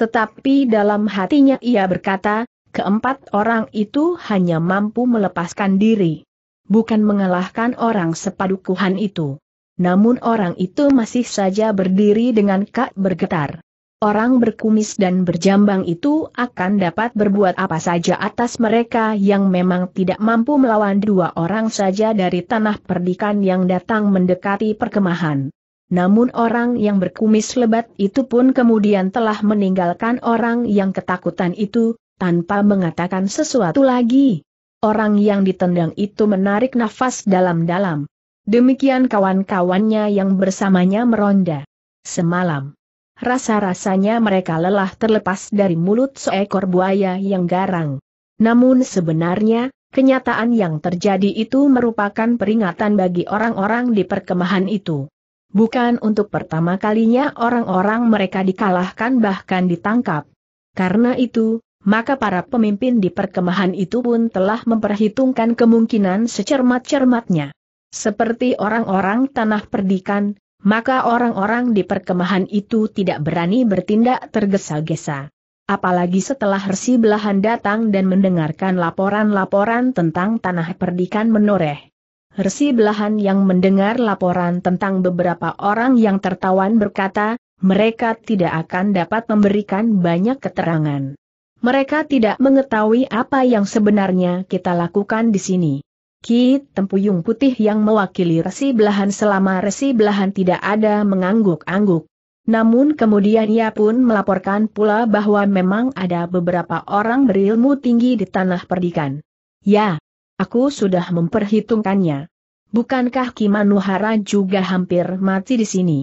Tetapi dalam hatinya ia berkata, keempat orang itu hanya mampu melepaskan diri. Bukan mengalahkan orang sepadukuhan itu. Namun orang itu masih saja berdiri dengan kak bergetar. Orang berkumis dan berjambang itu akan dapat berbuat apa saja atas mereka yang memang tidak mampu melawan dua orang saja dari tanah perdikan yang datang mendekati perkemahan. Namun orang yang berkumis lebat itu pun kemudian telah meninggalkan orang yang ketakutan itu, tanpa mengatakan sesuatu lagi. Orang yang ditendang itu menarik nafas dalam-dalam. Demikian kawan-kawannya yang bersamanya meronda. Semalam. Rasa-rasanya mereka lelah terlepas dari mulut seekor buaya yang garang. Namun sebenarnya, kenyataan yang terjadi itu merupakan peringatan bagi orang-orang di perkemahan itu. Bukan untuk pertama kalinya orang-orang mereka dikalahkan bahkan ditangkap. Karena itu, maka para pemimpin di perkemahan itu pun telah memperhitungkan kemungkinan secermat-cermatnya. Seperti orang-orang tanah perdikan, maka orang-orang di perkemahan itu tidak berani bertindak tergesa-gesa. Apalagi setelah resi belahan datang dan mendengarkan laporan-laporan tentang tanah perdikan menoreh. Resi Belahan yang mendengar laporan tentang beberapa orang yang tertawan berkata, mereka tidak akan dapat memberikan banyak keterangan. Mereka tidak mengetahui apa yang sebenarnya kita lakukan di sini. Ki Tempuyung Putih yang mewakili Resi Belahan selama Resi Belahan tidak ada mengangguk-angguk. Namun kemudian ia pun melaporkan pula bahwa memang ada beberapa orang berilmu tinggi di tanah perdikan. Ya, Aku sudah memperhitungkannya. Bukankah Kimanuhara juga hampir mati di sini?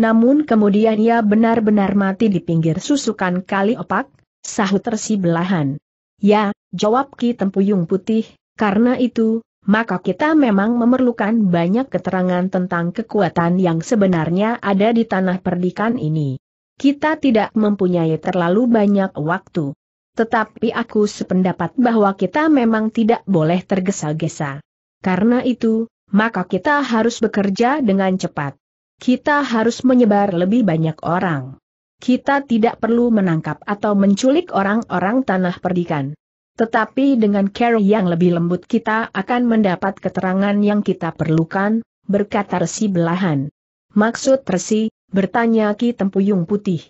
Namun kemudian ia benar-benar mati di pinggir susukan kali opak, sahut belahan. Ya, jawab Ki Tempuyung Putih, karena itu, maka kita memang memerlukan banyak keterangan tentang kekuatan yang sebenarnya ada di tanah perdikan ini. Kita tidak mempunyai terlalu banyak waktu. Tetapi aku sependapat bahwa kita memang tidak boleh tergesa-gesa. Karena itu, maka kita harus bekerja dengan cepat. Kita harus menyebar lebih banyak orang. Kita tidak perlu menangkap atau menculik orang-orang tanah perdikan. Tetapi dengan care yang lebih lembut kita akan mendapat keterangan yang kita perlukan, berkata Resi Belahan. Maksud Resi, bertanya Ki Tempuyung Putih.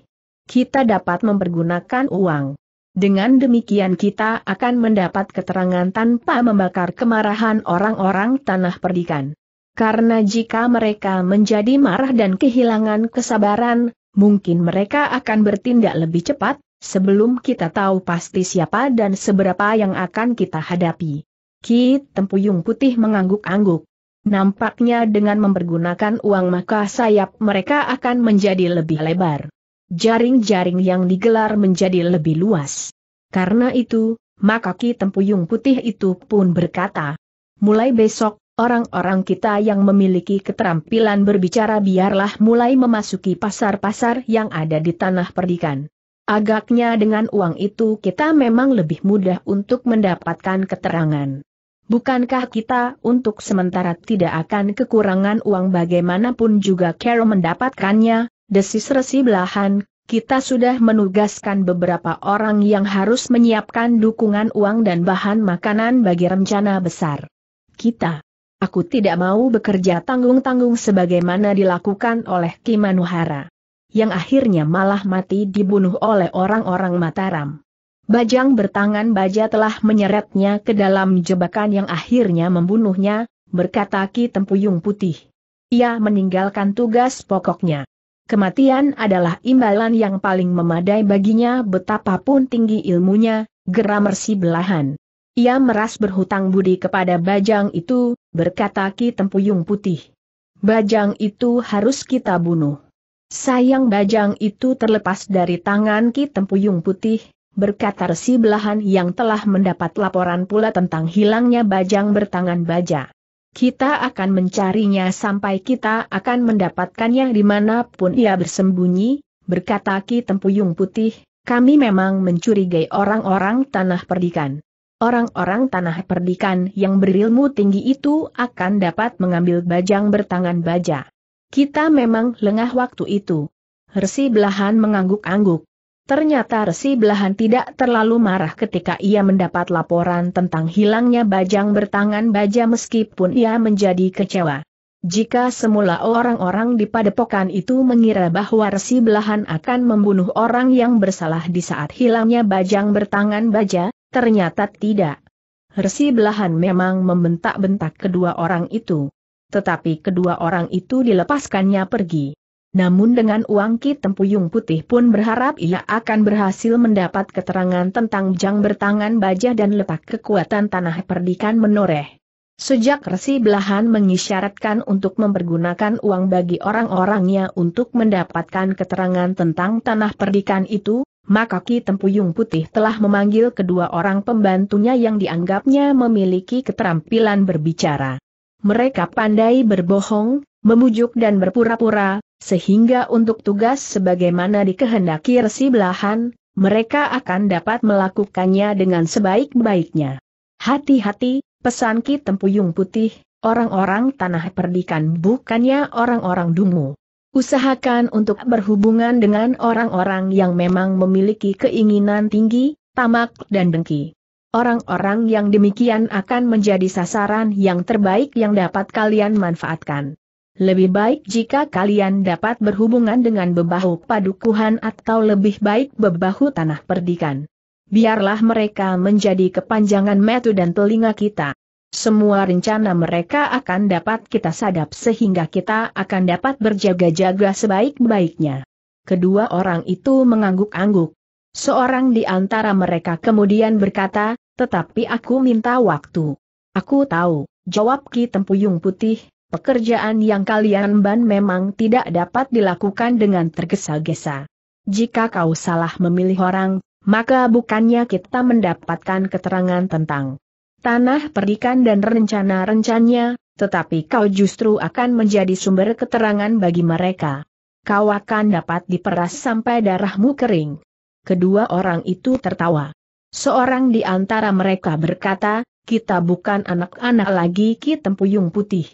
Kita dapat mempergunakan uang. Dengan demikian kita akan mendapat keterangan tanpa membakar kemarahan orang-orang tanah perdikan. Karena jika mereka menjadi marah dan kehilangan kesabaran, mungkin mereka akan bertindak lebih cepat, sebelum kita tahu pasti siapa dan seberapa yang akan kita hadapi. Ki Tempuyung Putih mengangguk-angguk. Nampaknya dengan mempergunakan uang maka sayap mereka akan menjadi lebih lebar jaring-jaring yang digelar menjadi lebih luas. Karena itu, maka Ki Tempuyung Putih itu pun berkata, mulai besok, orang-orang kita yang memiliki keterampilan berbicara biarlah mulai memasuki pasar-pasar yang ada di tanah perdikan. Agaknya dengan uang itu kita memang lebih mudah untuk mendapatkan keterangan. Bukankah kita untuk sementara tidak akan kekurangan uang bagaimanapun juga Carol mendapatkannya, Desis resi belahan, kita sudah menugaskan beberapa orang yang harus menyiapkan dukungan uang dan bahan makanan bagi rencana besar. Kita. Aku tidak mau bekerja tanggung-tanggung sebagaimana dilakukan oleh Kimanuhara. Yang akhirnya malah mati dibunuh oleh orang-orang Mataram. Bajang bertangan baja telah menyeretnya ke dalam jebakan yang akhirnya membunuhnya, berkata Ki Tempuyung Putih. Ia meninggalkan tugas pokoknya. Kematian adalah imbalan yang paling memadai baginya betapapun tinggi ilmunya, geram geramersi belahan. Ia meras berhutang budi kepada bajang itu, berkata Ki Tempuyung Putih. Bajang itu harus kita bunuh. Sayang bajang itu terlepas dari tangan Ki Tempuyung Putih, berkata resi belahan yang telah mendapat laporan pula tentang hilangnya bajang bertangan baja. Kita akan mencarinya sampai kita akan mendapatkannya dimanapun ia bersembunyi, berkata Ki Tempuyung Putih, kami memang mencurigai orang-orang tanah perdikan. Orang-orang tanah perdikan yang berilmu tinggi itu akan dapat mengambil bajang bertangan baja. Kita memang lengah waktu itu. Resi belahan mengangguk-angguk. Ternyata Resi Belahan tidak terlalu marah ketika ia mendapat laporan tentang hilangnya bajang bertangan baja meskipun ia menjadi kecewa. Jika semula orang-orang di padepokan itu mengira bahwa Resi Belahan akan membunuh orang yang bersalah di saat hilangnya bajang bertangan baja, ternyata tidak. Resi Belahan memang membentak-bentak kedua orang itu. Tetapi kedua orang itu dilepaskannya pergi. Namun dengan uang Ki Tempuyung Putih pun berharap ia akan berhasil mendapat keterangan tentang jang bertangan baja dan letak kekuatan tanah perdikan menoreh. Sejak resi belahan mengisyaratkan untuk mempergunakan uang bagi orang-orangnya untuk mendapatkan keterangan tentang tanah perdikan itu, maka Ki Tempuyung Putih telah memanggil kedua orang pembantunya yang dianggapnya memiliki keterampilan berbicara. Mereka pandai berbohong, memujuk dan berpura-pura, sehingga untuk tugas sebagaimana dikehendaki resi belahan, mereka akan dapat melakukannya dengan sebaik-baiknya. Hati-hati, pesan Ki Tempuyung Putih, orang-orang tanah perdikan bukannya orang-orang dungu. Usahakan untuk berhubungan dengan orang-orang yang memang memiliki keinginan tinggi, tamak dan dengki. Orang-orang yang demikian akan menjadi sasaran yang terbaik yang dapat kalian manfaatkan. Lebih baik jika kalian dapat berhubungan dengan bebahu padukuhan atau lebih baik bebahu tanah perdikan. Biarlah mereka menjadi kepanjangan metu dan telinga kita. Semua rencana mereka akan dapat kita sadap sehingga kita akan dapat berjaga-jaga sebaik-baiknya. Kedua orang itu mengangguk-angguk. Seorang di antara mereka kemudian berkata, tetapi aku minta waktu. Aku tahu, jawab Ki Tempuyung Putih, Pekerjaan yang kalian ban memang tidak dapat dilakukan dengan tergesa-gesa. Jika kau salah memilih orang, maka bukannya kita mendapatkan keterangan tentang tanah perdikan dan rencana-rencananya, tetapi kau justru akan menjadi sumber keterangan bagi mereka. Kau akan dapat diperas sampai darahmu kering. Kedua orang itu tertawa. Seorang di antara mereka berkata, kita bukan anak-anak lagi ki tempuyung putih.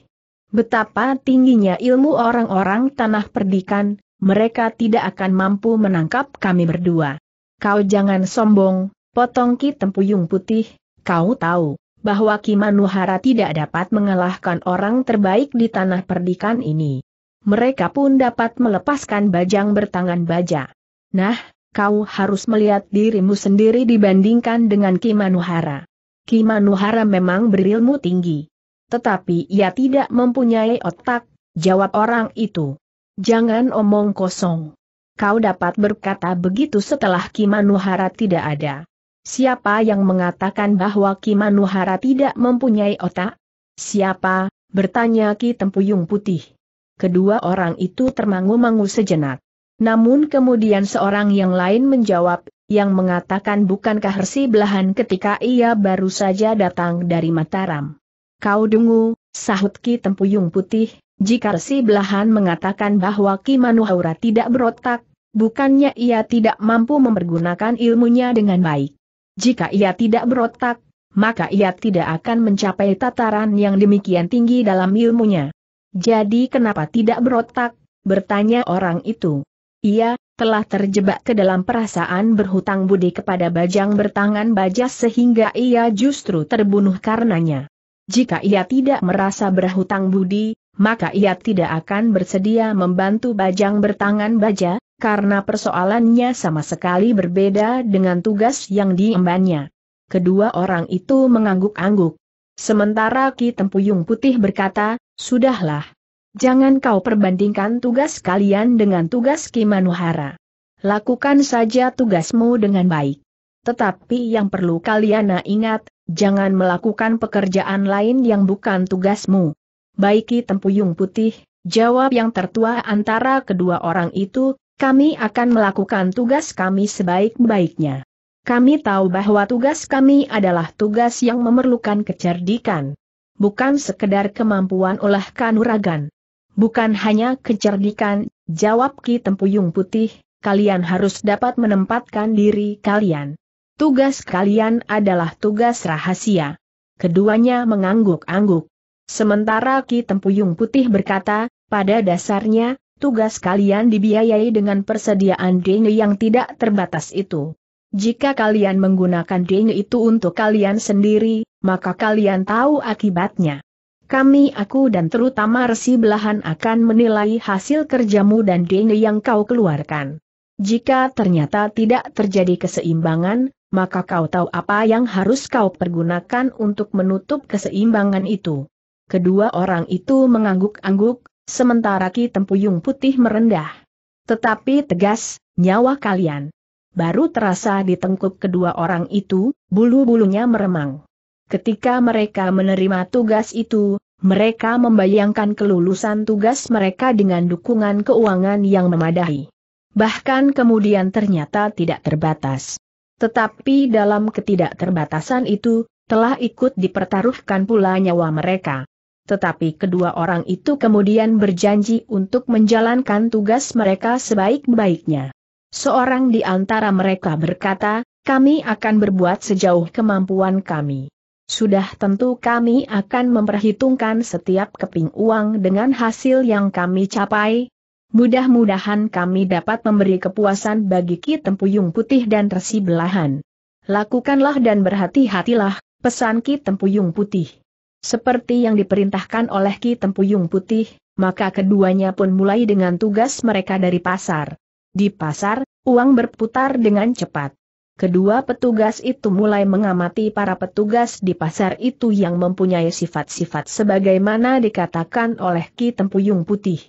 Betapa tingginya ilmu orang-orang tanah perdikan, mereka tidak akan mampu menangkap kami berdua. Kau jangan sombong, potong Ki Tempuyung Putih, kau tahu bahwa Ki Manuhara tidak dapat mengalahkan orang terbaik di tanah perdikan ini. Mereka pun dapat melepaskan bajang bertangan baja. Nah, kau harus melihat dirimu sendiri dibandingkan dengan Ki Manuhara. Ki Manuhara memang berilmu tinggi tetapi ia tidak mempunyai otak, jawab orang itu. Jangan omong kosong. Kau dapat berkata begitu setelah Kimanuhara tidak ada. Siapa yang mengatakan bahwa Kimanuhara tidak mempunyai otak? Siapa? bertanya Ki Tempuyung Putih. Kedua orang itu termangu-mangu sejenak. Namun kemudian seorang yang lain menjawab, yang mengatakan bukankah Hersi Belahan ketika ia baru saja datang dari Mataram. Kau dungu, sahut Ki Tempuyung Putih, jika Resi Belahan mengatakan bahwa Ki Manuhaura tidak berotak, bukannya ia tidak mampu mempergunakan ilmunya dengan baik. Jika ia tidak berotak, maka ia tidak akan mencapai tataran yang demikian tinggi dalam ilmunya. Jadi kenapa tidak berotak? bertanya orang itu. Ia, telah terjebak ke dalam perasaan berhutang budi kepada bajang bertangan baja sehingga ia justru terbunuh karenanya. Jika ia tidak merasa berhutang budi, maka ia tidak akan bersedia membantu bajang bertangan baja, karena persoalannya sama sekali berbeda dengan tugas yang diembannya. Kedua orang itu mengangguk-angguk. Sementara Ki Tempuyung Putih berkata, Sudahlah. Jangan kau perbandingkan tugas kalian dengan tugas Ki Manuhara. Lakukan saja tugasmu dengan baik. Tetapi yang perlu kalian ingat, Jangan melakukan pekerjaan lain yang bukan tugasmu. Baiki Tempuyung Putih, jawab yang tertua antara kedua orang itu, kami akan melakukan tugas kami sebaik-baiknya. Kami tahu bahwa tugas kami adalah tugas yang memerlukan kecerdikan. Bukan sekedar kemampuan olah kanuragan. Bukan hanya kecerdikan, jawab Ki Tempuyung Putih, kalian harus dapat menempatkan diri kalian Tugas kalian adalah tugas rahasia. Keduanya mengangguk-angguk. Sementara Ki Tempuyung Putih berkata, pada dasarnya, tugas kalian dibiayai dengan persediaan dengue yang tidak terbatas itu. Jika kalian menggunakan dengue itu untuk kalian sendiri, maka kalian tahu akibatnya. Kami aku dan terutama resi belahan akan menilai hasil kerjamu dan dengue yang kau keluarkan. Jika ternyata tidak terjadi keseimbangan, maka kau tahu apa yang harus kau pergunakan untuk menutup keseimbangan itu. Kedua orang itu mengangguk-angguk, sementara Ki Tempuyung Putih merendah. Tetapi tegas, nyawa kalian. Baru terasa di kedua orang itu, bulu-bulunya meremang. Ketika mereka menerima tugas itu, mereka membayangkan kelulusan tugas mereka dengan dukungan keuangan yang memadai. Bahkan kemudian ternyata tidak terbatas. Tetapi dalam ketidakterbatasan itu, telah ikut dipertaruhkan pula nyawa mereka. Tetapi kedua orang itu kemudian berjanji untuk menjalankan tugas mereka sebaik-baiknya. Seorang di antara mereka berkata, kami akan berbuat sejauh kemampuan kami. Sudah tentu kami akan memperhitungkan setiap keping uang dengan hasil yang kami capai, Mudah-mudahan kami dapat memberi kepuasan bagi Ki Tempuyung Putih dan Resi Belahan. Lakukanlah dan berhati-hatilah, pesan Ki Tempuyung Putih. Seperti yang diperintahkan oleh Ki Tempuyung Putih, maka keduanya pun mulai dengan tugas mereka dari pasar. Di pasar, uang berputar dengan cepat. Kedua petugas itu mulai mengamati para petugas di pasar itu yang mempunyai sifat-sifat sebagaimana dikatakan oleh Ki Tempuyung Putih.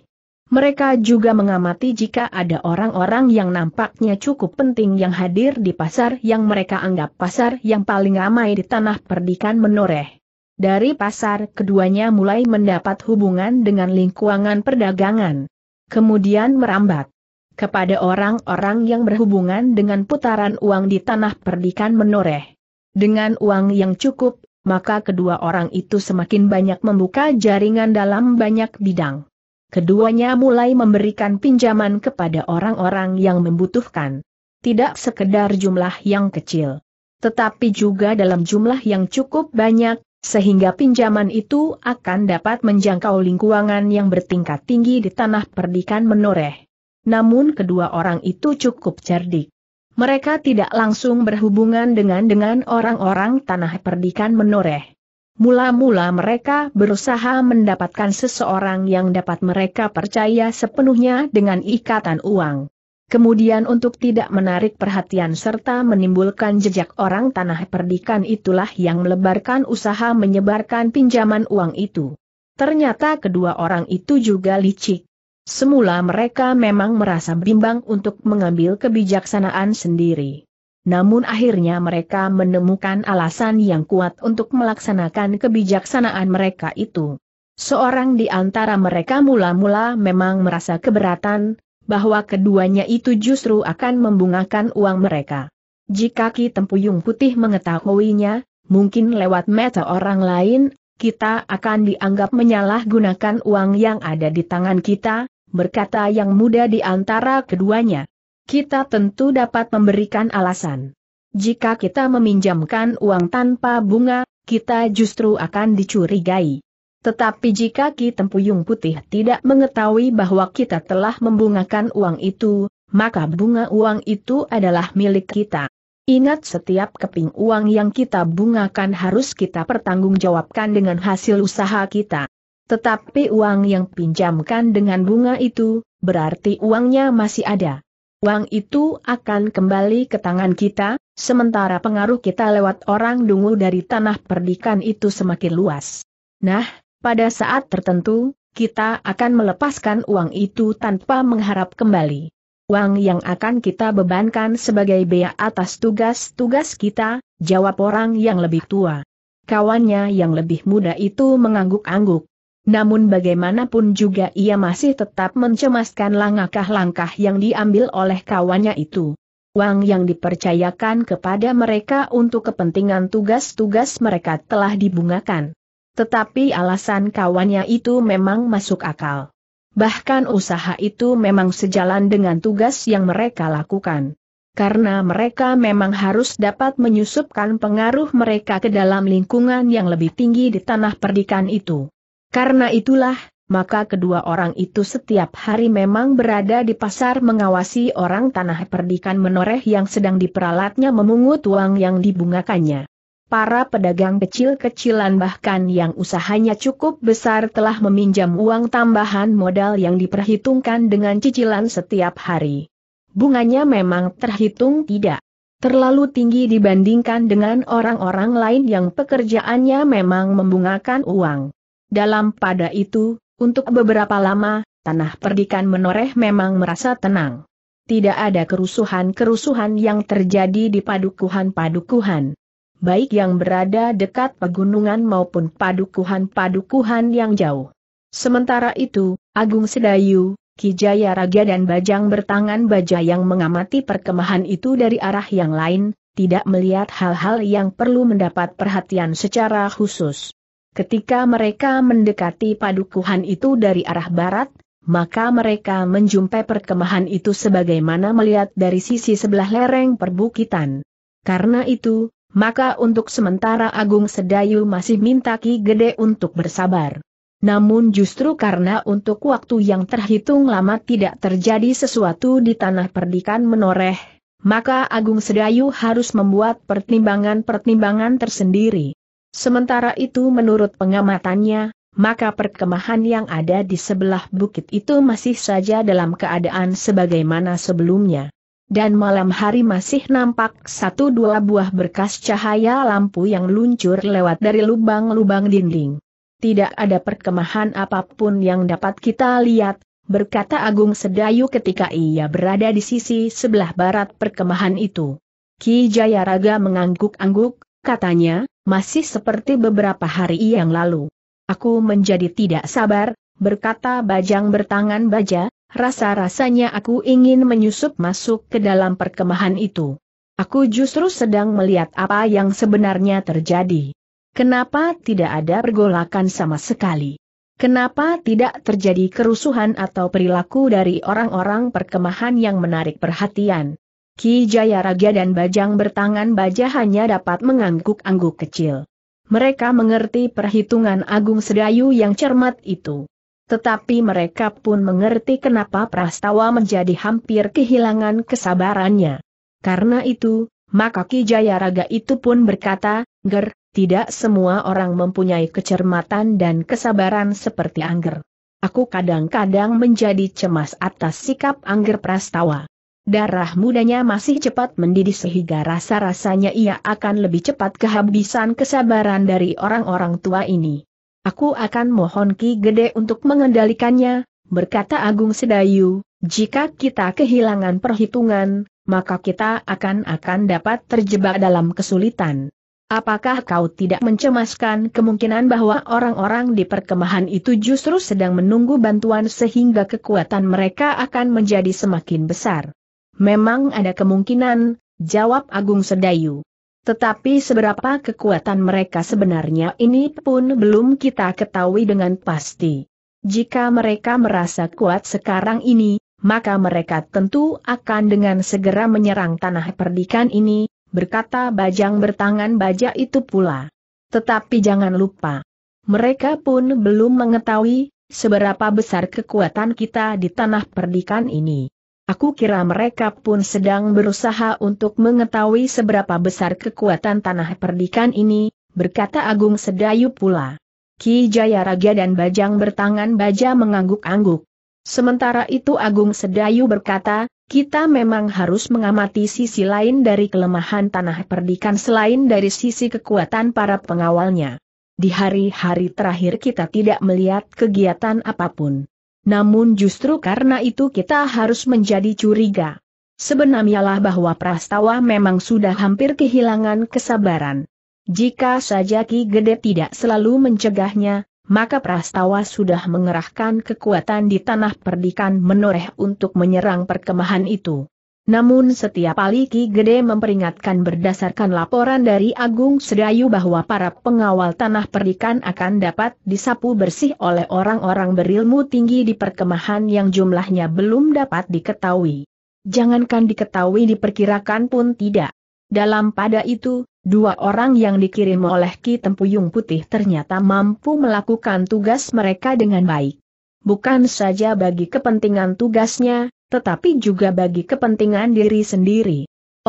Mereka juga mengamati jika ada orang-orang yang nampaknya cukup penting yang hadir di pasar yang mereka anggap pasar yang paling ramai di tanah perdikan menoreh. Dari pasar keduanya mulai mendapat hubungan dengan lingkungan perdagangan. Kemudian merambat kepada orang-orang yang berhubungan dengan putaran uang di tanah perdikan menoreh. Dengan uang yang cukup, maka kedua orang itu semakin banyak membuka jaringan dalam banyak bidang keduanya mulai memberikan pinjaman kepada orang-orang yang membutuhkan. Tidak sekedar jumlah yang kecil, tetapi juga dalam jumlah yang cukup banyak, sehingga pinjaman itu akan dapat menjangkau lingkungan yang bertingkat tinggi di tanah perdikan menoreh. Namun kedua orang itu cukup cerdik. Mereka tidak langsung berhubungan dengan dengan orang-orang tanah perdikan menoreh. Mula-mula mereka berusaha mendapatkan seseorang yang dapat mereka percaya sepenuhnya dengan ikatan uang. Kemudian untuk tidak menarik perhatian serta menimbulkan jejak orang tanah perdikan itulah yang melebarkan usaha menyebarkan pinjaman uang itu. Ternyata kedua orang itu juga licik. Semula mereka memang merasa bimbang untuk mengambil kebijaksanaan sendiri namun akhirnya mereka menemukan alasan yang kuat untuk melaksanakan kebijaksanaan mereka itu. Seorang di antara mereka mula-mula memang merasa keberatan, bahwa keduanya itu justru akan membungakan uang mereka. Jika Ki Tempuyung Putih mengetahuinya, mungkin lewat mata orang lain, kita akan dianggap menyalahgunakan uang yang ada di tangan kita, berkata yang muda di antara keduanya kita tentu dapat memberikan alasan. Jika kita meminjamkan uang tanpa bunga, kita justru akan dicurigai. Tetapi jika Ki Tempuyung Putih tidak mengetahui bahwa kita telah membungakan uang itu, maka bunga uang itu adalah milik kita. Ingat setiap keping uang yang kita bungakan harus kita pertanggungjawabkan dengan hasil usaha kita. Tetapi uang yang pinjamkan dengan bunga itu, berarti uangnya masih ada uang itu akan kembali ke tangan kita, sementara pengaruh kita lewat orang dungu dari tanah perdikan itu semakin luas. Nah, pada saat tertentu, kita akan melepaskan uang itu tanpa mengharap kembali. Uang yang akan kita bebankan sebagai bea atas tugas-tugas kita, jawab orang yang lebih tua. Kawannya yang lebih muda itu mengangguk-angguk. Namun bagaimanapun juga ia masih tetap mencemaskan langkah-langkah yang diambil oleh kawannya itu. Uang yang dipercayakan kepada mereka untuk kepentingan tugas-tugas mereka telah dibungakan. Tetapi alasan kawannya itu memang masuk akal. Bahkan usaha itu memang sejalan dengan tugas yang mereka lakukan. Karena mereka memang harus dapat menyusupkan pengaruh mereka ke dalam lingkungan yang lebih tinggi di tanah perdikan itu. Karena itulah, maka kedua orang itu setiap hari memang berada di pasar mengawasi orang tanah perdikan menoreh yang sedang diperalatnya memungut uang yang dibungakannya. Para pedagang kecil-kecilan bahkan yang usahanya cukup besar telah meminjam uang tambahan modal yang diperhitungkan dengan cicilan setiap hari. Bunganya memang terhitung tidak terlalu tinggi dibandingkan dengan orang-orang lain yang pekerjaannya memang membungakan uang. Dalam pada itu, untuk beberapa lama, tanah perdikan menoreh memang merasa tenang. Tidak ada kerusuhan-kerusuhan yang terjadi di padukuhan-padukuhan. Baik yang berada dekat pegunungan maupun padukuhan-padukuhan yang jauh. Sementara itu, Agung Sedayu, Kijaya Raja dan Bajang bertangan baja yang mengamati perkemahan itu dari arah yang lain, tidak melihat hal-hal yang perlu mendapat perhatian secara khusus. Ketika mereka mendekati padukuhan itu dari arah barat, maka mereka menjumpai perkemahan itu sebagaimana melihat dari sisi sebelah lereng perbukitan. Karena itu, maka untuk sementara Agung Sedayu masih minta Ki Gede untuk bersabar. Namun justru karena untuk waktu yang terhitung lama tidak terjadi sesuatu di tanah perdikan menoreh, maka Agung Sedayu harus membuat pertimbangan-pertimbangan tersendiri. Sementara itu menurut pengamatannya, maka perkemahan yang ada di sebelah bukit itu masih saja dalam keadaan sebagaimana sebelumnya. Dan malam hari masih nampak satu dua buah berkas cahaya lampu yang luncur lewat dari lubang-lubang dinding. Tidak ada perkemahan apapun yang dapat kita lihat, berkata Agung Sedayu ketika ia berada di sisi sebelah barat perkemahan itu. Ki Jayaraga mengangguk-angguk, katanya, masih seperti beberapa hari yang lalu. Aku menjadi tidak sabar, berkata Bajang bertangan baja, rasa-rasanya aku ingin menyusup masuk ke dalam perkemahan itu. Aku justru sedang melihat apa yang sebenarnya terjadi. Kenapa tidak ada pergolakan sama sekali? Kenapa tidak terjadi kerusuhan atau perilaku dari orang-orang perkemahan yang menarik perhatian? Ki Jaya Raga dan Bajang bertangan baja hanya dapat mengangguk-angguk kecil. Mereka mengerti perhitungan Agung Sedayu yang cermat itu. Tetapi mereka pun mengerti kenapa Prastawa menjadi hampir kehilangan kesabarannya. Karena itu, maka Ki Jaya Raga itu pun berkata, Ger, tidak semua orang mempunyai kecermatan dan kesabaran seperti Angger. Aku kadang-kadang menjadi cemas atas sikap Angger Prastawa. Darah mudanya masih cepat mendidih sehingga rasa-rasanya ia akan lebih cepat kehabisan kesabaran dari orang-orang tua ini. Aku akan mohon Ki Gede untuk mengendalikannya, berkata Agung Sedayu, jika kita kehilangan perhitungan, maka kita akan akan dapat terjebak dalam kesulitan. Apakah kau tidak mencemaskan kemungkinan bahwa orang-orang di perkemahan itu justru sedang menunggu bantuan sehingga kekuatan mereka akan menjadi semakin besar? Memang ada kemungkinan, jawab Agung Sedayu. Tetapi seberapa kekuatan mereka sebenarnya ini pun belum kita ketahui dengan pasti. Jika mereka merasa kuat sekarang ini, maka mereka tentu akan dengan segera menyerang tanah perdikan ini, berkata bajang bertangan baja itu pula. Tetapi jangan lupa, mereka pun belum mengetahui seberapa besar kekuatan kita di tanah perdikan ini. Aku kira mereka pun sedang berusaha untuk mengetahui seberapa besar kekuatan tanah perdikan ini, berkata Agung Sedayu pula. Ki Jayaraga dan Bajang bertangan baja mengangguk-angguk. Sementara itu Agung Sedayu berkata, kita memang harus mengamati sisi lain dari kelemahan tanah perdikan selain dari sisi kekuatan para pengawalnya. Di hari-hari terakhir kita tidak melihat kegiatan apapun. Namun justru karena itu kita harus menjadi curiga. Sebenarnyalah bahwa Prastawa memang sudah hampir kehilangan kesabaran. Jika saja Ki Gede tidak selalu mencegahnya, maka Prastawa sudah mengerahkan kekuatan di tanah perdikan menoreh untuk menyerang perkemahan itu. Namun setiap kali Ki Gede memperingatkan berdasarkan laporan dari Agung Sedayu bahwa para pengawal tanah perdikan akan dapat disapu bersih oleh orang-orang berilmu tinggi di perkemahan yang jumlahnya belum dapat diketahui. Jangankan diketahui diperkirakan pun tidak. Dalam pada itu, dua orang yang dikirim oleh Ki Tempuyung Putih ternyata mampu melakukan tugas mereka dengan baik. Bukan saja bagi kepentingan tugasnya, tetapi juga bagi kepentingan diri sendiri.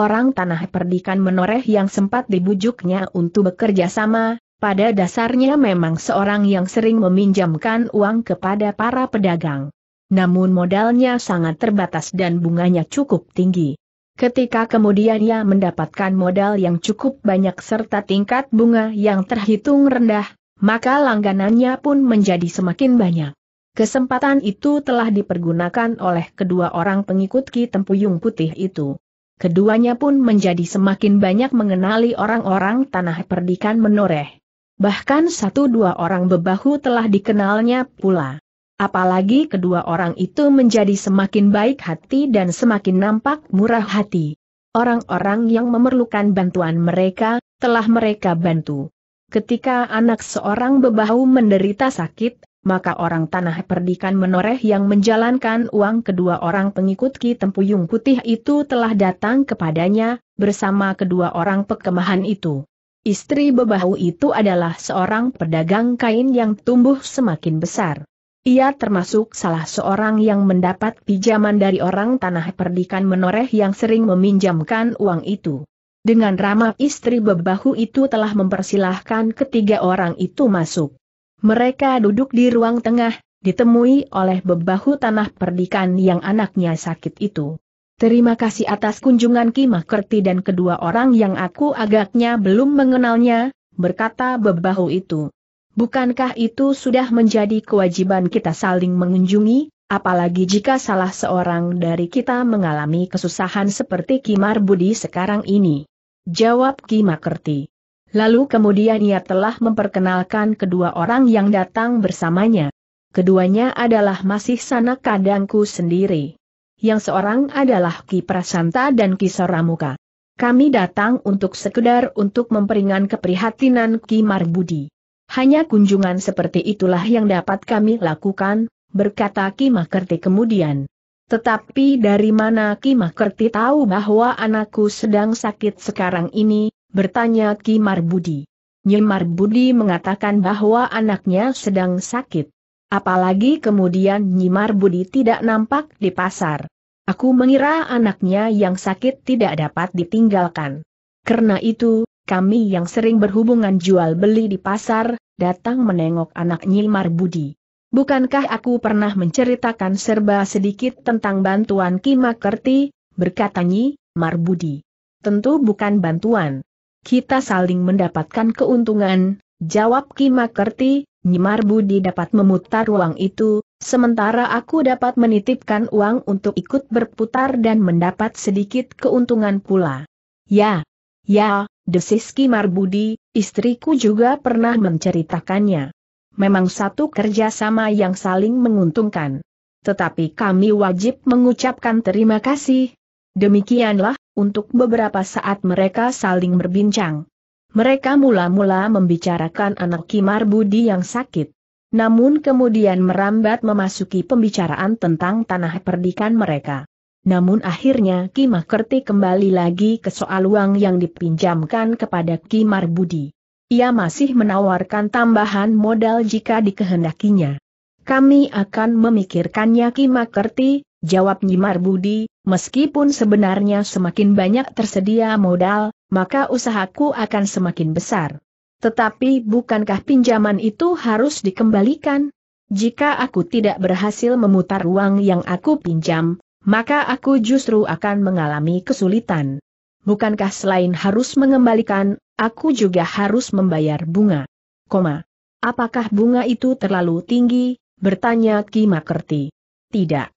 Orang tanah perdikan menoreh yang sempat dibujuknya untuk bekerja sama, pada dasarnya memang seorang yang sering meminjamkan uang kepada para pedagang. Namun modalnya sangat terbatas dan bunganya cukup tinggi. Ketika kemudian ia mendapatkan modal yang cukup banyak serta tingkat bunga yang terhitung rendah, maka langganannya pun menjadi semakin banyak. Kesempatan itu telah dipergunakan oleh kedua orang pengikut Ki Tempuyung Putih itu. Keduanya pun menjadi semakin banyak mengenali orang-orang tanah perdikan menoreh. Bahkan satu dua orang bebahu telah dikenalnya pula. Apalagi kedua orang itu menjadi semakin baik hati dan semakin nampak murah hati. Orang-orang yang memerlukan bantuan mereka, telah mereka bantu. Ketika anak seorang bebahu menderita sakit, maka orang tanah perdikan menoreh yang menjalankan uang kedua orang pengikut Ki Tempuyung Putih itu telah datang kepadanya, bersama kedua orang pekemahan itu. Istri bebahu itu adalah seorang pedagang kain yang tumbuh semakin besar. Ia termasuk salah seorang yang mendapat pinjaman dari orang tanah perdikan menoreh yang sering meminjamkan uang itu. Dengan ramah istri bebahu itu telah mempersilahkan ketiga orang itu masuk. Mereka duduk di ruang tengah, ditemui oleh bebahu tanah perdikan yang anaknya sakit itu. Terima kasih atas kunjungan Ki Makerti dan kedua orang yang aku agaknya belum mengenalnya, berkata bebahu itu. Bukankah itu sudah menjadi kewajiban kita saling mengunjungi, apalagi jika salah seorang dari kita mengalami kesusahan seperti Kimar Budi sekarang ini? Jawab Ki Makerti. Lalu kemudian ia telah memperkenalkan kedua orang yang datang bersamanya. Keduanya adalah masih sana kadangku sendiri. Yang seorang adalah Ki Prasanta dan Ki Soramuka. Kami datang untuk sekedar untuk memperingan keprihatinan Ki Marbudi. Hanya kunjungan seperti itulah yang dapat kami lakukan, berkata Ki Makerti kemudian. Tetapi dari mana Ki Makerti tahu bahwa anakku sedang sakit sekarang ini, Bertanya Ki Marbudi. Nyi Marbudi mengatakan bahwa anaknya sedang sakit. Apalagi kemudian Nyi Marbudi tidak nampak di pasar. Aku mengira anaknya yang sakit tidak dapat ditinggalkan. Karena itu, kami yang sering berhubungan jual beli di pasar, datang menengok anak Nyi Marbudi. Bukankah aku pernah menceritakan serba sedikit tentang bantuan Ki Makerti? berkata Nyi, Marbudi. Tentu bukan bantuan kita saling mendapatkan keuntungan, jawab Kimakerti, Nyimar Budi dapat memutar uang itu, sementara aku dapat menitipkan uang untuk ikut berputar dan mendapat sedikit keuntungan pula. Ya, ya, desis Kimar Marbudi. istriku juga pernah menceritakannya. Memang satu kerjasama yang saling menguntungkan. Tetapi kami wajib mengucapkan terima kasih. Demikianlah, untuk beberapa saat mereka saling berbincang. Mereka mula-mula membicarakan anak Kimar Budi yang sakit. Namun kemudian merambat memasuki pembicaraan tentang tanah perdikan mereka. Namun akhirnya Kimah Kerti kembali lagi ke soal uang yang dipinjamkan kepada Kimar Budi. Ia masih menawarkan tambahan modal jika dikehendakinya. Kami akan memikirkannya Kimah Kerti, Jawab Nyimar Budi, meskipun sebenarnya semakin banyak tersedia modal, maka usahaku akan semakin besar. Tetapi bukankah pinjaman itu harus dikembalikan? Jika aku tidak berhasil memutar uang yang aku pinjam, maka aku justru akan mengalami kesulitan. Bukankah selain harus mengembalikan, aku juga harus membayar bunga? Koma. Apakah bunga itu terlalu tinggi? Bertanya Ki Makerti. Tidak.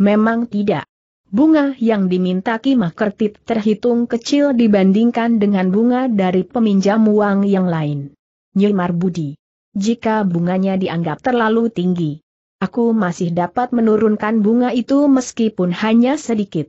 Memang tidak. Bunga yang diminta Kimah Kertit terhitung kecil dibandingkan dengan bunga dari peminjam uang yang lain. Nyimar Budi. Jika bunganya dianggap terlalu tinggi, aku masih dapat menurunkan bunga itu meskipun hanya sedikit.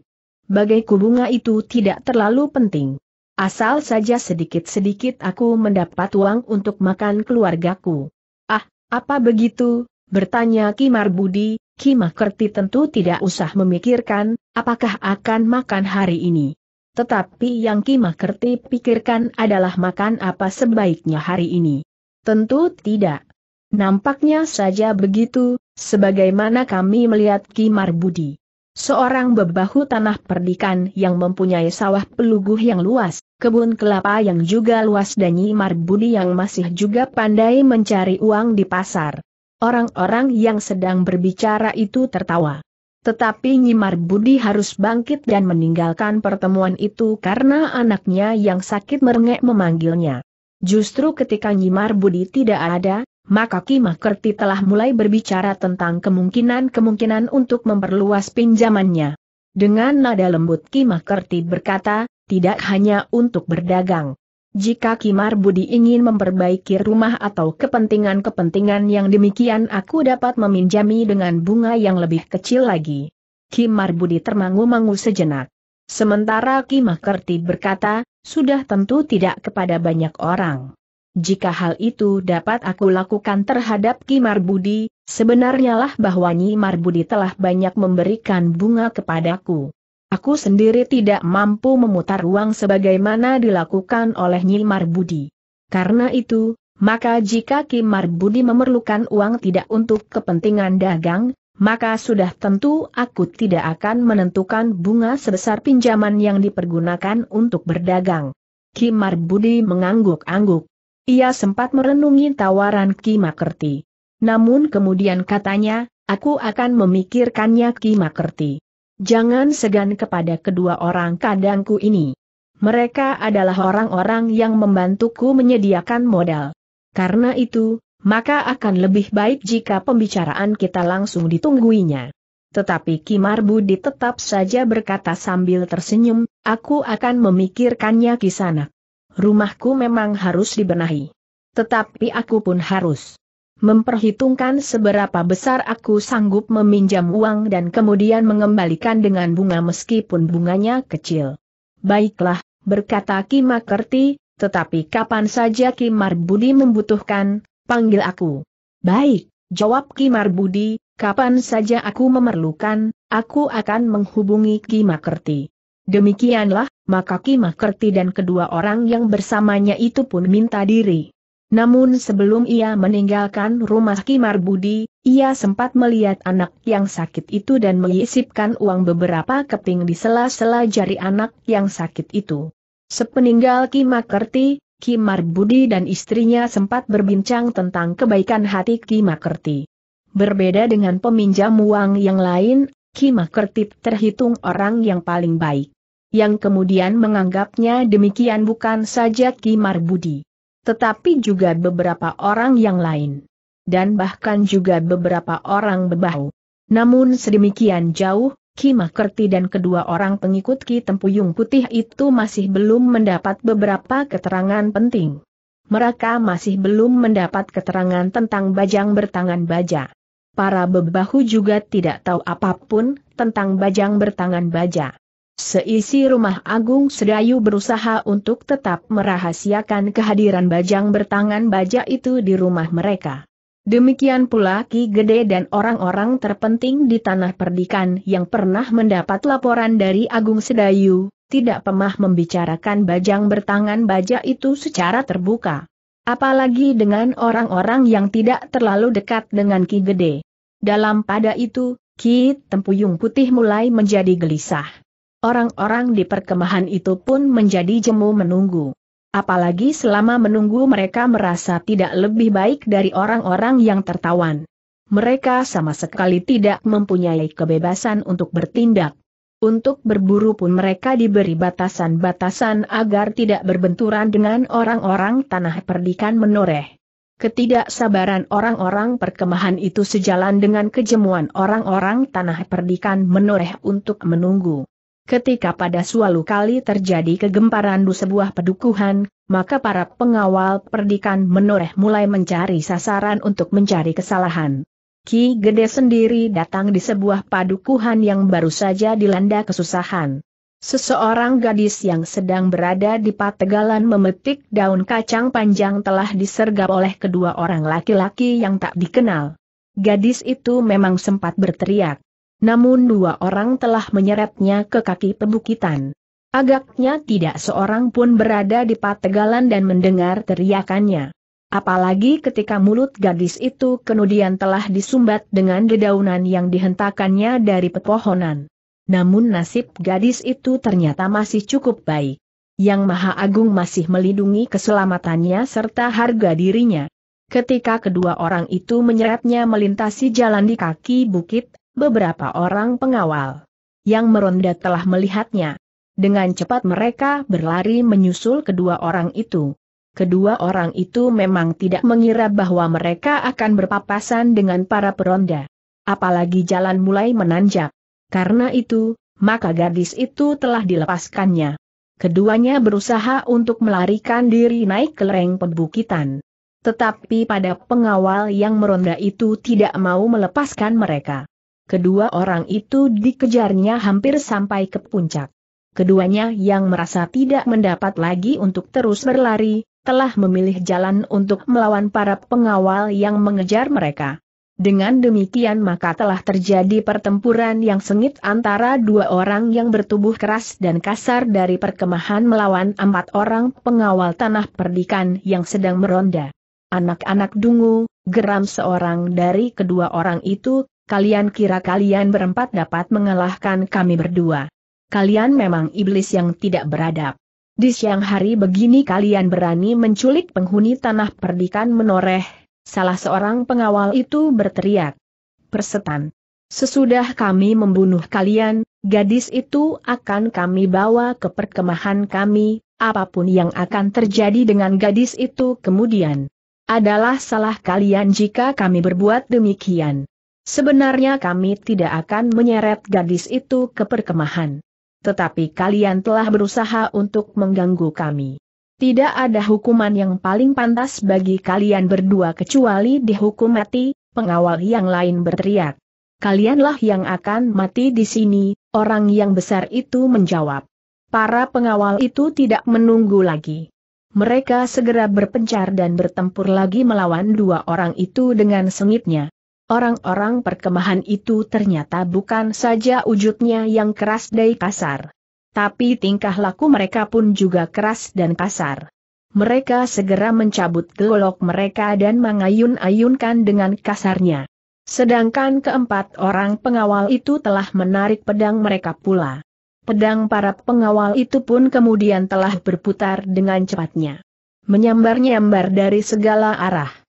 Bagaiku bunga itu tidak terlalu penting. Asal saja sedikit-sedikit aku mendapat uang untuk makan keluargaku. Ah, apa begitu? Bertanya Kimar Budi, Kimakerti tentu tidak usah memikirkan, apakah akan makan hari ini. Tetapi yang Kimakerti pikirkan adalah makan apa sebaiknya hari ini. Tentu tidak. Nampaknya saja begitu, sebagaimana kami melihat Kimar Budi. Seorang bebahu tanah perdikan yang mempunyai sawah peluguh yang luas, kebun kelapa yang juga luas dan Nyi Budi yang masih juga pandai mencari uang di pasar. Orang-orang yang sedang berbicara itu tertawa. Tetapi Nyimar Budi harus bangkit dan meninggalkan pertemuan itu karena anaknya yang sakit merengek memanggilnya. Justru ketika Nyimar Budi tidak ada, maka Ki Kerti telah mulai berbicara tentang kemungkinan-kemungkinan untuk memperluas pinjamannya. Dengan nada lembut Ki Kerti berkata, tidak hanya untuk berdagang. Jika Kimar Budi ingin memperbaiki rumah atau kepentingan-kepentingan yang demikian aku dapat meminjami dengan bunga yang lebih kecil lagi. Kimar Budi termangu-mangu sejenak. Sementara Kimah Kerti berkata, sudah tentu tidak kepada banyak orang. Jika hal itu dapat aku lakukan terhadap Kimar Budi, sebenarnya lah bahwa Nyi Marbudi telah banyak memberikan bunga kepadaku. Aku sendiri tidak mampu memutar uang sebagaimana dilakukan oleh Nyi Marbudi. Karena itu, maka jika Ki Marbudi memerlukan uang tidak untuk kepentingan dagang, maka sudah tentu aku tidak akan menentukan bunga sebesar pinjaman yang dipergunakan untuk berdagang. Ki Marbudi mengangguk-angguk. Ia sempat merenungi tawaran Kimakerti. Namun kemudian katanya, aku akan memikirkannya Kimakerti. Jangan segan kepada kedua orang kadangku ini. Mereka adalah orang-orang yang membantuku menyediakan modal. Karena itu, maka akan lebih baik jika pembicaraan kita langsung ditungguinya. Tetapi Kimar Budi tetap saja berkata sambil tersenyum, aku akan memikirkannya kisanak. Rumahku memang harus dibenahi. Tetapi aku pun harus memperhitungkan seberapa besar aku sanggup meminjam uang dan kemudian mengembalikan dengan bunga meskipun bunganya kecil. Baiklah, berkata Ki Makerti, tetapi kapan saja Ki Marbudi membutuhkan, panggil aku. Baik, jawab Ki Marbudi, kapan saja aku memerlukan, aku akan menghubungi Ki Makerti. Demikianlah, maka Ki Makerti dan kedua orang yang bersamanya itu pun minta diri. Namun sebelum ia meninggalkan rumah Kimar Budi, ia sempat melihat anak yang sakit itu dan menyisipkan uang beberapa keping di sela-sela jari anak yang sakit itu. Sepeninggal Kimar Kerti, Kimar Budi dan istrinya sempat berbincang tentang kebaikan hati Kimar Kerti. Berbeda dengan peminjam uang yang lain, Kimar Kerti terhitung orang yang paling baik. Yang kemudian menganggapnya demikian bukan saja Kimar Budi tetapi juga beberapa orang yang lain. Dan bahkan juga beberapa orang bebahu. Namun sedemikian jauh, Ki Makerti dan kedua orang pengikut Ki Tempuyung Putih itu masih belum mendapat beberapa keterangan penting. Mereka masih belum mendapat keterangan tentang bajang bertangan baja. Para bebahu juga tidak tahu apapun tentang bajang bertangan baja. Seisi rumah Agung Sedayu berusaha untuk tetap merahasiakan kehadiran bajang bertangan baja itu di rumah mereka. Demikian pula Ki Gede dan orang-orang terpenting di tanah perdikan yang pernah mendapat laporan dari Agung Sedayu, tidak pemah membicarakan bajang bertangan baja itu secara terbuka. Apalagi dengan orang-orang yang tidak terlalu dekat dengan Ki Gede. Dalam pada itu, Ki Tempuyung Putih mulai menjadi gelisah. Orang-orang di perkemahan itu pun menjadi jemu menunggu. Apalagi selama menunggu mereka merasa tidak lebih baik dari orang-orang yang tertawan. Mereka sama sekali tidak mempunyai kebebasan untuk bertindak. Untuk berburu pun mereka diberi batasan-batasan agar tidak berbenturan dengan orang-orang tanah perdikan menoreh. Ketidaksabaran orang-orang perkemahan itu sejalan dengan kejemuan orang-orang tanah perdikan menoreh untuk menunggu. Ketika pada suatu kali terjadi kegemparan di sebuah pedukuhan, maka para pengawal perdikan menoreh mulai mencari sasaran untuk mencari kesalahan. Ki Gede sendiri datang di sebuah padukuhan yang baru saja dilanda kesusahan. Seseorang gadis yang sedang berada di pategalan memetik daun kacang panjang telah disergap oleh kedua orang laki-laki yang tak dikenal. Gadis itu memang sempat berteriak. Namun dua orang telah menyeretnya ke kaki pebukitan. Agaknya tidak seorang pun berada di pategalan dan mendengar teriakannya. Apalagi ketika mulut gadis itu kemudian telah disumbat dengan dedaunan yang dihentakannya dari pepohonan. Namun nasib gadis itu ternyata masih cukup baik. Yang Maha Agung masih melindungi keselamatannya serta harga dirinya. Ketika kedua orang itu menyeretnya melintasi jalan di kaki bukit, beberapa orang pengawal yang meronda telah melihatnya. Dengan cepat mereka berlari menyusul kedua orang itu. Kedua orang itu memang tidak mengira bahwa mereka akan berpapasan dengan para peronda. Apalagi jalan mulai menanjak. Karena itu, maka gadis itu telah dilepaskannya. Keduanya berusaha untuk melarikan diri naik ke lereng perbukitan. Tetapi pada pengawal yang meronda itu tidak mau melepaskan mereka. Kedua orang itu dikejarnya hampir sampai ke puncak. Keduanya yang merasa tidak mendapat lagi untuk terus berlari, telah memilih jalan untuk melawan para pengawal yang mengejar mereka. Dengan demikian maka telah terjadi pertempuran yang sengit antara dua orang yang bertubuh keras dan kasar dari perkemahan melawan empat orang pengawal tanah perdikan yang sedang meronda. Anak-anak dungu, geram seorang dari kedua orang itu, kalian kira kalian berempat dapat mengalahkan kami berdua. Kalian memang iblis yang tidak beradab. Di siang hari begini kalian berani menculik penghuni tanah perdikan menoreh, salah seorang pengawal itu berteriak. Persetan. Sesudah kami membunuh kalian, gadis itu akan kami bawa ke perkemahan kami, apapun yang akan terjadi dengan gadis itu kemudian. Adalah salah kalian jika kami berbuat demikian. Sebenarnya kami tidak akan menyeret gadis itu ke perkemahan. Tetapi kalian telah berusaha untuk mengganggu kami. Tidak ada hukuman yang paling pantas bagi kalian berdua kecuali dihukum mati, pengawal yang lain berteriak. Kalianlah yang akan mati di sini, orang yang besar itu menjawab. Para pengawal itu tidak menunggu lagi. Mereka segera berpencar dan bertempur lagi melawan dua orang itu dengan sengitnya. Orang-orang perkemahan itu ternyata bukan saja wujudnya yang keras dan kasar. Tapi tingkah laku mereka pun juga keras dan kasar. Mereka segera mencabut golok mereka dan mengayun-ayunkan dengan kasarnya. Sedangkan keempat orang pengawal itu telah menarik pedang mereka pula. Pedang para pengawal itu pun kemudian telah berputar dengan cepatnya. Menyambar-nyambar dari segala arah.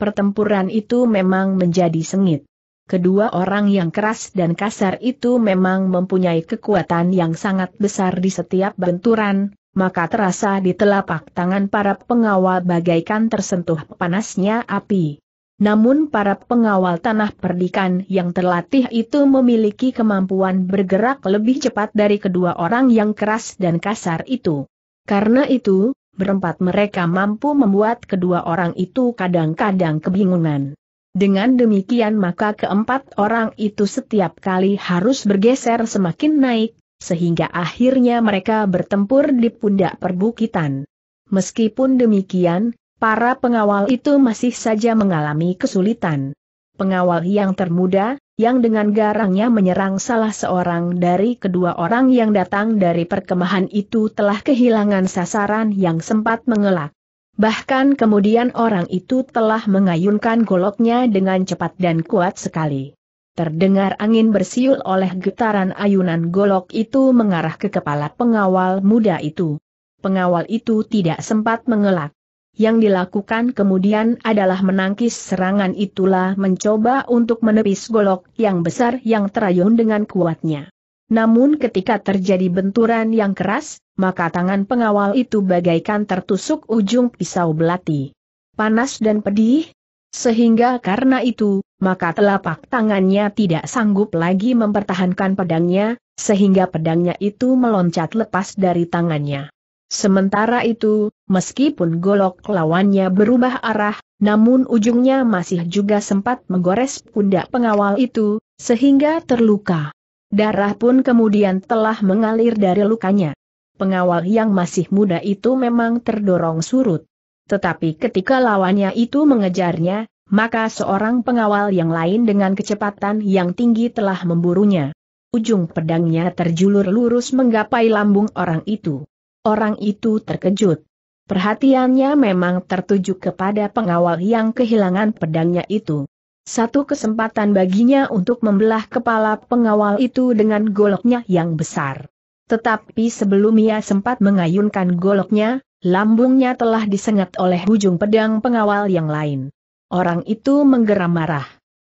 Pertempuran itu memang menjadi sengit. Kedua orang yang keras dan kasar itu memang mempunyai kekuatan yang sangat besar di setiap benturan, maka terasa di telapak tangan para pengawal bagaikan tersentuh panasnya api. Namun para pengawal tanah perdikan yang terlatih itu memiliki kemampuan bergerak lebih cepat dari kedua orang yang keras dan kasar itu. Karena itu, berempat mereka mampu membuat kedua orang itu kadang-kadang kebingungan. Dengan demikian maka keempat orang itu setiap kali harus bergeser semakin naik, sehingga akhirnya mereka bertempur di pundak perbukitan. Meskipun demikian, para pengawal itu masih saja mengalami kesulitan. Pengawal yang termuda, yang dengan garangnya menyerang salah seorang dari kedua orang yang datang dari perkemahan itu telah kehilangan sasaran yang sempat mengelak. Bahkan kemudian orang itu telah mengayunkan goloknya dengan cepat dan kuat sekali. Terdengar angin bersiul oleh getaran ayunan golok itu mengarah ke kepala pengawal muda itu. Pengawal itu tidak sempat mengelak yang dilakukan kemudian adalah menangkis serangan itulah mencoba untuk menepis golok yang besar yang terayun dengan kuatnya. Namun ketika terjadi benturan yang keras, maka tangan pengawal itu bagaikan tertusuk ujung pisau belati. Panas dan pedih, sehingga karena itu, maka telapak tangannya tidak sanggup lagi mempertahankan pedangnya, sehingga pedangnya itu meloncat lepas dari tangannya. Sementara itu, meskipun golok lawannya berubah arah, namun ujungnya masih juga sempat menggores pundak pengawal itu, sehingga terluka. Darah pun kemudian telah mengalir dari lukanya. Pengawal yang masih muda itu memang terdorong surut. Tetapi ketika lawannya itu mengejarnya, maka seorang pengawal yang lain dengan kecepatan yang tinggi telah memburunya. Ujung pedangnya terjulur lurus menggapai lambung orang itu orang itu terkejut. Perhatiannya memang tertuju kepada pengawal yang kehilangan pedangnya itu. Satu kesempatan baginya untuk membelah kepala pengawal itu dengan goloknya yang besar. Tetapi sebelum ia sempat mengayunkan goloknya, lambungnya telah disengat oleh ujung pedang pengawal yang lain. Orang itu menggeram marah.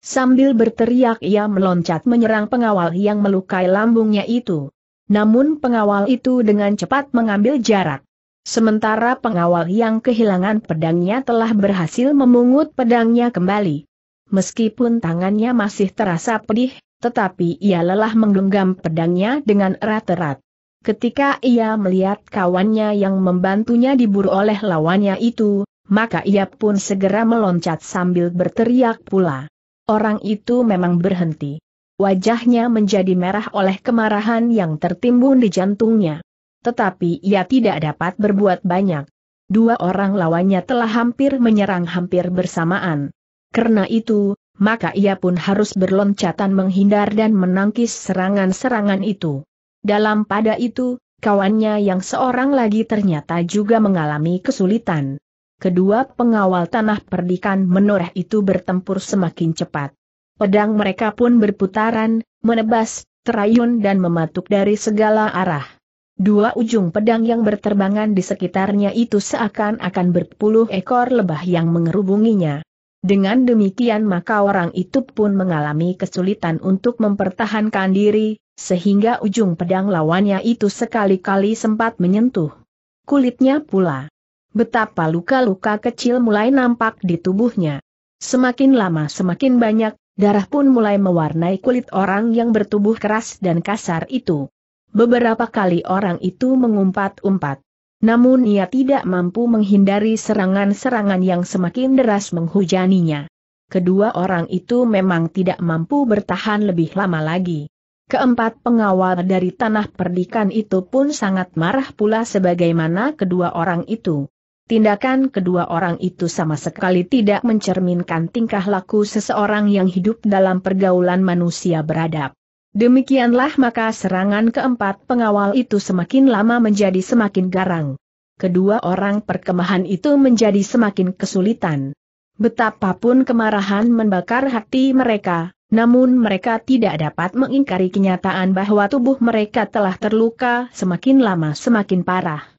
Sambil berteriak ia meloncat menyerang pengawal yang melukai lambungnya itu. Namun pengawal itu dengan cepat mengambil jarak. Sementara pengawal yang kehilangan pedangnya telah berhasil memungut pedangnya kembali. Meskipun tangannya masih terasa pedih, tetapi ia lelah menggenggam pedangnya dengan erat-erat. Ketika ia melihat kawannya yang membantunya diburu oleh lawannya itu, maka ia pun segera meloncat sambil berteriak pula. Orang itu memang berhenti. Wajahnya menjadi merah oleh kemarahan yang tertimbun di jantungnya. Tetapi ia tidak dapat berbuat banyak. Dua orang lawannya telah hampir menyerang hampir bersamaan. Karena itu, maka ia pun harus berloncatan menghindar dan menangkis serangan-serangan itu. Dalam pada itu, kawannya yang seorang lagi ternyata juga mengalami kesulitan. Kedua pengawal tanah perdikan menoreh itu bertempur semakin cepat. Pedang mereka pun berputaran, menebas, terayun dan mematuk dari segala arah. Dua ujung pedang yang berterbangan di sekitarnya itu seakan-akan berpuluh ekor lebah yang mengerubunginya. Dengan demikian maka orang itu pun mengalami kesulitan untuk mempertahankan diri, sehingga ujung pedang lawannya itu sekali-kali sempat menyentuh kulitnya pula. Betapa luka-luka kecil mulai nampak di tubuhnya. Semakin lama semakin banyak, Darah pun mulai mewarnai kulit orang yang bertubuh keras dan kasar itu. Beberapa kali orang itu mengumpat-umpat. Namun ia tidak mampu menghindari serangan-serangan yang semakin deras menghujaninya. Kedua orang itu memang tidak mampu bertahan lebih lama lagi. Keempat pengawal dari tanah perdikan itu pun sangat marah pula sebagaimana kedua orang itu. Tindakan kedua orang itu sama sekali tidak mencerminkan tingkah laku seseorang yang hidup dalam pergaulan manusia beradab. Demikianlah maka serangan keempat pengawal itu semakin lama menjadi semakin garang. Kedua orang perkemahan itu menjadi semakin kesulitan. Betapapun kemarahan membakar hati mereka, namun mereka tidak dapat mengingkari kenyataan bahwa tubuh mereka telah terluka semakin lama semakin parah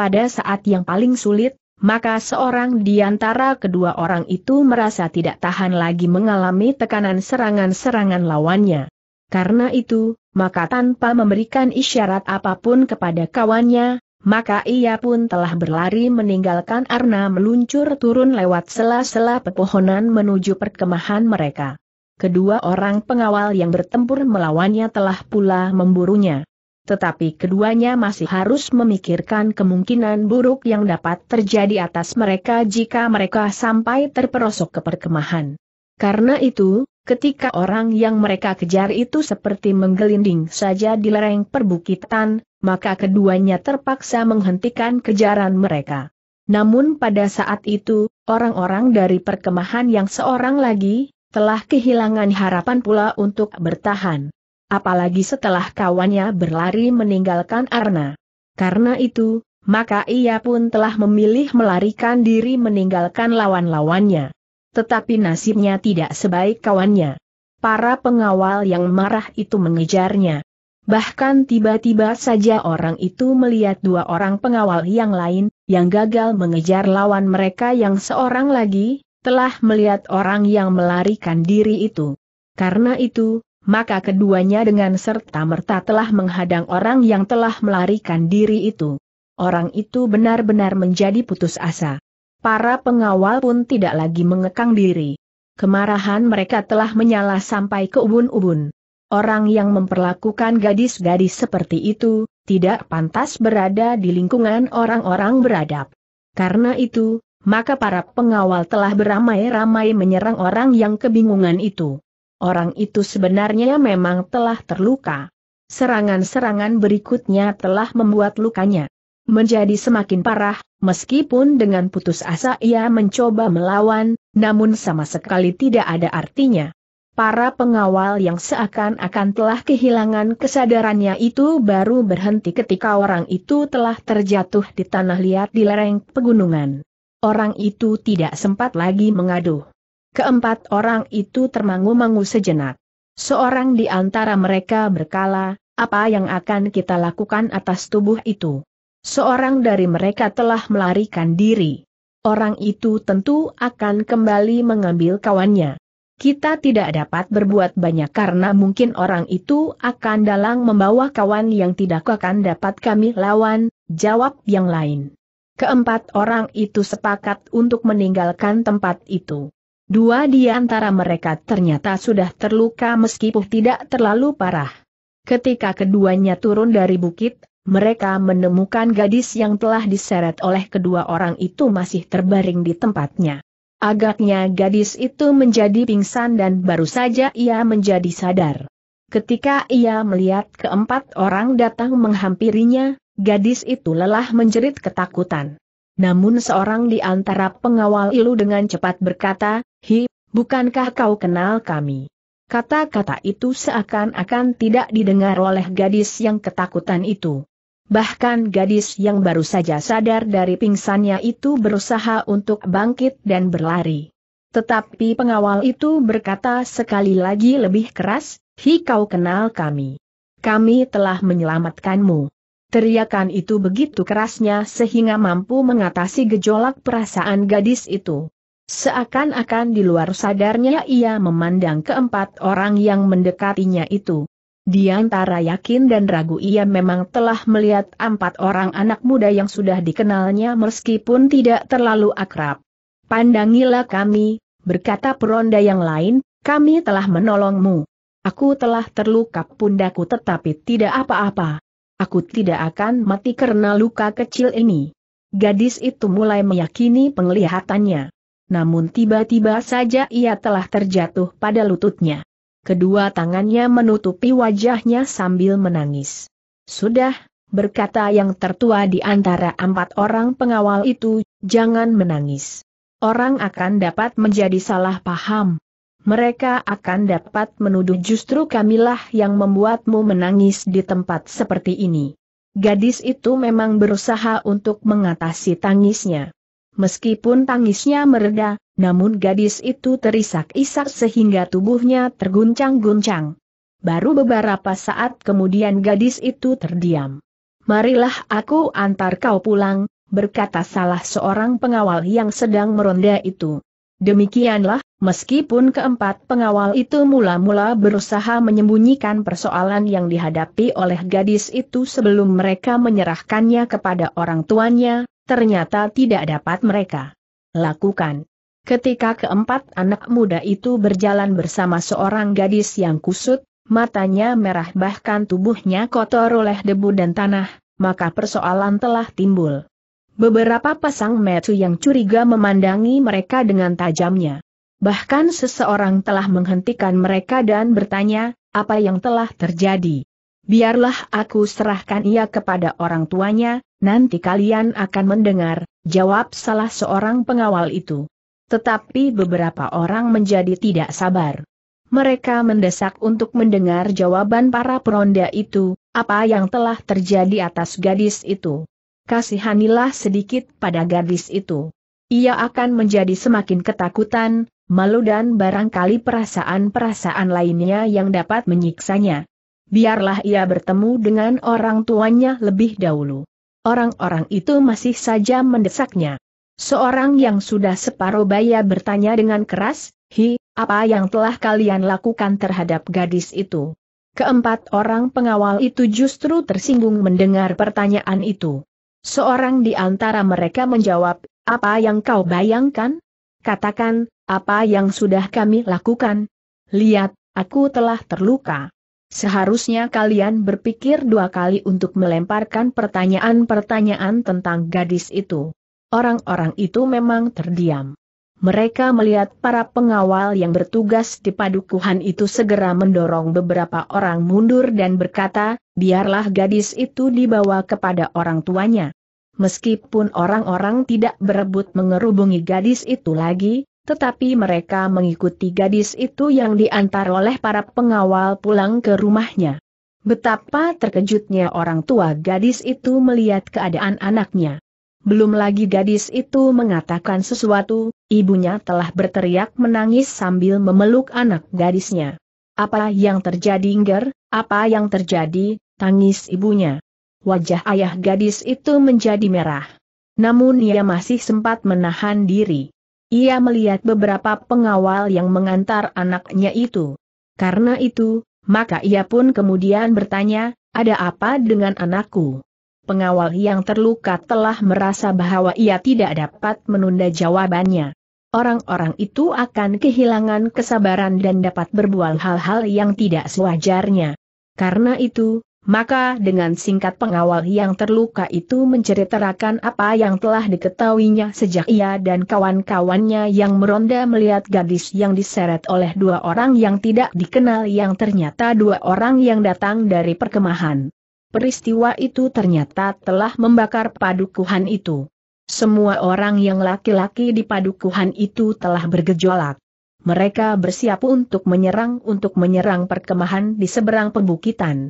pada saat yang paling sulit, maka seorang di antara kedua orang itu merasa tidak tahan lagi mengalami tekanan serangan-serangan lawannya. Karena itu, maka tanpa memberikan isyarat apapun kepada kawannya, maka ia pun telah berlari meninggalkan Arna meluncur turun lewat sela-sela pepohonan menuju perkemahan mereka. Kedua orang pengawal yang bertempur melawannya telah pula memburunya tetapi keduanya masih harus memikirkan kemungkinan buruk yang dapat terjadi atas mereka jika mereka sampai terperosok ke perkemahan. Karena itu, ketika orang yang mereka kejar itu seperti menggelinding saja di lereng perbukitan, maka keduanya terpaksa menghentikan kejaran mereka. Namun pada saat itu, orang-orang dari perkemahan yang seorang lagi, telah kehilangan harapan pula untuk bertahan apalagi setelah kawannya berlari meninggalkan Arna. Karena itu, maka ia pun telah memilih melarikan diri meninggalkan lawan-lawannya. Tetapi nasibnya tidak sebaik kawannya. Para pengawal yang marah itu mengejarnya. Bahkan tiba-tiba saja orang itu melihat dua orang pengawal yang lain, yang gagal mengejar lawan mereka yang seorang lagi, telah melihat orang yang melarikan diri itu. Karena itu, maka keduanya dengan serta-merta telah menghadang orang yang telah melarikan diri itu. Orang itu benar-benar menjadi putus asa. Para pengawal pun tidak lagi mengekang diri. Kemarahan mereka telah menyala sampai ke ubun-ubun. Orang yang memperlakukan gadis-gadis seperti itu, tidak pantas berada di lingkungan orang-orang beradab. Karena itu, maka para pengawal telah beramai-ramai menyerang orang yang kebingungan itu orang itu sebenarnya memang telah terluka. Serangan-serangan berikutnya telah membuat lukanya menjadi semakin parah, meskipun dengan putus asa ia mencoba melawan, namun sama sekali tidak ada artinya. Para pengawal yang seakan-akan telah kehilangan kesadarannya itu baru berhenti ketika orang itu telah terjatuh di tanah liat di lereng pegunungan. Orang itu tidak sempat lagi mengaduh. Keempat orang itu termangu-mangu sejenak. Seorang di antara mereka berkala, apa yang akan kita lakukan atas tubuh itu? Seorang dari mereka telah melarikan diri. Orang itu tentu akan kembali mengambil kawannya. Kita tidak dapat berbuat banyak karena mungkin orang itu akan dalang membawa kawan yang tidak akan dapat kami lawan, jawab yang lain. Keempat orang itu sepakat untuk meninggalkan tempat itu. Dua di antara mereka ternyata sudah terluka meskipun tidak terlalu parah. Ketika keduanya turun dari bukit, mereka menemukan gadis yang telah diseret oleh kedua orang itu masih terbaring di tempatnya. Agaknya gadis itu menjadi pingsan dan baru saja ia menjadi sadar. Ketika ia melihat keempat orang datang menghampirinya, gadis itu lelah menjerit ketakutan. Namun seorang di antara pengawal Ilu dengan cepat berkata, Hi, bukankah kau kenal kami? Kata-kata itu seakan-akan tidak didengar oleh gadis yang ketakutan itu. Bahkan gadis yang baru saja sadar dari pingsannya itu berusaha untuk bangkit dan berlari. Tetapi pengawal itu berkata sekali lagi lebih keras, Hi kau kenal kami. Kami telah menyelamatkanmu. Teriakan itu begitu kerasnya sehingga mampu mengatasi gejolak perasaan gadis itu. Seakan-akan di luar sadarnya ia memandang keempat orang yang mendekatinya itu. Di antara yakin dan ragu ia memang telah melihat empat orang anak muda yang sudah dikenalnya meskipun tidak terlalu akrab. Pandangilah kami, berkata peronda yang lain, kami telah menolongmu. Aku telah terluka pundaku tetapi tidak apa-apa aku tidak akan mati karena luka kecil ini. Gadis itu mulai meyakini penglihatannya. Namun tiba-tiba saja ia telah terjatuh pada lututnya. Kedua tangannya menutupi wajahnya sambil menangis. Sudah, berkata yang tertua di antara empat orang pengawal itu, jangan menangis. Orang akan dapat menjadi salah paham mereka akan dapat menuduh justru kamilah yang membuatmu menangis di tempat seperti ini. Gadis itu memang berusaha untuk mengatasi tangisnya. Meskipun tangisnya mereda, namun gadis itu terisak-isak sehingga tubuhnya terguncang-guncang. Baru beberapa saat kemudian gadis itu terdiam. Marilah aku antar kau pulang, berkata salah seorang pengawal yang sedang meronda itu. Demikianlah, meskipun keempat pengawal itu mula-mula berusaha menyembunyikan persoalan yang dihadapi oleh gadis itu sebelum mereka menyerahkannya kepada orang tuanya, ternyata tidak dapat mereka lakukan. Ketika keempat anak muda itu berjalan bersama seorang gadis yang kusut, matanya merah bahkan tubuhnya kotor oleh debu dan tanah, maka persoalan telah timbul. Beberapa pasang metu yang curiga memandangi mereka dengan tajamnya. Bahkan seseorang telah menghentikan mereka dan bertanya, apa yang telah terjadi. Biarlah aku serahkan ia kepada orang tuanya, nanti kalian akan mendengar, jawab salah seorang pengawal itu. Tetapi beberapa orang menjadi tidak sabar. Mereka mendesak untuk mendengar jawaban para peronda itu, apa yang telah terjadi atas gadis itu kasihanilah sedikit pada gadis itu. Ia akan menjadi semakin ketakutan, malu dan barangkali perasaan-perasaan lainnya yang dapat menyiksanya. Biarlah ia bertemu dengan orang tuanya lebih dahulu. Orang-orang itu masih saja mendesaknya. Seorang yang sudah separuh baya bertanya dengan keras, Hi, apa yang telah kalian lakukan terhadap gadis itu? Keempat orang pengawal itu justru tersinggung mendengar pertanyaan itu. Seorang di antara mereka menjawab, apa yang kau bayangkan? Katakan, apa yang sudah kami lakukan? Lihat, aku telah terluka. Seharusnya kalian berpikir dua kali untuk melemparkan pertanyaan-pertanyaan tentang gadis itu. Orang-orang itu memang terdiam. Mereka melihat para pengawal yang bertugas di padukuhan itu segera mendorong beberapa orang mundur dan berkata, biarlah gadis itu dibawa kepada orang tuanya. Meskipun orang-orang tidak berebut mengerubungi gadis itu lagi, tetapi mereka mengikuti gadis itu yang diantar oleh para pengawal pulang ke rumahnya. Betapa terkejutnya orang tua gadis itu melihat keadaan anaknya. Belum lagi gadis itu mengatakan sesuatu, ibunya telah berteriak menangis sambil memeluk anak gadisnya. Apa yang terjadi Inger? Apa yang terjadi? tangis ibunya. Wajah ayah gadis itu menjadi merah. Namun ia masih sempat menahan diri. Ia melihat beberapa pengawal yang mengantar anaknya itu. Karena itu, maka ia pun kemudian bertanya, ada apa dengan anakku? Pengawal yang terluka telah merasa bahwa ia tidak dapat menunda jawabannya. Orang-orang itu akan kehilangan kesabaran dan dapat berbual hal-hal yang tidak sewajarnya. Karena itu, maka dengan singkat pengawal yang terluka itu menceritakan apa yang telah diketahuinya sejak ia dan kawan-kawannya yang meronda melihat gadis yang diseret oleh dua orang yang tidak dikenal yang ternyata dua orang yang datang dari perkemahan. Peristiwa itu ternyata telah membakar padukuhan itu. Semua orang yang laki-laki di padukuhan itu telah bergejolak. Mereka bersiap untuk menyerang untuk menyerang perkemahan di seberang pembukitan.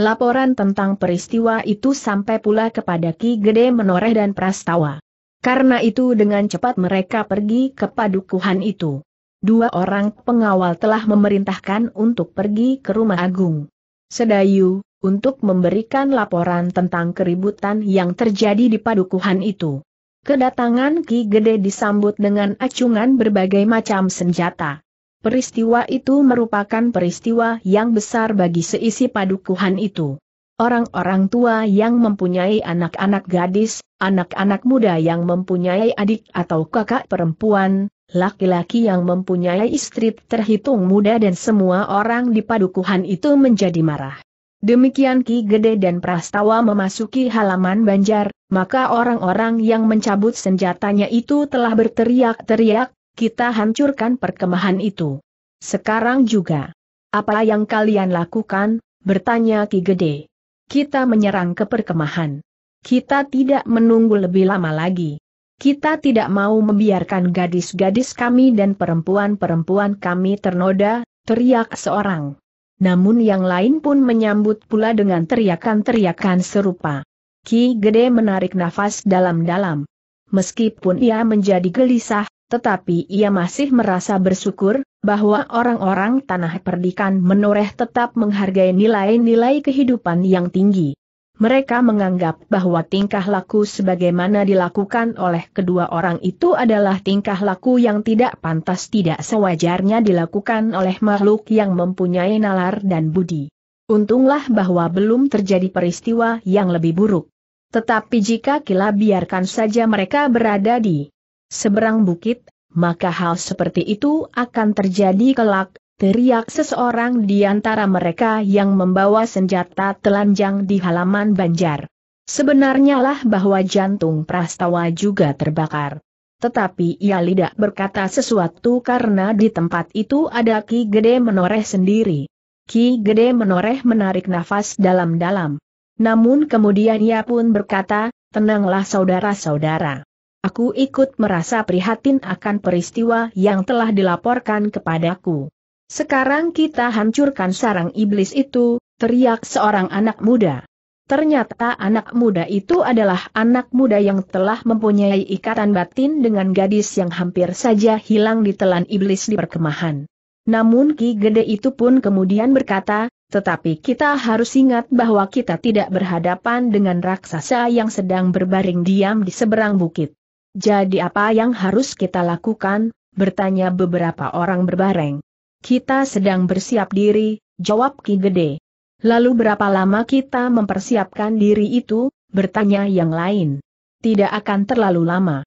Laporan tentang peristiwa itu sampai pula kepada Ki Gede Menoreh dan Prastawa. Karena itu dengan cepat mereka pergi ke padukuhan itu. Dua orang pengawal telah memerintahkan untuk pergi ke rumah agung. Sedayu, untuk memberikan laporan tentang keributan yang terjadi di padukuhan itu. Kedatangan Ki Gede disambut dengan acungan berbagai macam senjata. Peristiwa itu merupakan peristiwa yang besar bagi seisi padukuhan itu. Orang-orang tua yang mempunyai anak-anak gadis, anak-anak muda yang mempunyai adik atau kakak perempuan, laki-laki yang mempunyai istri terhitung muda dan semua orang di padukuhan itu menjadi marah. Demikian Ki Gede dan Prastawa memasuki halaman Banjar, maka orang-orang yang mencabut senjatanya itu telah berteriak-teriak, kita hancurkan perkemahan itu. Sekarang juga. Apa yang kalian lakukan? Bertanya Ki Gede. Kita menyerang ke perkemahan. Kita tidak menunggu lebih lama lagi. Kita tidak mau membiarkan gadis-gadis kami dan perempuan-perempuan kami ternoda, teriak seorang. Namun yang lain pun menyambut pula dengan teriakan-teriakan serupa. Ki Gede menarik nafas dalam-dalam. Meskipun ia menjadi gelisah, tetapi ia masih merasa bersyukur bahwa orang-orang tanah perdikan menoreh tetap menghargai nilai-nilai kehidupan yang tinggi. Mereka menganggap bahwa tingkah laku sebagaimana dilakukan oleh kedua orang itu adalah tingkah laku yang tidak pantas tidak sewajarnya dilakukan oleh makhluk yang mempunyai nalar dan budi. Untunglah bahwa belum terjadi peristiwa yang lebih buruk. Tetapi jika kila biarkan saja mereka berada di seberang bukit, maka hal seperti itu akan terjadi kelak, teriak seseorang di antara mereka yang membawa senjata telanjang di halaman banjar. Sebenarnya lah bahwa jantung Prastawa juga terbakar. Tetapi ia tidak berkata sesuatu karena di tempat itu ada Ki Gede menoreh sendiri. Ki Gede menoreh menarik nafas dalam-dalam. Namun kemudian ia pun berkata, tenanglah saudara-saudara. Aku ikut merasa prihatin akan peristiwa yang telah dilaporkan kepadaku. Sekarang kita hancurkan sarang iblis itu, teriak seorang anak muda. Ternyata anak muda itu adalah anak muda yang telah mempunyai ikatan batin dengan gadis yang hampir saja hilang ditelan iblis di perkemahan. Namun Ki Gede itu pun kemudian berkata, tetapi kita harus ingat bahwa kita tidak berhadapan dengan raksasa yang sedang berbaring diam di seberang bukit. Jadi apa yang harus kita lakukan? Bertanya beberapa orang berbareng. Kita sedang bersiap diri, jawab Ki Gede. Lalu berapa lama kita mempersiapkan diri itu? Bertanya yang lain. Tidak akan terlalu lama.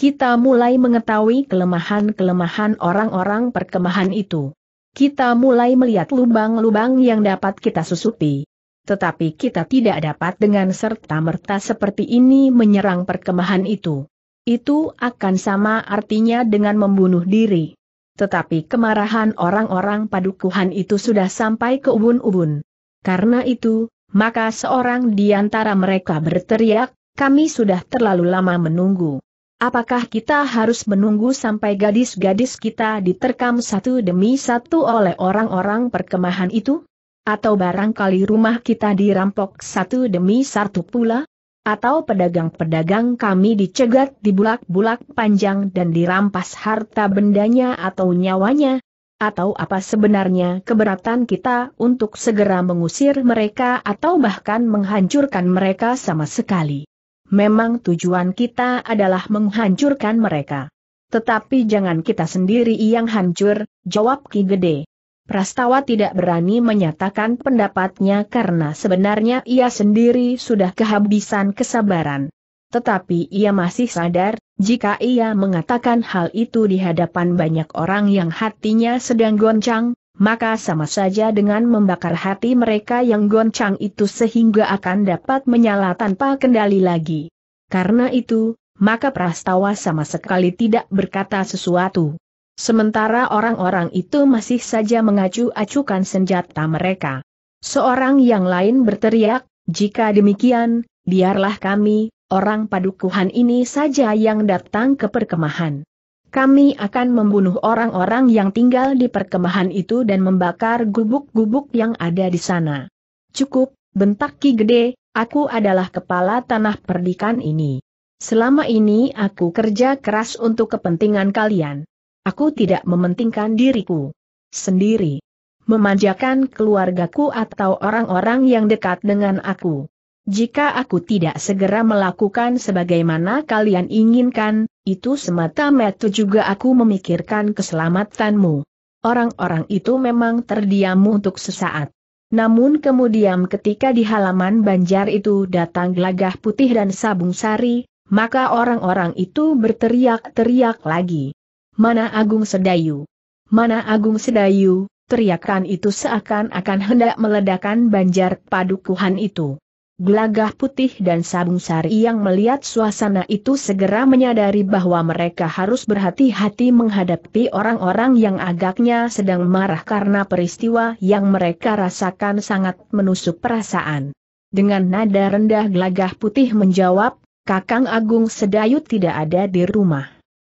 Kita mulai mengetahui kelemahan-kelemahan orang-orang perkemahan itu. Kita mulai melihat lubang-lubang yang dapat kita susupi tetapi kita tidak dapat dengan serta-merta seperti ini menyerang perkemahan itu. Itu akan sama artinya dengan membunuh diri. Tetapi kemarahan orang-orang padukuhan itu sudah sampai ke ubun-ubun. Karena itu, maka seorang di antara mereka berteriak, kami sudah terlalu lama menunggu. Apakah kita harus menunggu sampai gadis-gadis kita diterkam satu demi satu oleh orang-orang perkemahan itu? Atau barangkali rumah kita dirampok satu demi satu pula? atau pedagang-pedagang kami dicegat di bulak bulak panjang dan dirampas harta bendanya atau nyawanya? Atau apa sebenarnya keberatan kita untuk segera mengusir mereka atau bahkan menghancurkan mereka sama sekali? Memang tujuan kita adalah menghancurkan mereka. Tetapi jangan kita sendiri yang hancur, jawab Ki Gede. Prastawa tidak berani menyatakan pendapatnya karena sebenarnya ia sendiri sudah kehabisan kesabaran. Tetapi ia masih sadar, jika ia mengatakan hal itu di hadapan banyak orang yang hatinya sedang goncang, maka sama saja dengan membakar hati mereka yang goncang itu sehingga akan dapat menyala tanpa kendali lagi. Karena itu, maka Prastawa sama sekali tidak berkata sesuatu. Sementara orang-orang itu masih saja mengacu-acukan senjata mereka. Seorang yang lain berteriak, jika demikian, biarlah kami, orang padukuhan ini saja yang datang ke perkemahan. Kami akan membunuh orang-orang yang tinggal di perkemahan itu dan membakar gubuk-gubuk yang ada di sana. Cukup, bentak Ki Gede, aku adalah kepala tanah perdikan ini. Selama ini aku kerja keras untuk kepentingan kalian. Aku tidak mementingkan diriku sendiri. Memanjakan keluargaku atau orang-orang yang dekat dengan aku. Jika aku tidak segera melakukan sebagaimana kalian inginkan, itu semata-mata juga aku memikirkan keselamatanmu. Orang-orang itu memang terdiam untuk sesaat. Namun kemudian ketika di halaman banjar itu datang gelagah putih dan sabung sari, maka orang-orang itu berteriak-teriak lagi. Mana Agung Sedayu? Mana Agung Sedayu? Teriakan itu seakan-akan hendak meledakkan banjar padukuhan itu. Gelagah putih dan sabung sari yang melihat suasana itu segera menyadari bahwa mereka harus berhati-hati menghadapi orang-orang yang agaknya sedang marah karena peristiwa yang mereka rasakan sangat menusuk perasaan. Dengan nada rendah gelagah putih menjawab, Kakang Agung Sedayu tidak ada di rumah.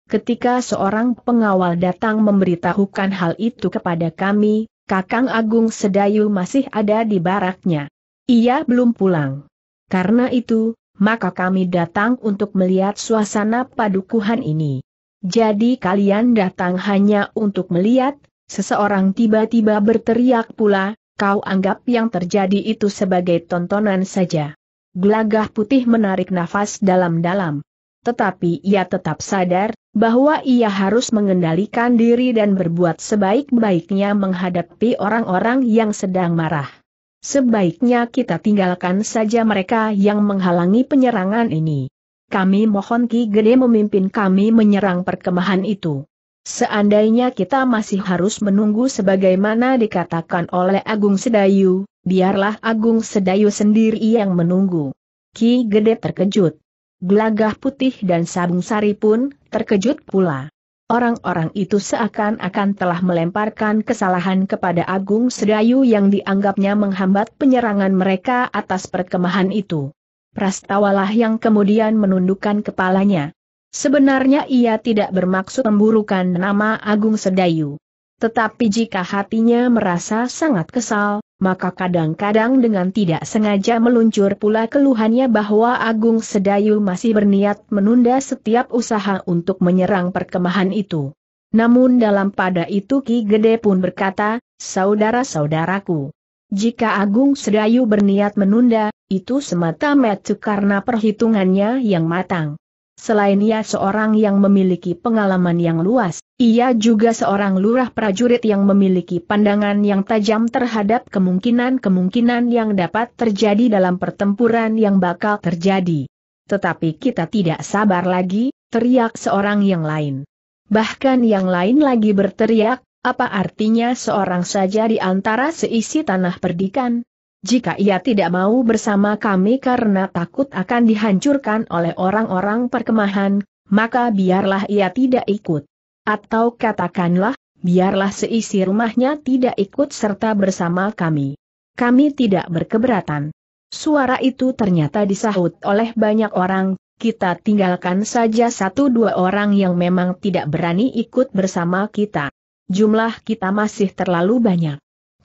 Ketika seorang pengawal datang memberitahukan hal itu kepada kami, Kakang Agung Sedayu masih ada di baraknya. Ia belum pulang. Karena itu, maka kami datang untuk melihat suasana padukuhan ini. Jadi kalian datang hanya untuk melihat, seseorang tiba-tiba berteriak pula, kau anggap yang terjadi itu sebagai tontonan saja. Gelagah putih menarik nafas dalam-dalam. Tetapi ia tetap sadar, bahwa ia harus mengendalikan diri dan berbuat sebaik-baiknya menghadapi orang-orang yang sedang marah. Sebaiknya kita tinggalkan saja mereka yang menghalangi penyerangan ini. Kami mohon Ki Gede memimpin kami menyerang perkemahan itu. Seandainya kita masih harus menunggu sebagaimana dikatakan oleh Agung Sedayu, biarlah Agung Sedayu sendiri yang menunggu. Ki Gede terkejut. Gelagah putih dan sabung sari pun terkejut pula. Orang-orang itu seakan-akan telah melemparkan kesalahan kepada Agung Sedayu yang dianggapnya menghambat penyerangan mereka atas perkemahan itu. Prastawalah yang kemudian menundukkan kepalanya. Sebenarnya ia tidak bermaksud memburukan nama Agung Sedayu. Tetapi jika hatinya merasa sangat kesal, maka kadang-kadang dengan tidak sengaja meluncur pula keluhannya bahwa Agung Sedayu masih berniat menunda setiap usaha untuk menyerang perkemahan itu. Namun dalam pada itu Ki Gede pun berkata, saudara-saudaraku, jika Agung Sedayu berniat menunda, itu semata-mata karena perhitungannya yang matang. Selain ia seorang yang memiliki pengalaman yang luas, ia juga seorang lurah prajurit yang memiliki pandangan yang tajam terhadap kemungkinan-kemungkinan yang dapat terjadi dalam pertempuran yang bakal terjadi. Tetapi kita tidak sabar lagi, teriak seorang yang lain. Bahkan yang lain lagi berteriak, apa artinya seorang saja di antara seisi tanah perdikan? Jika ia tidak mau bersama kami karena takut akan dihancurkan oleh orang-orang perkemahan, maka biarlah ia tidak ikut. Atau katakanlah, biarlah seisi rumahnya tidak ikut serta bersama kami. Kami tidak berkeberatan. Suara itu ternyata disahut oleh banyak orang, kita tinggalkan saja satu dua orang yang memang tidak berani ikut bersama kita. Jumlah kita masih terlalu banyak.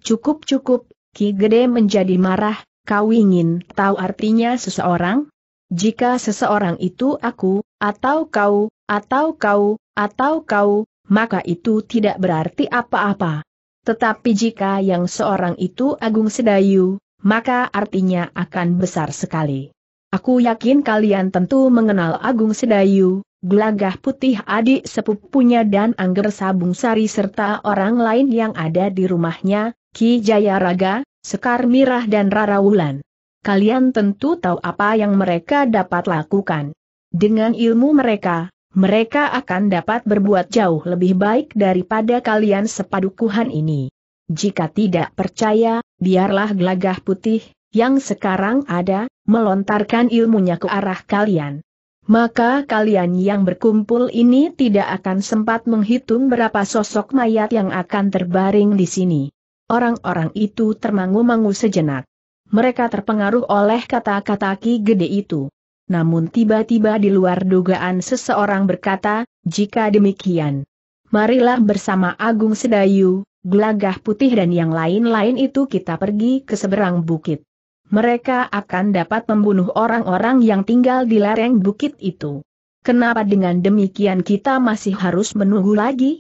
Cukup-cukup, Ki Gede menjadi marah, kau ingin tahu artinya seseorang? Jika seseorang itu aku, atau kau, atau kau, atau kau, maka itu tidak berarti apa-apa. Tetapi jika yang seorang itu Agung Sedayu, maka artinya akan besar sekali. Aku yakin kalian tentu mengenal Agung Sedayu, gelagah putih adik sepupunya dan Angger Sabung Sari serta orang lain yang ada di rumahnya, Ki Jayaraga, Sekar Mirah dan Rara Wulan. Kalian tentu tahu apa yang mereka dapat lakukan. Dengan ilmu mereka, mereka akan dapat berbuat jauh lebih baik daripada kalian sepadukuhan ini. Jika tidak percaya, biarlah gelagah putih, yang sekarang ada, melontarkan ilmunya ke arah kalian. Maka kalian yang berkumpul ini tidak akan sempat menghitung berapa sosok mayat yang akan terbaring di sini. Orang-orang itu termangu-mangu sejenak. Mereka terpengaruh oleh kata-kata Ki Gede itu namun tiba-tiba di luar dugaan seseorang berkata, jika demikian, marilah bersama Agung Sedayu, Glagah Putih dan yang lain-lain itu kita pergi ke seberang bukit. Mereka akan dapat membunuh orang-orang yang tinggal di lereng bukit itu. Kenapa dengan demikian kita masih harus menunggu lagi?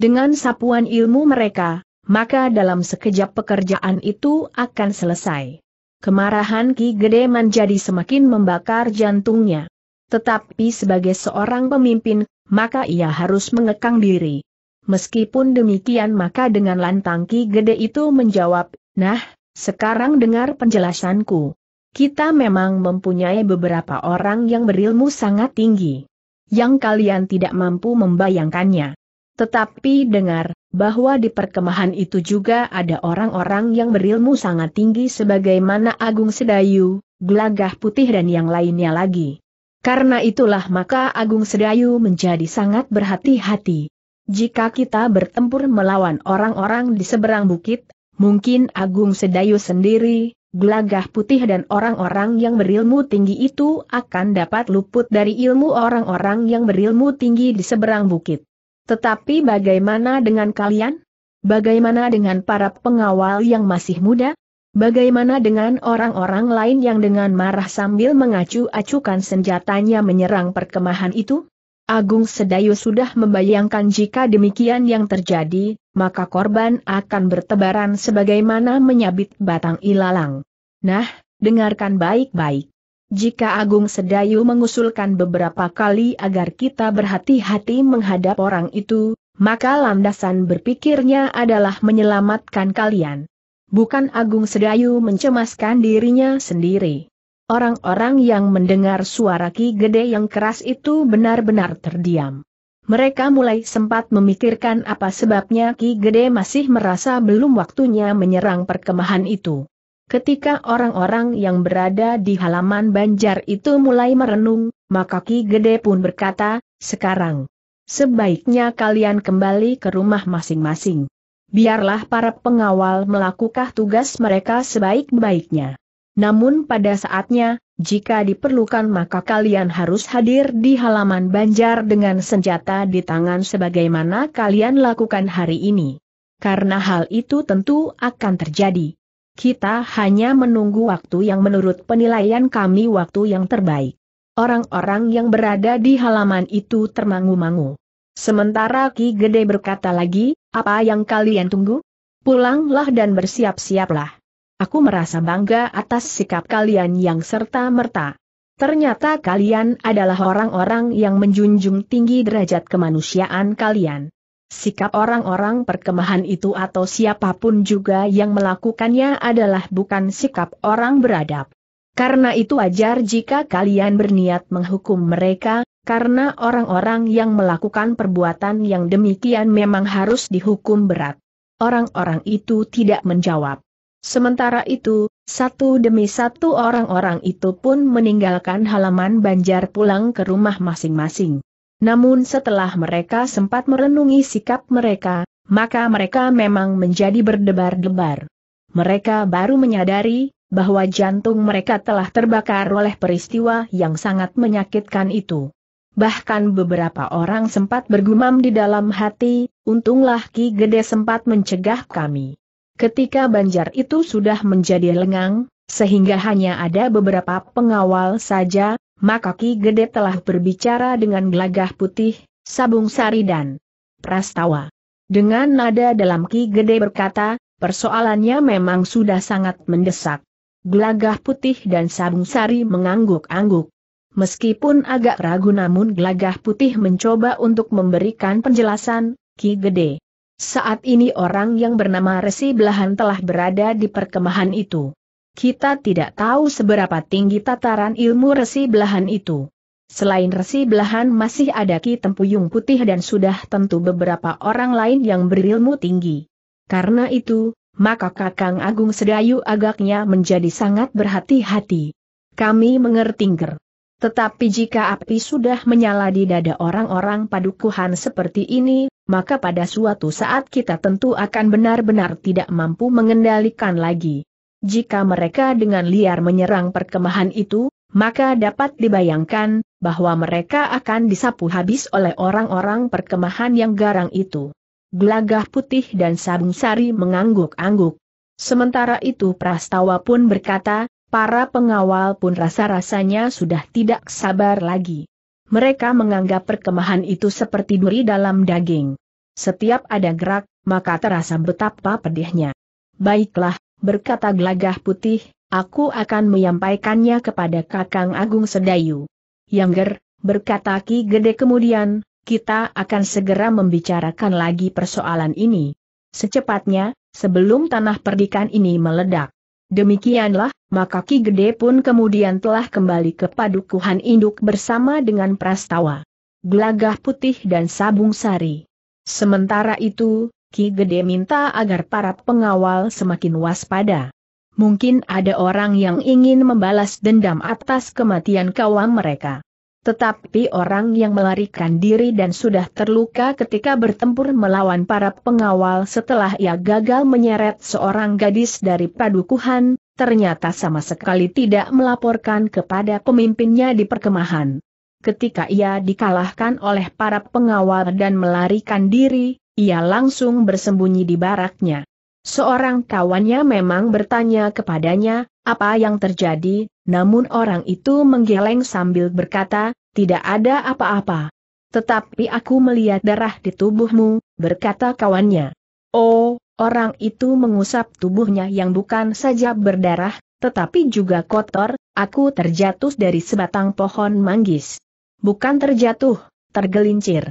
Dengan sapuan ilmu mereka, maka dalam sekejap pekerjaan itu akan selesai. Kemarahan Ki Gede menjadi semakin membakar jantungnya. Tetapi sebagai seorang pemimpin, maka ia harus mengekang diri. Meskipun demikian maka dengan lantang Ki Gede itu menjawab, Nah, sekarang dengar penjelasanku. Kita memang mempunyai beberapa orang yang berilmu sangat tinggi. Yang kalian tidak mampu membayangkannya. Tetapi dengar, bahwa di perkemahan itu juga ada orang-orang yang berilmu sangat tinggi sebagaimana Agung Sedayu, Gelagah Putih dan yang lainnya lagi. Karena itulah maka Agung Sedayu menjadi sangat berhati-hati. Jika kita bertempur melawan orang-orang di seberang bukit, mungkin Agung Sedayu sendiri, Gelagah Putih dan orang-orang yang berilmu tinggi itu akan dapat luput dari ilmu orang-orang yang berilmu tinggi di seberang bukit. Tetapi bagaimana dengan kalian? Bagaimana dengan para pengawal yang masih muda? Bagaimana dengan orang-orang lain yang dengan marah sambil mengacu-acukan senjatanya menyerang perkemahan itu? Agung Sedayu sudah membayangkan jika demikian yang terjadi, maka korban akan bertebaran sebagaimana menyabit batang ilalang. Nah, dengarkan baik-baik. Jika Agung Sedayu mengusulkan beberapa kali agar kita berhati-hati menghadap orang itu, maka landasan berpikirnya adalah menyelamatkan kalian. Bukan Agung Sedayu mencemaskan dirinya sendiri. Orang-orang yang mendengar suara Ki Gede yang keras itu benar-benar terdiam. Mereka mulai sempat memikirkan apa sebabnya Ki Gede masih merasa belum waktunya menyerang perkemahan itu. Ketika orang-orang yang berada di halaman banjar itu mulai merenung, maka Ki Gede pun berkata, sekarang, sebaiknya kalian kembali ke rumah masing-masing. Biarlah para pengawal melakukan tugas mereka sebaik-baiknya. Namun pada saatnya, jika diperlukan maka kalian harus hadir di halaman banjar dengan senjata di tangan sebagaimana kalian lakukan hari ini. Karena hal itu tentu akan terjadi. Kita hanya menunggu waktu yang menurut penilaian kami waktu yang terbaik. Orang-orang yang berada di halaman itu termangu-mangu. Sementara Ki Gede berkata lagi, apa yang kalian tunggu? Pulanglah dan bersiap-siaplah. Aku merasa bangga atas sikap kalian yang serta-merta. Ternyata kalian adalah orang-orang yang menjunjung tinggi derajat kemanusiaan kalian. Sikap orang-orang perkemahan itu atau siapapun juga yang melakukannya adalah bukan sikap orang beradab. Karena itu ajar jika kalian berniat menghukum mereka, karena orang-orang yang melakukan perbuatan yang demikian memang harus dihukum berat. Orang-orang itu tidak menjawab. Sementara itu, satu demi satu orang-orang itu pun meninggalkan halaman banjar pulang ke rumah masing-masing. Namun setelah mereka sempat merenungi sikap mereka, maka mereka memang menjadi berdebar-debar. Mereka baru menyadari bahwa jantung mereka telah terbakar oleh peristiwa yang sangat menyakitkan itu. Bahkan beberapa orang sempat bergumam di dalam hati, untunglah Ki Gede sempat mencegah kami. Ketika banjar itu sudah menjadi lengang, sehingga hanya ada beberapa pengawal saja, maka Ki Gede telah berbicara dengan gelagah putih, sabung sari dan prastawa. Dengan nada dalam Ki Gede berkata, persoalannya memang sudah sangat mendesak. Gelagah putih dan sabung sari mengangguk-angguk. Meskipun agak ragu namun gelagah putih mencoba untuk memberikan penjelasan, Ki Gede. Saat ini orang yang bernama Resi Belahan telah berada di perkemahan itu. Kita tidak tahu seberapa tinggi tataran ilmu resi belahan itu. Selain resi belahan masih ada Ki Tempuyung Putih dan sudah tentu beberapa orang lain yang berilmu tinggi. Karena itu, maka Kakang Agung Sedayu agaknya menjadi sangat berhati-hati. Kami mengerti ger. Tetapi jika api sudah menyala di dada orang-orang padukuhan seperti ini, maka pada suatu saat kita tentu akan benar-benar tidak mampu mengendalikan lagi. Jika mereka dengan liar menyerang perkemahan itu, maka dapat dibayangkan bahwa mereka akan disapu habis oleh orang-orang perkemahan yang garang itu. Gelagah putih dan sabung sari mengangguk-angguk. Sementara itu Prastawa pun berkata, para pengawal pun rasa-rasanya sudah tidak sabar lagi. Mereka menganggap perkemahan itu seperti duri dalam daging. Setiap ada gerak, maka terasa betapa pedihnya. Baiklah, berkata gelagah putih, aku akan menyampaikannya kepada Kakang Agung Sedayu. Yangger, berkata Ki Gede kemudian, kita akan segera membicarakan lagi persoalan ini. Secepatnya, sebelum tanah perdikan ini meledak. Demikianlah, maka Ki Gede pun kemudian telah kembali ke padukuhan induk bersama dengan Prastawa. Gelagah putih dan sabung sari. Sementara itu, Ki Gede minta agar para pengawal semakin waspada. Mungkin ada orang yang ingin membalas dendam atas kematian kawan mereka. Tetapi orang yang melarikan diri dan sudah terluka ketika bertempur melawan para pengawal setelah ia gagal menyeret seorang gadis dari padukuhan, ternyata sama sekali tidak melaporkan kepada pemimpinnya di perkemahan. Ketika ia dikalahkan oleh para pengawal dan melarikan diri, ia langsung bersembunyi di baraknya. Seorang kawannya memang bertanya kepadanya, apa yang terjadi, namun orang itu menggeleng sambil berkata, tidak ada apa-apa. Tetapi aku melihat darah di tubuhmu, berkata kawannya. Oh, orang itu mengusap tubuhnya yang bukan saja berdarah, tetapi juga kotor, aku terjatuh dari sebatang pohon manggis. Bukan terjatuh, tergelincir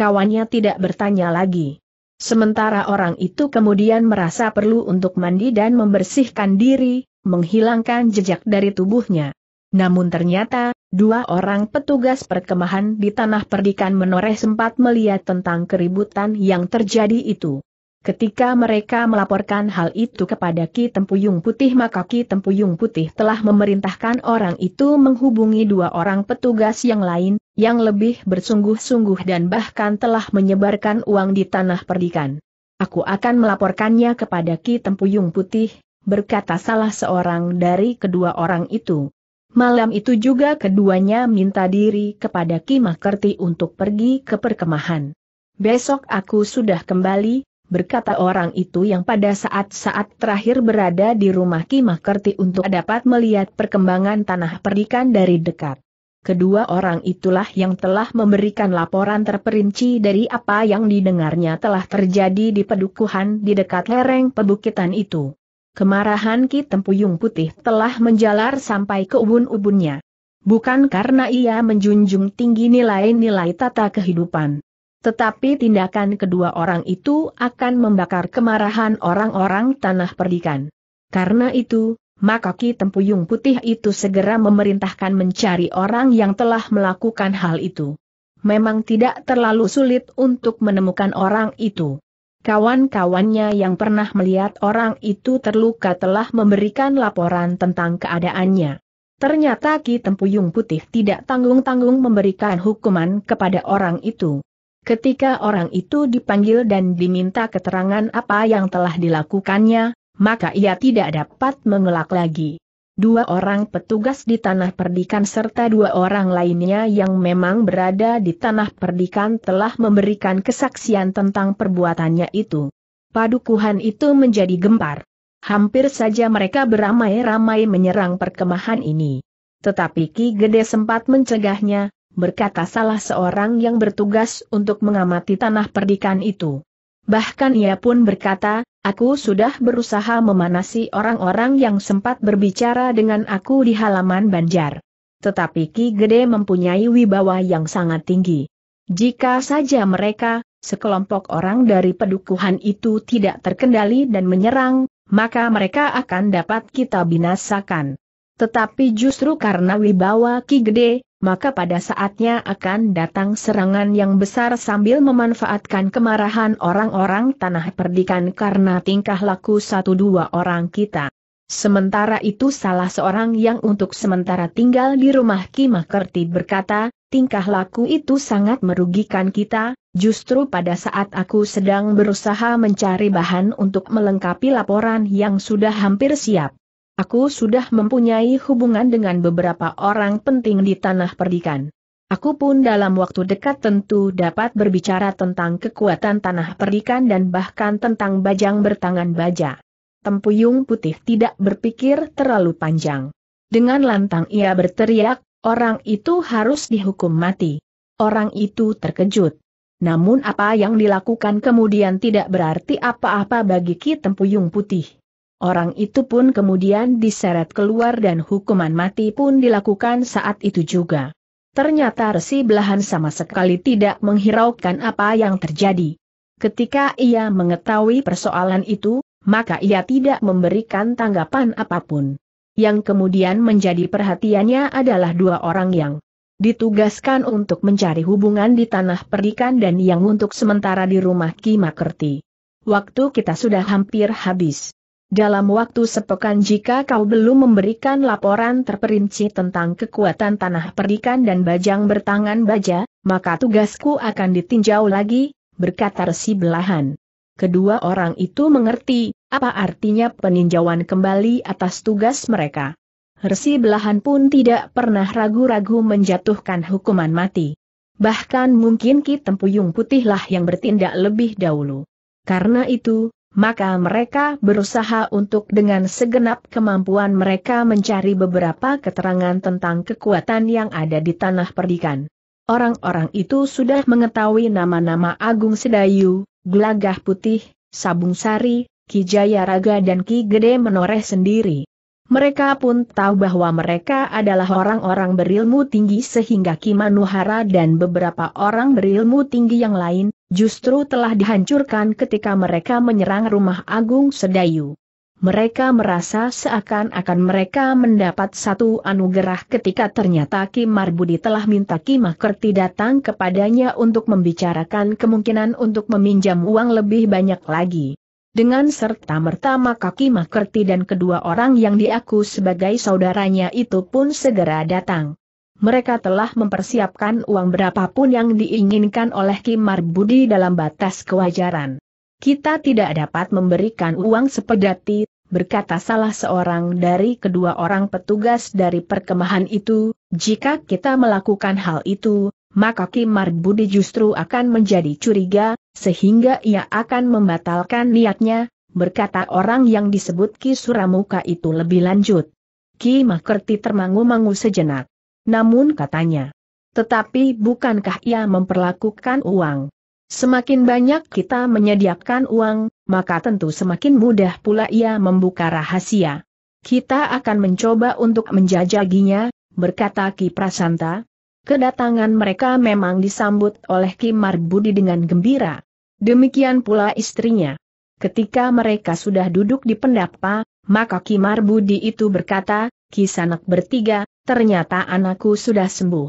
kawannya tidak bertanya lagi. Sementara orang itu kemudian merasa perlu untuk mandi dan membersihkan diri, menghilangkan jejak dari tubuhnya. Namun ternyata, dua orang petugas perkemahan di tanah perdikan menoreh sempat melihat tentang keributan yang terjadi itu. Ketika mereka melaporkan hal itu kepada Ki Tempuyung Putih maka Ki Tempuyung Putih telah memerintahkan orang itu menghubungi dua orang petugas yang lain, yang lebih bersungguh-sungguh dan bahkan telah menyebarkan uang di tanah perdikan. Aku akan melaporkannya kepada Ki Tempuyung Putih, berkata salah seorang dari kedua orang itu. Malam itu juga keduanya minta diri kepada Ki Makerti untuk pergi ke perkemahan. Besok aku sudah kembali, berkata orang itu yang pada saat-saat terakhir berada di rumah Kimah Kerti untuk dapat melihat perkembangan tanah perdikan dari dekat. Kedua orang itulah yang telah memberikan laporan terperinci dari apa yang didengarnya telah terjadi di pedukuhan di dekat lereng pebukitan itu. Kemarahan Ki Tempuyung Putih telah menjalar sampai ke ubun-ubunnya. Bukan karena ia menjunjung tinggi nilai-nilai tata kehidupan tetapi tindakan kedua orang itu akan membakar kemarahan orang-orang tanah perdikan. Karena itu, maka Ki Tempuyung Putih itu segera memerintahkan mencari orang yang telah melakukan hal itu. Memang tidak terlalu sulit untuk menemukan orang itu. Kawan-kawannya yang pernah melihat orang itu terluka telah memberikan laporan tentang keadaannya. Ternyata Ki Tempuyung Putih tidak tanggung-tanggung memberikan hukuman kepada orang itu. Ketika orang itu dipanggil dan diminta keterangan apa yang telah dilakukannya, maka ia tidak dapat mengelak lagi. Dua orang petugas di tanah perdikan serta dua orang lainnya yang memang berada di tanah perdikan telah memberikan kesaksian tentang perbuatannya itu. Padukuhan itu menjadi gempar. Hampir saja mereka beramai-ramai menyerang perkemahan ini. Tetapi Ki Gede sempat mencegahnya, berkata salah seorang yang bertugas untuk mengamati tanah perdikan itu. Bahkan ia pun berkata, aku sudah berusaha memanasi orang-orang yang sempat berbicara dengan aku di halaman Banjar. Tetapi Ki Gede mempunyai wibawa yang sangat tinggi. Jika saja mereka, sekelompok orang dari pedukuhan itu tidak terkendali dan menyerang, maka mereka akan dapat kita binasakan. Tetapi justru karena wibawa Ki Gede, maka pada saatnya akan datang serangan yang besar sambil memanfaatkan kemarahan orang-orang tanah perdikan karena tingkah laku satu dua orang kita. Sementara itu salah seorang yang untuk sementara tinggal di rumah Kimakerti berkata, tingkah laku itu sangat merugikan kita, justru pada saat aku sedang berusaha mencari bahan untuk melengkapi laporan yang sudah hampir siap. Aku sudah mempunyai hubungan dengan beberapa orang penting di tanah perdikan. Aku pun dalam waktu dekat tentu dapat berbicara tentang kekuatan tanah perdikan dan bahkan tentang bajang bertangan baja. Tempuyung putih tidak berpikir terlalu panjang. Dengan lantang ia berteriak, orang itu harus dihukum mati. Orang itu terkejut. Namun apa yang dilakukan kemudian tidak berarti apa-apa bagi Ki Tempuyung Putih. Orang itu pun kemudian diseret keluar dan hukuman mati pun dilakukan saat itu juga. Ternyata Resi Belahan sama sekali tidak menghiraukan apa yang terjadi. Ketika ia mengetahui persoalan itu, maka ia tidak memberikan tanggapan apapun. Yang kemudian menjadi perhatiannya adalah dua orang yang ditugaskan untuk mencari hubungan di tanah perdikan dan yang untuk sementara di rumah Ki Makerti. Waktu kita sudah hampir habis. Dalam waktu sepekan jika kau belum memberikan laporan terperinci tentang kekuatan tanah perikan dan bajang bertangan baja, maka tugasku akan ditinjau lagi, berkata resi belahan. Kedua orang itu mengerti, apa artinya peninjauan kembali atas tugas mereka. Resi belahan pun tidak pernah ragu-ragu menjatuhkan hukuman mati. Bahkan mungkin Ki Tempuyung Putihlah yang bertindak lebih dahulu. Karena itu, maka mereka berusaha untuk dengan segenap kemampuan mereka mencari beberapa keterangan tentang kekuatan yang ada di tanah perdikan. Orang-orang itu sudah mengetahui nama-nama Agung Sedayu, Gelagah Putih, Sabung Sari, Ki Jaya Raga dan Ki Gede Menoreh sendiri. Mereka pun tahu bahwa mereka adalah orang-orang berilmu tinggi sehingga Kimanuhara dan beberapa orang berilmu tinggi yang lain, justru telah dihancurkan ketika mereka menyerang rumah Agung Sedayu. Mereka merasa seakan-akan mereka mendapat satu anugerah ketika ternyata Kim Marbudi telah minta Kim datang kepadanya untuk membicarakan kemungkinan untuk meminjam uang lebih banyak lagi. Dengan serta merta kaki Makerti dan kedua orang yang diaku sebagai saudaranya itu pun segera datang. Mereka telah mempersiapkan uang berapapun yang diinginkan oleh Kimar Marbudi dalam batas kewajaran. Kita tidak dapat memberikan uang sepedati, berkata salah seorang dari kedua orang petugas dari perkemahan itu, jika kita melakukan hal itu, maka Kim Marbudi justru akan menjadi curiga, sehingga ia akan membatalkan niatnya, berkata orang yang disebut Ki Suramuka itu lebih lanjut. Ki Makerti termangu-mangu sejenak. Namun katanya, tetapi bukankah ia memperlakukan uang? Semakin banyak kita menyediakan uang, maka tentu semakin mudah pula ia membuka rahasia. Kita akan mencoba untuk menjajaginya, berkata Ki Prasanta, Kedatangan mereka memang disambut oleh Kim Marbudi dengan gembira. Demikian pula istrinya. Ketika mereka sudah duduk di pendapa, maka Kim Marbudi itu berkata, Kisanak bertiga, ternyata anakku sudah sembuh.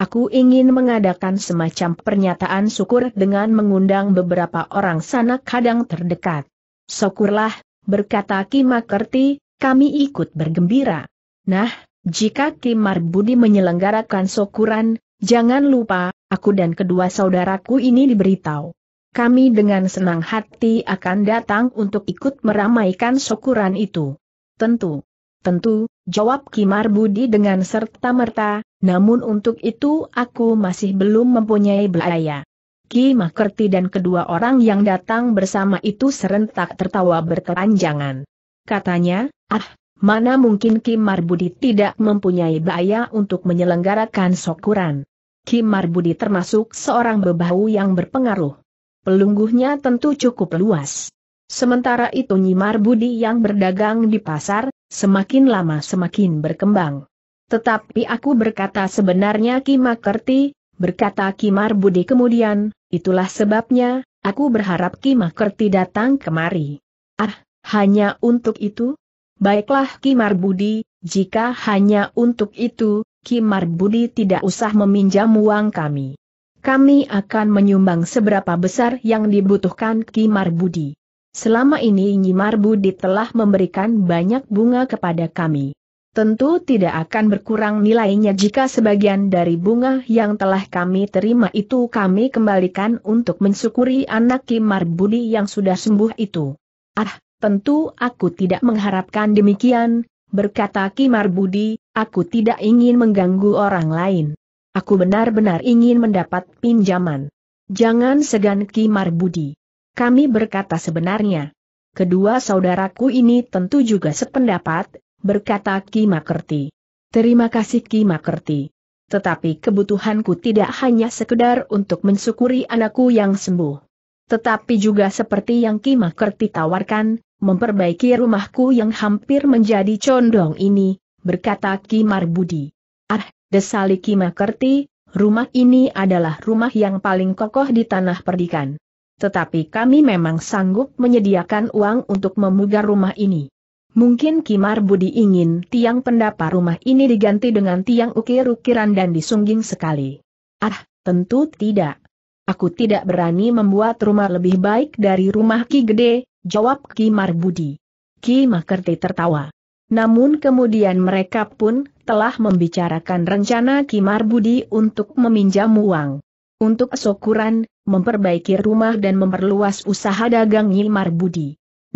Aku ingin mengadakan semacam pernyataan syukur dengan mengundang beberapa orang sanak kadang terdekat. Syukurlah, berkata Kimakerti, kami ikut bergembira. Nah, jika Kim Marbudi menyelenggarakan sokuran, jangan lupa, aku dan kedua saudaraku ini diberitahu. Kami dengan senang hati akan datang untuk ikut meramaikan sokuran itu. Tentu. Tentu, jawab Kimar Budi dengan serta-merta, namun untuk itu aku masih belum mempunyai belaya. Ki Makerti dan kedua orang yang datang bersama itu serentak tertawa berkepanjangan. Katanya, ah, Mana mungkin Kim Marbudi tidak mempunyai bahaya untuk menyelenggarakan sokuran. Kim Marbudi termasuk seorang bebahu yang berpengaruh. Pelungguhnya tentu cukup luas. Sementara itu Nyi Marbudi yang berdagang di pasar, semakin lama semakin berkembang. Tetapi aku berkata sebenarnya Kimakerti, berkata Kimar Budi kemudian, itulah sebabnya, aku berharap Kimakerti datang kemari. Ah, hanya untuk itu? Baiklah Kimar Budi, jika hanya untuk itu, Kimar Budi tidak usah meminjam uang kami. Kami akan menyumbang seberapa besar yang dibutuhkan Kimar Budi. Selama ini Nyimar Budi telah memberikan banyak bunga kepada kami. Tentu tidak akan berkurang nilainya jika sebagian dari bunga yang telah kami terima itu kami kembalikan untuk mensyukuri anak Kimar Budi yang sudah sembuh itu. Ah, Tentu aku tidak mengharapkan demikian, berkata Kimar Budi, aku tidak ingin mengganggu orang lain. Aku benar-benar ingin mendapat pinjaman. Jangan segan Kimar Budi. Kami berkata sebenarnya. Kedua saudaraku ini tentu juga sependapat, berkata Ki Makerti. Terima kasih Ki Makerti. Tetapi kebutuhanku tidak hanya sekedar untuk mensyukuri anakku yang sembuh. Tetapi juga seperti yang Ki Makerti tawarkan, memperbaiki rumahku yang hampir menjadi condong ini, berkata Kimar Budi. Ah, Desali Kimakerti, rumah ini adalah rumah yang paling kokoh di tanah perdikan. Tetapi kami memang sanggup menyediakan uang untuk memugar rumah ini. Mungkin Kimar Budi ingin tiang pendapa rumah ini diganti dengan tiang ukir-ukiran dan disungging sekali. Ah, tentu tidak. Aku tidak berani membuat rumah lebih baik dari rumah Ki Gede, Jawab Ki Marbudi. Ki Makerti tertawa. Namun kemudian mereka pun telah membicarakan rencana Ki Marbudi untuk meminjam uang. Untuk sokuran, memperbaiki rumah dan memperluas usaha dagang Ki Marbudi.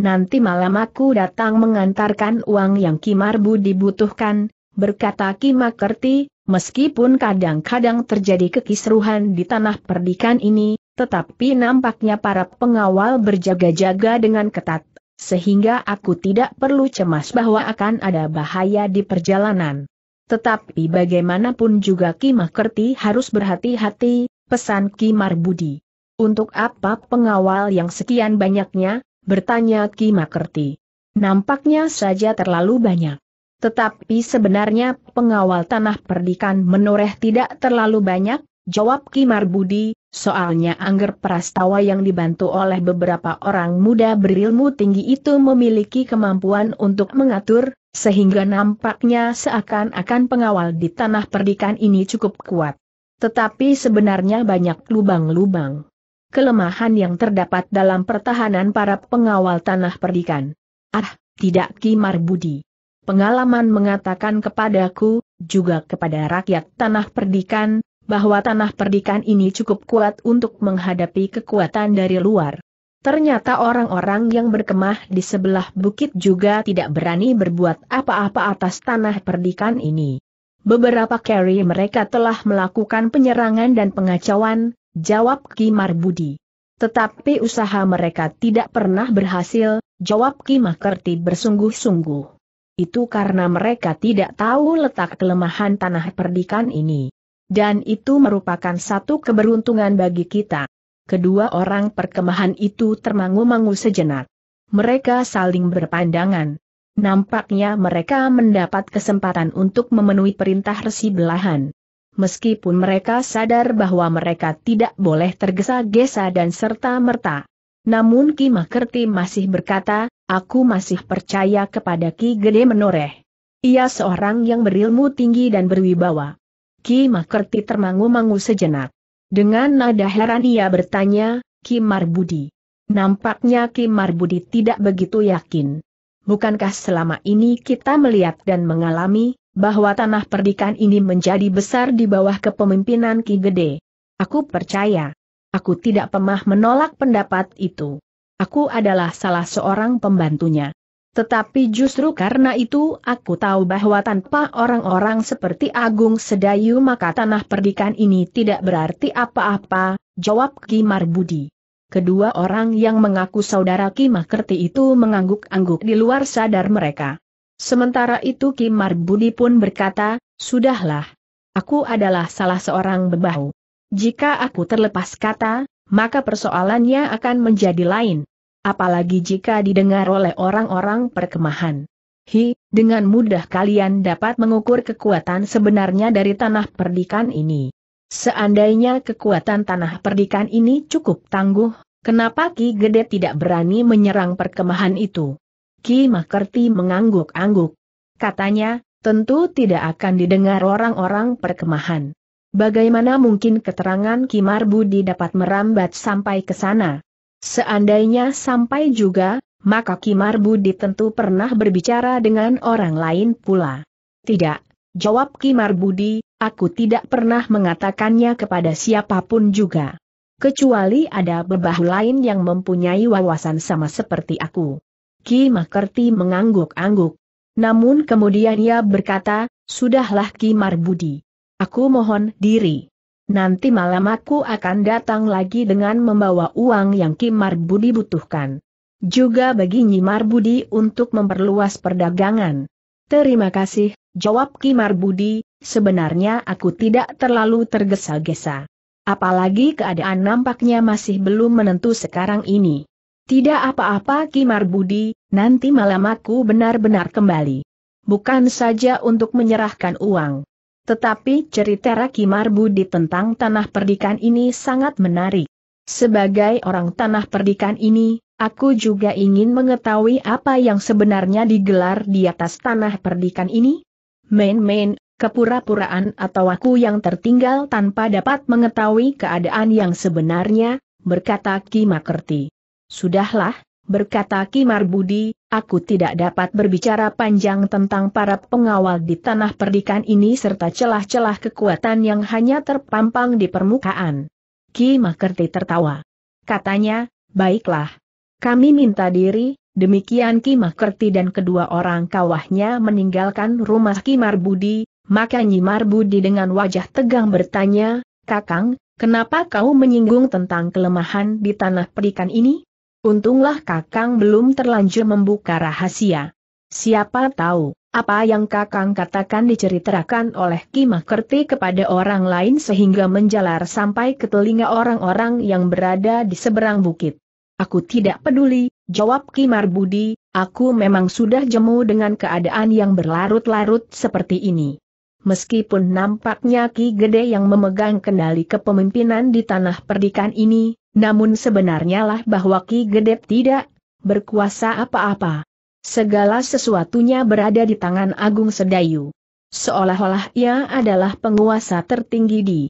Nanti malam aku datang mengantarkan uang yang Ki Marbudi butuhkan, berkata Ki Makerti, meskipun kadang-kadang terjadi kekisruhan di tanah perdikan ini, tetapi nampaknya para pengawal berjaga-jaga dengan ketat, sehingga aku tidak perlu cemas bahwa akan ada bahaya di perjalanan. Tetapi bagaimanapun juga Ki Kerti harus berhati-hati, pesan Ki Marbudi. Untuk apa pengawal yang sekian banyaknya, bertanya Ki Kerti. Nampaknya saja terlalu banyak. Tetapi sebenarnya pengawal tanah perdikan menoreh tidak terlalu banyak, jawab Ki Marbudi, Soalnya Angger Prastawa yang dibantu oleh beberapa orang muda berilmu tinggi itu memiliki kemampuan untuk mengatur, sehingga nampaknya seakan-akan pengawal di tanah perdikan ini cukup kuat. Tetapi sebenarnya banyak lubang-lubang. Kelemahan yang terdapat dalam pertahanan para pengawal tanah perdikan. Ah, tidak Kimar Budi. Pengalaman mengatakan kepadaku, juga kepada rakyat tanah perdikan, bahwa tanah perdikan ini cukup kuat untuk menghadapi kekuatan dari luar. Ternyata orang-orang yang berkemah di sebelah bukit juga tidak berani berbuat apa-apa atas tanah perdikan ini. Beberapa carry mereka telah melakukan penyerangan dan pengacauan, jawab Ki Marbudi. Tetapi usaha mereka tidak pernah berhasil, jawab Ki Makerti bersungguh-sungguh. Itu karena mereka tidak tahu letak kelemahan tanah perdikan ini dan itu merupakan satu keberuntungan bagi kita. Kedua orang perkemahan itu termangu-mangu sejenak. Mereka saling berpandangan. Nampaknya mereka mendapat kesempatan untuk memenuhi perintah resi belahan. Meskipun mereka sadar bahwa mereka tidak boleh tergesa-gesa dan serta-merta. Namun Ki Makerti masih berkata, aku masih percaya kepada Ki Gede Menoreh. Ia seorang yang berilmu tinggi dan berwibawa. Ki Makerti termangu-mangu sejenak. Dengan nada heran ia bertanya, Ki Marbudi. Nampaknya Ki Marbudi tidak begitu yakin. Bukankah selama ini kita melihat dan mengalami, bahwa tanah perdikan ini menjadi besar di bawah kepemimpinan Ki Gede? Aku percaya. Aku tidak pemah menolak pendapat itu. Aku adalah salah seorang pembantunya. Tetapi justru karena itu aku tahu bahwa tanpa orang-orang seperti Agung Sedayu maka tanah perdikan ini tidak berarti apa-apa, jawab Kimar Budi. Kedua orang yang mengaku saudara Ki Makerti itu mengangguk-angguk di luar sadar mereka. Sementara itu Kimar Budi pun berkata, Sudahlah. Aku adalah salah seorang bebahu. Jika aku terlepas kata, maka persoalannya akan menjadi lain apalagi jika didengar oleh orang-orang perkemahan. Hi, dengan mudah kalian dapat mengukur kekuatan sebenarnya dari tanah perdikan ini. Seandainya kekuatan tanah perdikan ini cukup tangguh, kenapa Ki Gede tidak berani menyerang perkemahan itu? Ki Makerti mengangguk-angguk. Katanya, tentu tidak akan didengar orang-orang perkemahan. Bagaimana mungkin keterangan Ki Marbudi dapat merambat sampai ke sana? Seandainya sampai juga, maka Kimar Budi tentu pernah berbicara dengan orang lain pula. Tidak, jawab Kimar Budi, aku tidak pernah mengatakannya kepada siapapun juga. Kecuali ada bebahu lain yang mempunyai wawasan sama seperti aku. Ki Makerti mengangguk-angguk. Namun kemudian ia berkata, Sudahlah Ki Marbudi. Aku mohon diri. Nanti malam aku akan datang lagi dengan membawa uang yang Kim Marbudi butuhkan. Juga bagi Nyi Marbudi untuk memperluas perdagangan. Terima kasih, jawab Kim Marbudi, sebenarnya aku tidak terlalu tergesa-gesa. Apalagi keadaan nampaknya masih belum menentu sekarang ini. Tidak apa-apa Kim Marbudi, nanti malam aku benar-benar kembali. Bukan saja untuk menyerahkan uang. Tetapi cerita Raki Marbudi tentang tanah perdikan ini sangat menarik. Sebagai orang tanah perdikan ini, aku juga ingin mengetahui apa yang sebenarnya digelar di atas tanah perdikan ini. Main-main, kepura-puraan atau aku yang tertinggal tanpa dapat mengetahui keadaan yang sebenarnya, berkata Ki Makerti. Sudahlah, berkata Ki Marbudi, aku tidak dapat berbicara panjang tentang para pengawal di tanah perdikan ini serta celah-celah kekuatan yang hanya terpampang di permukaan. Ki Makerti tertawa. Katanya, baiklah. Kami minta diri, demikian Ki Makerti dan kedua orang kawahnya meninggalkan rumah Ki Marbudi, maka Nyi Marbudi dengan wajah tegang bertanya, Kakang, kenapa kau menyinggung tentang kelemahan di tanah perdikan ini? Untunglah Kakang belum terlanjur membuka rahasia. Siapa tahu, apa yang Kakang katakan diceritakan oleh Kimah Kerti kepada orang lain sehingga menjalar sampai ke telinga orang-orang yang berada di seberang bukit. Aku tidak peduli, jawab Kimar Budi, aku memang sudah jemu dengan keadaan yang berlarut-larut seperti ini meskipun nampaknya Ki Gede yang memegang kendali kepemimpinan di tanah perdikan ini, namun sebenarnya lah bahwa Ki Gede tidak berkuasa apa-apa. Segala sesuatunya berada di tangan Agung Sedayu. Seolah-olah ia adalah penguasa tertinggi di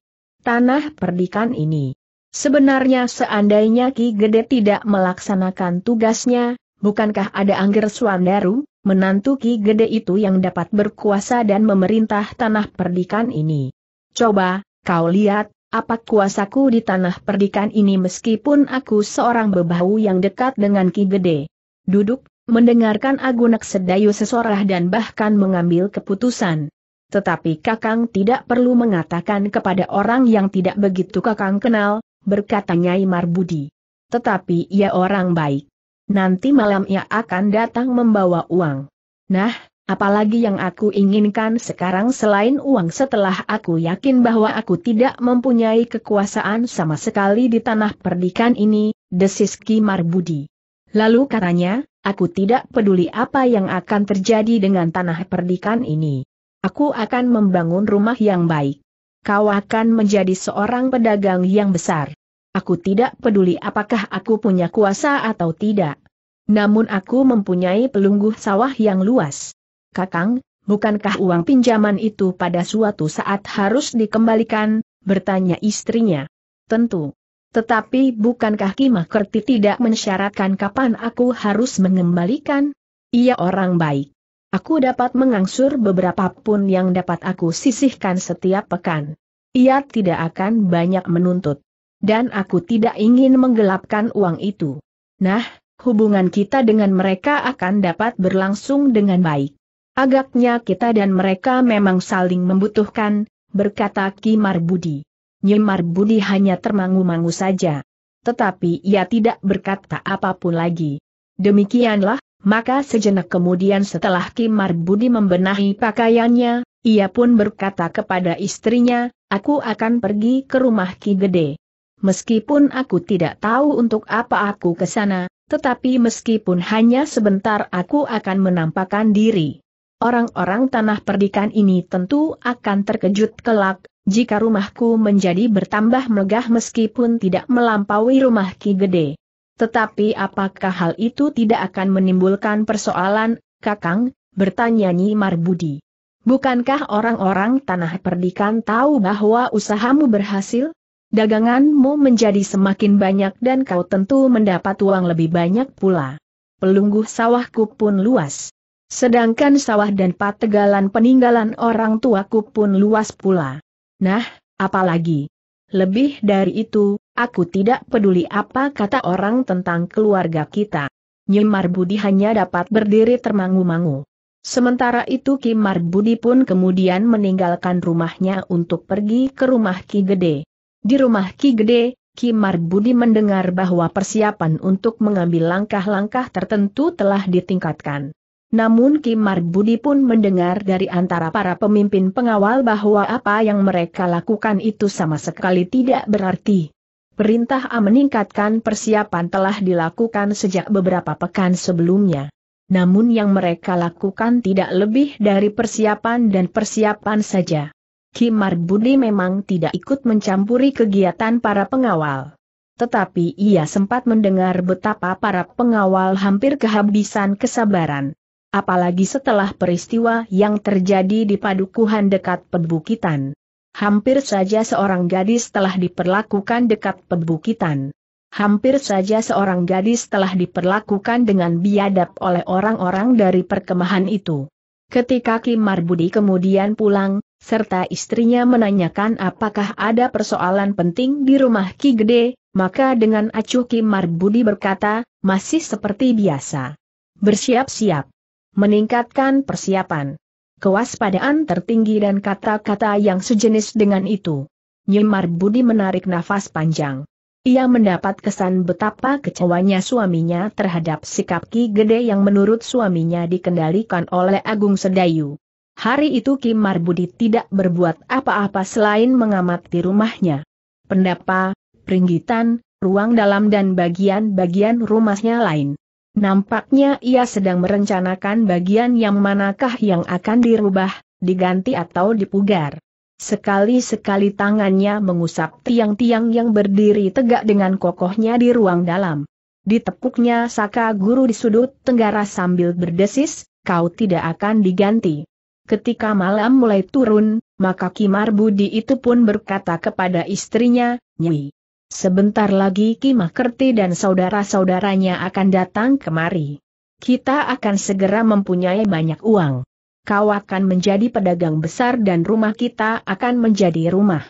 tanah perdikan ini. Sebenarnya seandainya Ki Gede tidak melaksanakan tugasnya, bukankah ada Angger Swandaru? menantu Ki Gede itu yang dapat berkuasa dan memerintah tanah perdikan ini. Coba, kau lihat, apa kuasaku di tanah perdikan ini meskipun aku seorang bebahu yang dekat dengan Ki Gede. Duduk, mendengarkan Agunak Sedayu sesorah dan bahkan mengambil keputusan. Tetapi Kakang tidak perlu mengatakan kepada orang yang tidak begitu Kakang kenal, berkata Nyai Marbudi. Tetapi ia orang baik. Nanti malam ia akan datang membawa uang. Nah, apalagi yang aku inginkan sekarang selain uang setelah aku yakin bahwa aku tidak mempunyai kekuasaan sama sekali di tanah perdikan ini, desis Ki Marbudi. Lalu katanya, aku tidak peduli apa yang akan terjadi dengan tanah perdikan ini. Aku akan membangun rumah yang baik. Kau akan menjadi seorang pedagang yang besar. Aku tidak peduli apakah aku punya kuasa atau tidak. Namun aku mempunyai pelungguh sawah yang luas. Kakang, bukankah uang pinjaman itu pada suatu saat harus dikembalikan, bertanya istrinya. Tentu. Tetapi bukankah Kimah Kerti tidak mensyaratkan kapan aku harus mengembalikan? Ia orang baik. Aku dapat mengangsur beberapa pun yang dapat aku sisihkan setiap pekan. Ia tidak akan banyak menuntut dan aku tidak ingin menggelapkan uang itu. Nah, hubungan kita dengan mereka akan dapat berlangsung dengan baik. Agaknya kita dan mereka memang saling membutuhkan, berkata Ki Marbudi. Nyi Marbudi hanya termangu-mangu saja. Tetapi ia tidak berkata apapun lagi. Demikianlah, maka sejenak kemudian setelah Ki Marbudi membenahi pakaiannya, ia pun berkata kepada istrinya, aku akan pergi ke rumah Ki Gede meskipun aku tidak tahu untuk apa aku ke sana, tetapi meskipun hanya sebentar aku akan menampakkan diri. Orang-orang tanah perdikan ini tentu akan terkejut kelak, jika rumahku menjadi bertambah megah meskipun tidak melampaui rumah Ki Gede. Tetapi apakah hal itu tidak akan menimbulkan persoalan, Kakang? bertanya Nyi Marbudi. Bukankah orang-orang tanah perdikan tahu bahwa usahamu berhasil? daganganmu menjadi semakin banyak dan kau tentu mendapat uang lebih banyak pula. Pelungguh sawahku pun luas. Sedangkan sawah dan pategalan peninggalan orang tuaku pun luas pula. Nah, apalagi? Lebih dari itu, aku tidak peduli apa kata orang tentang keluarga kita. Nyimar Budi hanya dapat berdiri termangu-mangu. Sementara itu Kimar Budi pun kemudian meninggalkan rumahnya untuk pergi ke rumah Ki Gede. Di rumah Ki Gede, Ki Marbudi mendengar bahwa persiapan untuk mengambil langkah-langkah tertentu telah ditingkatkan. Namun Ki Marbudi pun mendengar dari antara para pemimpin pengawal bahwa apa yang mereka lakukan itu sama sekali tidak berarti. Perintah A meningkatkan persiapan telah dilakukan sejak beberapa pekan sebelumnya. Namun yang mereka lakukan tidak lebih dari persiapan dan persiapan saja. Kim Marbudi memang tidak ikut mencampuri kegiatan para pengawal. Tetapi ia sempat mendengar betapa para pengawal hampir kehabisan kesabaran. Apalagi setelah peristiwa yang terjadi di padukuhan dekat perbukitan. Hampir saja seorang gadis telah diperlakukan dekat perbukitan hampir saja seorang gadis telah diperlakukan dengan biadab oleh orang-orang dari perkemahan itu. Ketika Kim Marbudi kemudian pulang, serta istrinya menanyakan apakah ada persoalan penting di rumah Ki Gede, maka dengan acuh Ki Marbudi berkata, masih seperti biasa. Bersiap-siap. Meningkatkan persiapan. Kewaspadaan tertinggi dan kata-kata yang sejenis dengan itu. Nyi Marbudi menarik nafas panjang. Ia mendapat kesan betapa kecewanya suaminya terhadap sikap Ki Gede yang menurut suaminya dikendalikan oleh Agung Sedayu. Hari itu Kim Marbudi tidak berbuat apa-apa selain mengamati rumahnya. Pendapa, peringgitan, ruang dalam dan bagian-bagian rumahnya lain. Nampaknya ia sedang merencanakan bagian yang manakah yang akan dirubah, diganti atau dipugar. Sekali-sekali tangannya mengusap tiang-tiang yang berdiri tegak dengan kokohnya di ruang dalam. Ditepuknya saka guru di sudut tenggara sambil berdesis, kau tidak akan diganti. Ketika malam mulai turun, maka Kimar Budi itu pun berkata kepada istrinya, Nyi. Sebentar lagi Kimah Kerti dan saudara-saudaranya akan datang kemari. Kita akan segera mempunyai banyak uang. Kau akan menjadi pedagang besar dan rumah kita akan menjadi rumah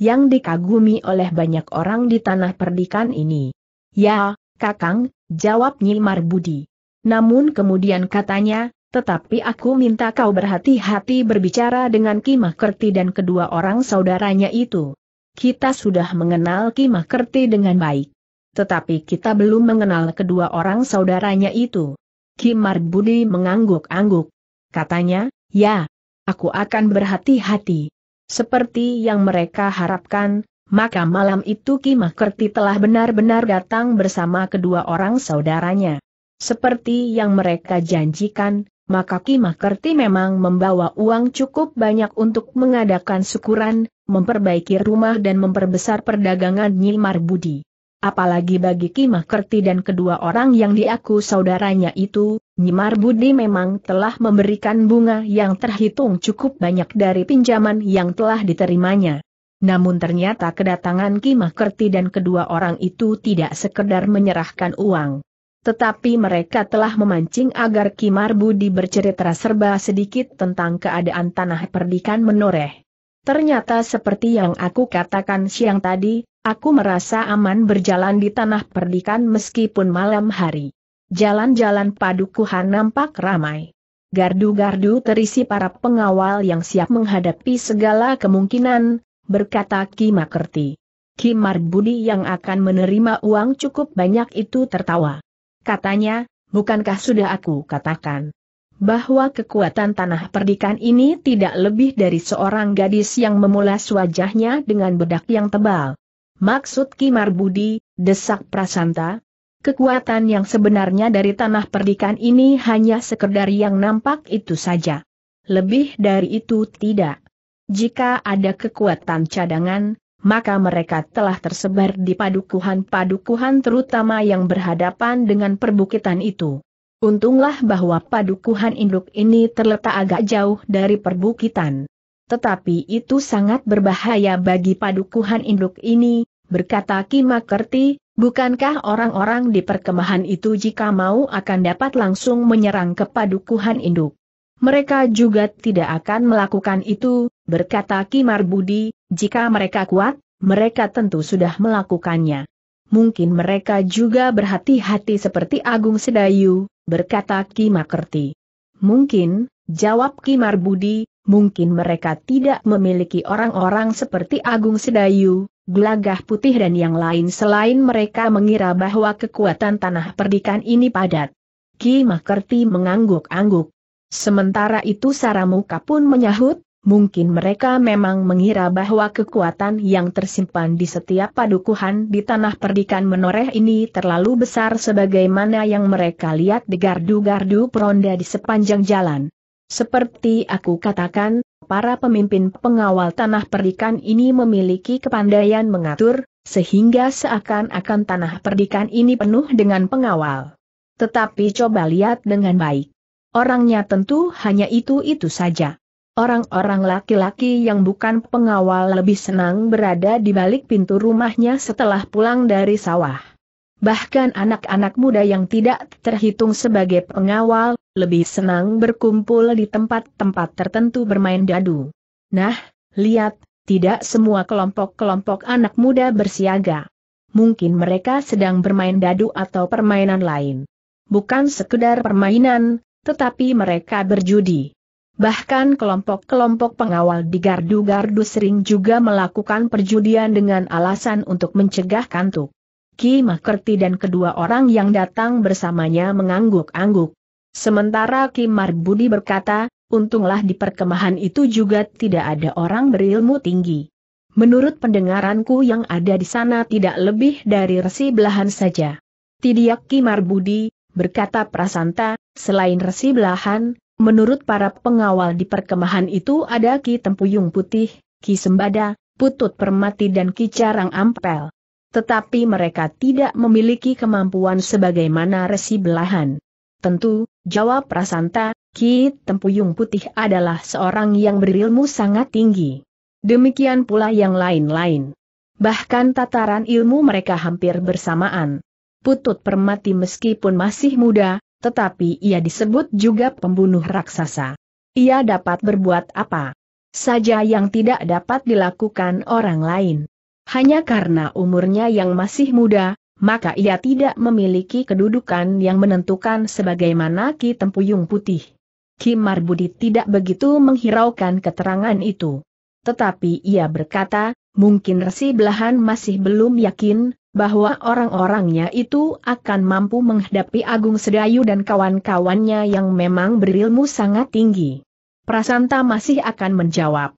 yang dikagumi oleh banyak orang di tanah perdikan ini. Ya, Kakang, jawab Nyi Marbudi. Namun kemudian katanya, tetapi aku minta kau berhati-hati berbicara dengan Ki dan kedua orang saudaranya itu. Kita sudah mengenal Ki dengan baik. Tetapi kita belum mengenal kedua orang saudaranya itu. Ki Marbudi mengangguk-angguk. Katanya, ya, aku akan berhati-hati. Seperti yang mereka harapkan, maka malam itu Ki telah benar-benar datang bersama kedua orang saudaranya. Seperti yang mereka janjikan, maka Ki Makerti memang membawa uang cukup banyak untuk mengadakan syukuran, memperbaiki rumah dan memperbesar perdagangan Nyi Marbudi. Apalagi bagi Ki Makerti dan kedua orang yang diaku saudaranya itu, Nyi Marbudi memang telah memberikan bunga yang terhitung cukup banyak dari pinjaman yang telah diterimanya. Namun ternyata kedatangan Ki Makerti dan kedua orang itu tidak sekedar menyerahkan uang. Tetapi mereka telah memancing agar Kimar Budi bercerita serba sedikit tentang keadaan tanah perdikan menoreh. Ternyata seperti yang aku katakan siang tadi, aku merasa aman berjalan di tanah perdikan meskipun malam hari. Jalan-jalan padukuhan nampak ramai. Gardu-gardu terisi para pengawal yang siap menghadapi segala kemungkinan, berkata Kimakerti. Kimar Budi yang akan menerima uang cukup banyak itu tertawa. Katanya, bukankah sudah aku katakan bahwa kekuatan tanah perdikan ini tidak lebih dari seorang gadis yang memulas wajahnya dengan bedak yang tebal. Maksud Kimar Budi, desak Prasanta, kekuatan yang sebenarnya dari tanah perdikan ini hanya sekedar yang nampak itu saja. Lebih dari itu tidak. Jika ada kekuatan cadangan, maka mereka telah tersebar di padukuhan-padukuhan terutama yang berhadapan dengan perbukitan itu. Untunglah bahwa padukuhan induk ini terletak agak jauh dari perbukitan. Tetapi itu sangat berbahaya bagi padukuhan induk ini, berkata Kimakerti, bukankah orang-orang di perkemahan itu jika mau akan dapat langsung menyerang ke padukuhan induk. Mereka juga tidak akan melakukan itu, berkata Kimar Budi, jika mereka kuat, mereka tentu sudah melakukannya. Mungkin mereka juga berhati-hati seperti Agung Sedayu, berkata Ki Makerti. Mungkin, jawab Ki Marbudi. mungkin mereka tidak memiliki orang-orang seperti Agung Sedayu, Gelagah Putih dan yang lain selain mereka mengira bahwa kekuatan tanah perdikan ini padat. Ki Makerti mengangguk-angguk. Sementara itu Saramuka pun menyahut, mungkin mereka memang mengira bahwa kekuatan yang tersimpan di setiap padukuhan di tanah perdikan menoreh ini terlalu besar sebagaimana yang mereka lihat di gardu-gardu peronda di sepanjang jalan. Seperti aku katakan, para pemimpin pengawal tanah perdikan ini memiliki kepandaian mengatur, sehingga seakan-akan tanah perdikan ini penuh dengan pengawal. Tetapi coba lihat dengan baik. Orangnya tentu hanya itu-itu saja. Orang-orang laki-laki yang bukan pengawal lebih senang berada di balik pintu rumahnya setelah pulang dari sawah. Bahkan anak-anak muda yang tidak terhitung sebagai pengawal, lebih senang berkumpul di tempat-tempat tertentu bermain dadu. Nah, lihat, tidak semua kelompok-kelompok anak muda bersiaga. Mungkin mereka sedang bermain dadu atau permainan lain. Bukan sekedar permainan, tetapi mereka berjudi. Bahkan kelompok-kelompok pengawal di gardu-gardu sering juga melakukan perjudian dengan alasan untuk mencegah kantuk. Ki Makerti dan kedua orang yang datang bersamanya mengangguk-angguk. Sementara Ki Marbudi berkata, untunglah di perkemahan itu juga tidak ada orang berilmu tinggi. Menurut pendengaranku yang ada di sana tidak lebih dari resi belahan saja. Tidak Ki Marbudi, berkata Prasanta, selain resi belahan, menurut para pengawal di perkemahan itu ada Ki Tempuyung Putih, Ki Sembada, Putut Permati dan Ki Carang Ampel. Tetapi mereka tidak memiliki kemampuan sebagaimana resi belahan. Tentu, jawab Prasanta, Ki Tempuyung Putih adalah seorang yang berilmu sangat tinggi. Demikian pula yang lain-lain. Bahkan tataran ilmu mereka hampir bersamaan. Putut Permati meskipun masih muda, tetapi ia disebut juga pembunuh raksasa. Ia dapat berbuat apa saja yang tidak dapat dilakukan orang lain. Hanya karena umurnya yang masih muda, maka ia tidak memiliki kedudukan yang menentukan sebagaimana Ki Tempuyung Putih. Ki Marbudi tidak begitu menghiraukan keterangan itu. Tetapi ia berkata, mungkin Resi Belahan masih belum yakin, bahwa orang-orangnya itu akan mampu menghadapi Agung Sedayu dan kawan-kawannya yang memang berilmu sangat tinggi. Prasanta masih akan menjawab.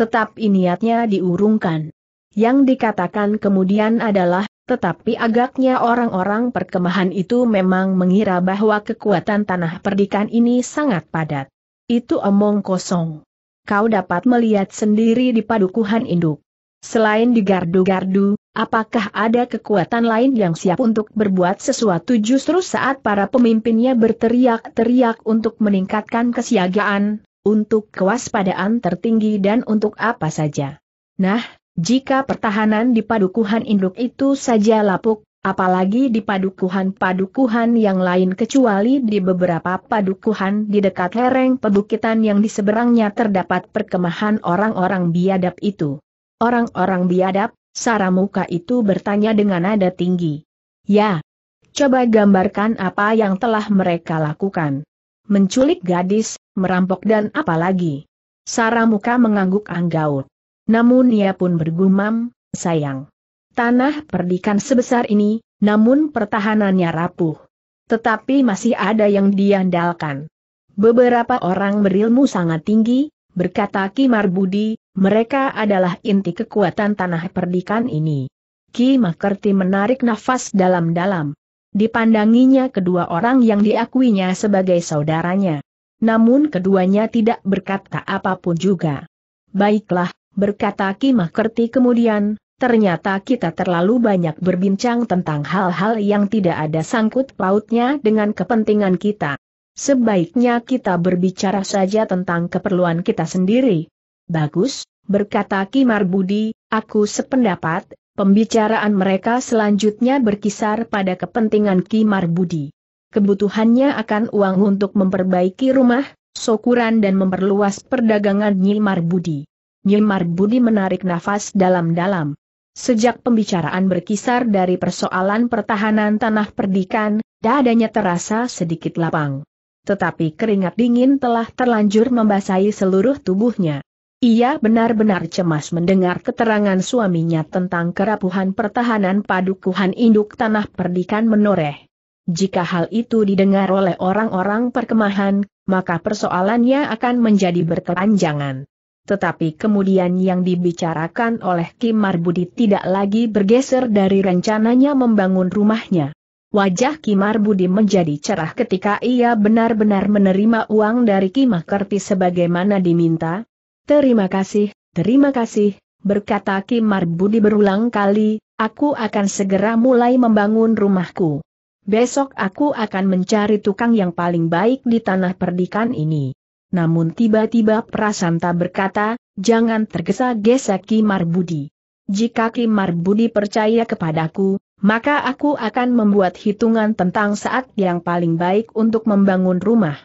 Tetap iniatnya diurungkan. Yang dikatakan kemudian adalah, tetapi agaknya orang-orang perkemahan itu memang mengira bahwa kekuatan tanah perdikan ini sangat padat. Itu omong kosong. Kau dapat melihat sendiri di padukuhan induk. Selain di gardu-gardu, Apakah ada kekuatan lain yang siap untuk berbuat sesuatu justru saat para pemimpinnya berteriak-teriak untuk meningkatkan kesiagaan, untuk kewaspadaan tertinggi dan untuk apa saja? Nah, jika pertahanan di padukuhan induk itu saja lapuk, apalagi di padukuhan-padukuhan yang lain kecuali di beberapa padukuhan di dekat lereng pebukitan yang di seberangnya terdapat perkemahan orang-orang biadab itu. Orang-orang biadab, Saramuka itu bertanya dengan nada tinggi. Ya. Coba gambarkan apa yang telah mereka lakukan. Menculik gadis, merampok dan apalagi. Saramuka mengangguk anggaut. Namun ia pun bergumam, sayang. Tanah perdikan sebesar ini, namun pertahanannya rapuh. Tetapi masih ada yang diandalkan. Beberapa orang berilmu sangat tinggi, berkata Kimar Budi, mereka adalah inti kekuatan tanah perdikan ini. Ki Makerti menarik nafas dalam-dalam. Dipandanginya kedua orang yang diakuinya sebagai saudaranya. Namun keduanya tidak berkata apapun juga. Baiklah, berkata Ki Makerti kemudian, ternyata kita terlalu banyak berbincang tentang hal-hal yang tidak ada sangkut pautnya dengan kepentingan kita. Sebaiknya kita berbicara saja tentang keperluan kita sendiri. Bagus, berkata Kimar Budi, aku sependapat, pembicaraan mereka selanjutnya berkisar pada kepentingan Kimar Budi. Kebutuhannya akan uang untuk memperbaiki rumah, sokuran dan memperluas perdagangan Nyimar Budi. Nyimar Budi menarik nafas dalam-dalam. Sejak pembicaraan berkisar dari persoalan pertahanan tanah perdikan, dadanya terasa sedikit lapang. Tetapi keringat dingin telah terlanjur membasahi seluruh tubuhnya. Ia benar-benar cemas mendengar keterangan suaminya tentang kerapuhan pertahanan padukuhan induk tanah perdikan menoreh. Jika hal itu didengar oleh orang-orang perkemahan, maka persoalannya akan menjadi berkepanjangan. Tetapi kemudian yang dibicarakan oleh Kim Marbudi tidak lagi bergeser dari rencananya membangun rumahnya. Wajah Kimar Budi menjadi cerah ketika ia benar-benar menerima uang dari Kimakerti sebagaimana diminta, Terima kasih, terima kasih, berkata Kim Marbudi berulang kali, aku akan segera mulai membangun rumahku. Besok aku akan mencari tukang yang paling baik di tanah perdikan ini. Namun tiba-tiba Prasanta berkata, jangan tergesa-gesa Kimar Budi. Jika Kimar Budi percaya kepadaku, maka aku akan membuat hitungan tentang saat yang paling baik untuk membangun rumah.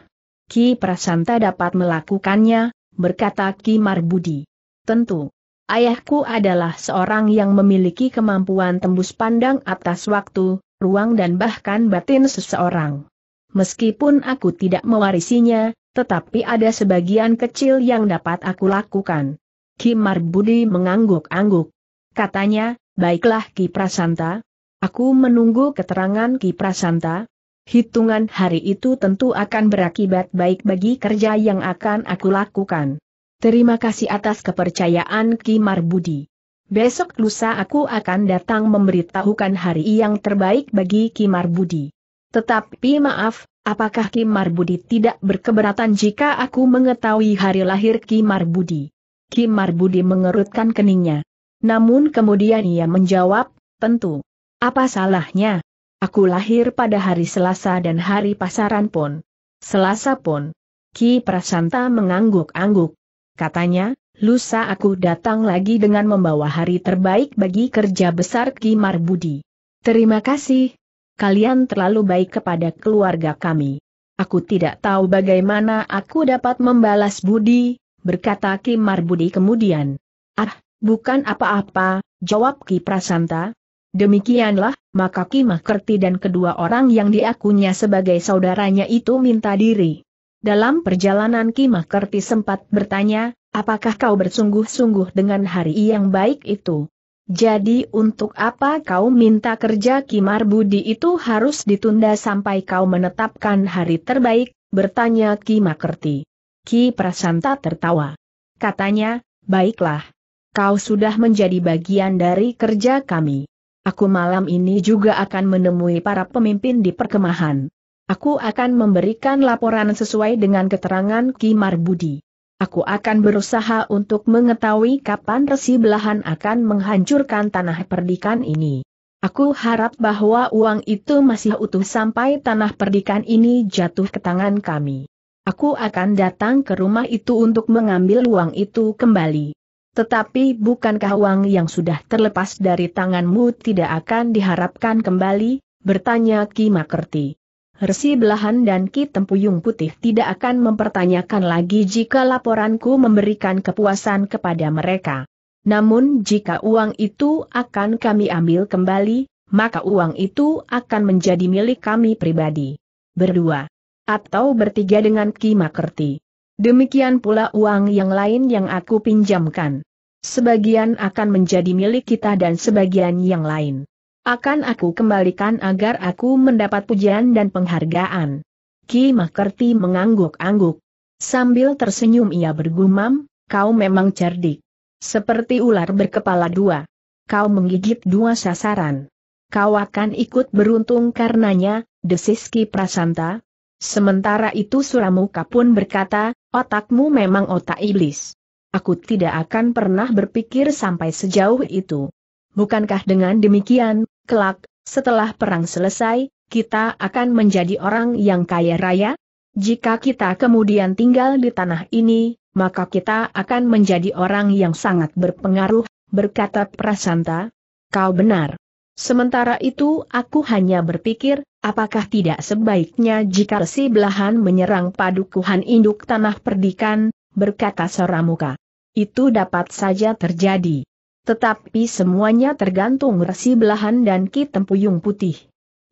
Ki Prasanta dapat melakukannya, berkata Ki Marbudi. Tentu. Ayahku adalah seorang yang memiliki kemampuan tembus pandang atas waktu, ruang dan bahkan batin seseorang. Meskipun aku tidak mewarisinya, tetapi ada sebagian kecil yang dapat aku lakukan. Ki Marbudi mengangguk-angguk. Katanya, baiklah Ki Prasanta. Aku menunggu keterangan Ki Prasanta, Hitungan hari itu tentu akan berakibat baik bagi kerja yang akan aku lakukan. Terima kasih atas kepercayaan Ki Marbudi. Besok lusa aku akan datang memberitahukan hari yang terbaik bagi Ki Marbudi. Tetapi maaf, apakah Ki Marbudi tidak berkeberatan jika aku mengetahui hari lahir Ki Marbudi? Ki Marbudi mengerutkan keningnya. Namun kemudian ia menjawab, tentu. Apa salahnya? Aku lahir pada hari Selasa dan hari pasaran pun. Selasa pun. Ki Prasanta mengangguk-angguk. Katanya, lusa aku datang lagi dengan membawa hari terbaik bagi kerja besar Ki Marbudi. Terima kasih. Kalian terlalu baik kepada keluarga kami. Aku tidak tahu bagaimana aku dapat membalas budi, berkata Ki Marbudi kemudian. Ah, bukan apa-apa, jawab Ki Prasanta, Demikianlah, maka Ki Kerti dan kedua orang yang diakunya sebagai saudaranya itu minta diri. Dalam perjalanan Ki Kerti sempat bertanya, apakah kau bersungguh-sungguh dengan hari yang baik itu? Jadi untuk apa kau minta kerja Ki Marbudi itu harus ditunda sampai kau menetapkan hari terbaik, bertanya Ki Kerti. Ki Prasanta tertawa. Katanya, baiklah. Kau sudah menjadi bagian dari kerja kami. Aku malam ini juga akan menemui para pemimpin di perkemahan. Aku akan memberikan laporan sesuai dengan keterangan Ki Marbudi. Aku akan berusaha untuk mengetahui kapan resi belahan akan menghancurkan tanah perdikan ini. Aku harap bahwa uang itu masih utuh sampai tanah perdikan ini jatuh ke tangan kami. Aku akan datang ke rumah itu untuk mengambil uang itu kembali. Tetapi bukankah uang yang sudah terlepas dari tanganmu tidak akan diharapkan kembali? Bertanya Ki Makerti. Resi belahan dan Ki Tempuyung Putih tidak akan mempertanyakan lagi jika laporanku memberikan kepuasan kepada mereka. Namun jika uang itu akan kami ambil kembali, maka uang itu akan menjadi milik kami pribadi. Berdua. Atau bertiga dengan Ki Makerti. Demikian pula uang yang lain yang aku pinjamkan. Sebagian akan menjadi milik kita dan sebagian yang lain. Akan aku kembalikan agar aku mendapat pujian dan penghargaan. Ki Makerti mengangguk-angguk. Sambil tersenyum ia bergumam, kau memang cerdik. Seperti ular berkepala dua. Kau menggigit dua sasaran. Kau akan ikut beruntung karenanya, desis Ki Prasanta, Sementara itu Suramuka pun berkata, otakmu memang otak iblis. Aku tidak akan pernah berpikir sampai sejauh itu. Bukankah dengan demikian, kelak, setelah perang selesai, kita akan menjadi orang yang kaya raya? Jika kita kemudian tinggal di tanah ini, maka kita akan menjadi orang yang sangat berpengaruh, berkata Prasanta. Kau benar. Sementara itu aku hanya berpikir, Apakah tidak sebaiknya jika resi belahan menyerang padukuhan induk tanah perdikan, berkata Soramuka. Itu dapat saja terjadi. Tetapi semuanya tergantung resi belahan dan ki tempuyung putih.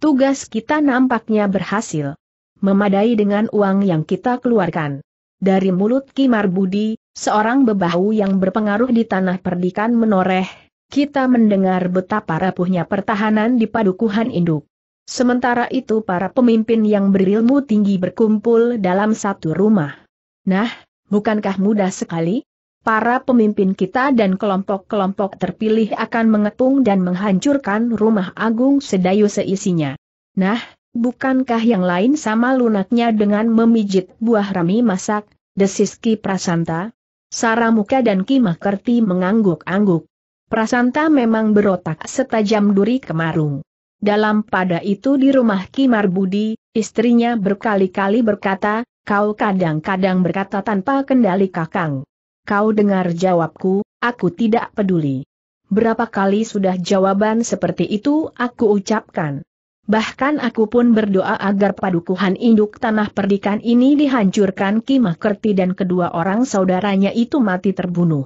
Tugas kita nampaknya berhasil. Memadai dengan uang yang kita keluarkan. Dari mulut Ki Marbudi, seorang bebahu yang berpengaruh di tanah perdikan menoreh, kita mendengar betapa rapuhnya pertahanan di padukuhan induk. Sementara itu para pemimpin yang berilmu tinggi berkumpul dalam satu rumah. Nah, bukankah mudah sekali? Para pemimpin kita dan kelompok-kelompok terpilih akan mengepung dan menghancurkan rumah agung sedayu seisinya. Nah, bukankah yang lain sama lunaknya dengan memijit buah rami masak, Desiski Ki Prasanta? Saramuka dan Ki mengangguk-angguk. Prasanta memang berotak setajam duri kemarung. Dalam pada itu di rumah Kimar Budi, istrinya berkali-kali berkata, kau kadang-kadang berkata tanpa kendali kakang. Kau dengar jawabku, aku tidak peduli. Berapa kali sudah jawaban seperti itu aku ucapkan. Bahkan aku pun berdoa agar padukuhan induk tanah perdikan ini dihancurkan Kimah Kerti dan kedua orang saudaranya itu mati terbunuh.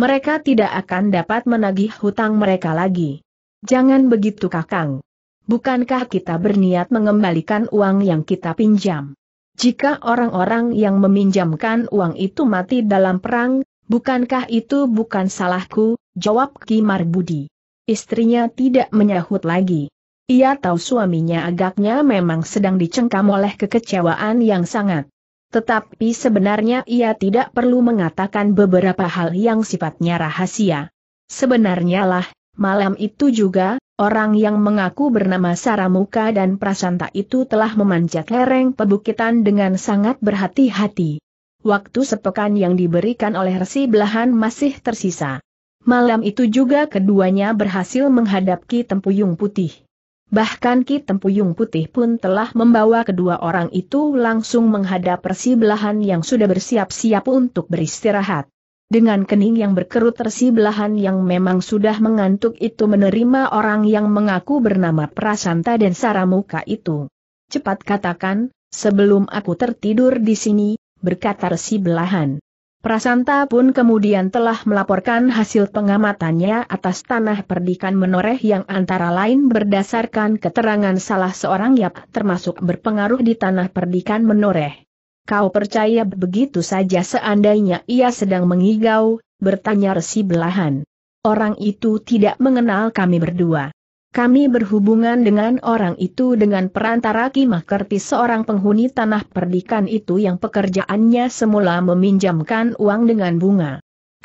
Mereka tidak akan dapat menagih hutang mereka lagi. Jangan begitu kakang. Bukankah kita berniat mengembalikan uang yang kita pinjam? Jika orang-orang yang meminjamkan uang itu mati dalam perang, bukankah itu bukan salahku? Jawab Ki Marbudi. Istrinya tidak menyahut lagi. Ia tahu suaminya agaknya memang sedang dicengkam oleh kekecewaan yang sangat. Tetapi sebenarnya ia tidak perlu mengatakan beberapa hal yang sifatnya rahasia. Sebenarnya lah, Malam itu juga, orang yang mengaku bernama Saramuka dan Prasanta itu telah memanjat lereng pebukitan dengan sangat berhati-hati. Waktu sepekan yang diberikan oleh resi belahan masih tersisa. Malam itu juga keduanya berhasil menghadap Ki Tempuyung Putih. Bahkan Ki Tempuyung Putih pun telah membawa kedua orang itu langsung menghadap resi belahan yang sudah bersiap-siap untuk beristirahat. Dengan kening yang berkerut resi belahan yang memang sudah mengantuk itu menerima orang yang mengaku bernama Prasanta dan Saramuka itu. Cepat katakan, sebelum aku tertidur di sini, berkata resi belahan. Prasanta pun kemudian telah melaporkan hasil pengamatannya atas tanah perdikan menoreh yang antara lain berdasarkan keterangan salah seorang yap termasuk berpengaruh di tanah perdikan menoreh. Kau percaya begitu saja seandainya ia sedang mengigau, bertanya resi belahan. Orang itu tidak mengenal kami berdua. Kami berhubungan dengan orang itu dengan perantara Kimakerti seorang penghuni tanah perdikan itu yang pekerjaannya semula meminjamkan uang dengan bunga.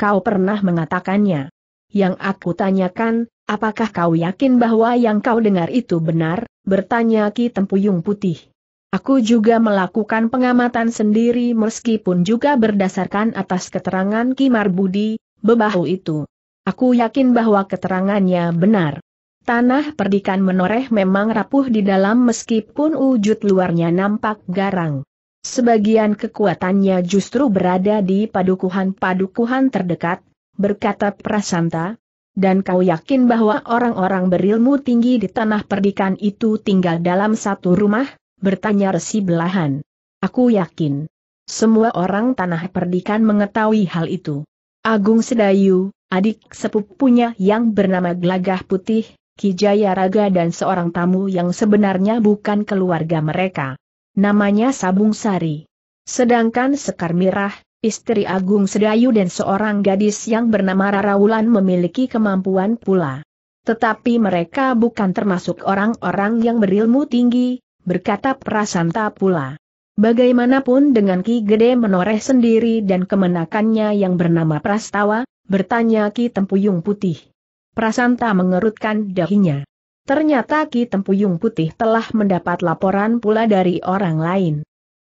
Kau pernah mengatakannya. Yang aku tanyakan, apakah kau yakin bahwa yang kau dengar itu benar, bertanya Ki Tempuyung Putih. Aku juga melakukan pengamatan sendiri meskipun juga berdasarkan atas keterangan Kimar Budi, bebahu itu. Aku yakin bahwa keterangannya benar. Tanah perdikan menoreh memang rapuh di dalam meskipun wujud luarnya nampak garang. Sebagian kekuatannya justru berada di padukuhan-padukuhan terdekat, berkata Prasanta, dan kau yakin bahwa orang-orang berilmu tinggi di tanah perdikan itu tinggal dalam satu rumah? bertanya resi belahan. Aku yakin. Semua orang tanah perdikan mengetahui hal itu. Agung Sedayu, adik sepupunya yang bernama Gelagah Putih, Kijaya Raga dan seorang tamu yang sebenarnya bukan keluarga mereka. Namanya Sabung Sari. Sedangkan Sekar Mirah, istri Agung Sedayu dan seorang gadis yang bernama Raraulan memiliki kemampuan pula. Tetapi mereka bukan termasuk orang-orang yang berilmu tinggi, berkata Prasanta pula. Bagaimanapun dengan Ki Gede menoreh sendiri dan kemenakannya yang bernama Prastawa, bertanya Ki Tempuyung Putih. Prasanta mengerutkan dahinya. Ternyata Ki Tempuyung Putih telah mendapat laporan pula dari orang lain.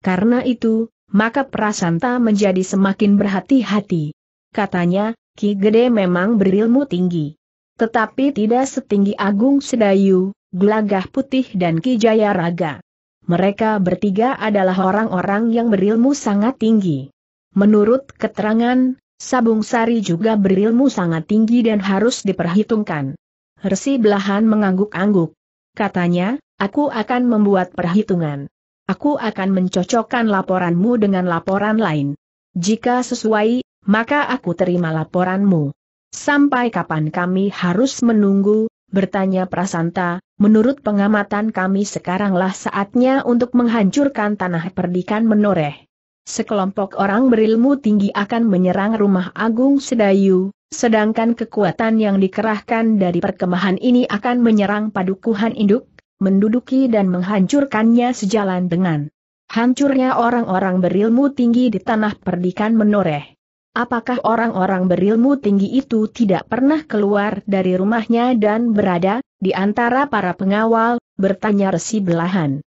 Karena itu, maka Prasanta menjadi semakin berhati-hati. Katanya, Ki Gede memang berilmu tinggi. Tetapi tidak setinggi Agung Sedayu, Gelagah Putih dan Kijaya Raga. Mereka bertiga adalah orang-orang yang berilmu sangat tinggi. Menurut keterangan, Sabung Sari juga berilmu sangat tinggi dan harus diperhitungkan. Resi belahan mengangguk-angguk. Katanya, aku akan membuat perhitungan. Aku akan mencocokkan laporanmu dengan laporan lain. Jika sesuai, maka aku terima laporanmu. Sampai kapan kami harus menunggu, bertanya Prasanta, menurut pengamatan kami sekaranglah saatnya untuk menghancurkan tanah perdikan menoreh. Sekelompok orang berilmu tinggi akan menyerang rumah Agung Sedayu, sedangkan kekuatan yang dikerahkan dari perkemahan ini akan menyerang padukuhan induk, menduduki dan menghancurkannya sejalan dengan hancurnya orang-orang berilmu tinggi di tanah perdikan menoreh. Apakah orang-orang berilmu tinggi itu tidak pernah keluar dari rumahnya dan berada di antara para pengawal? bertanya resi belahan.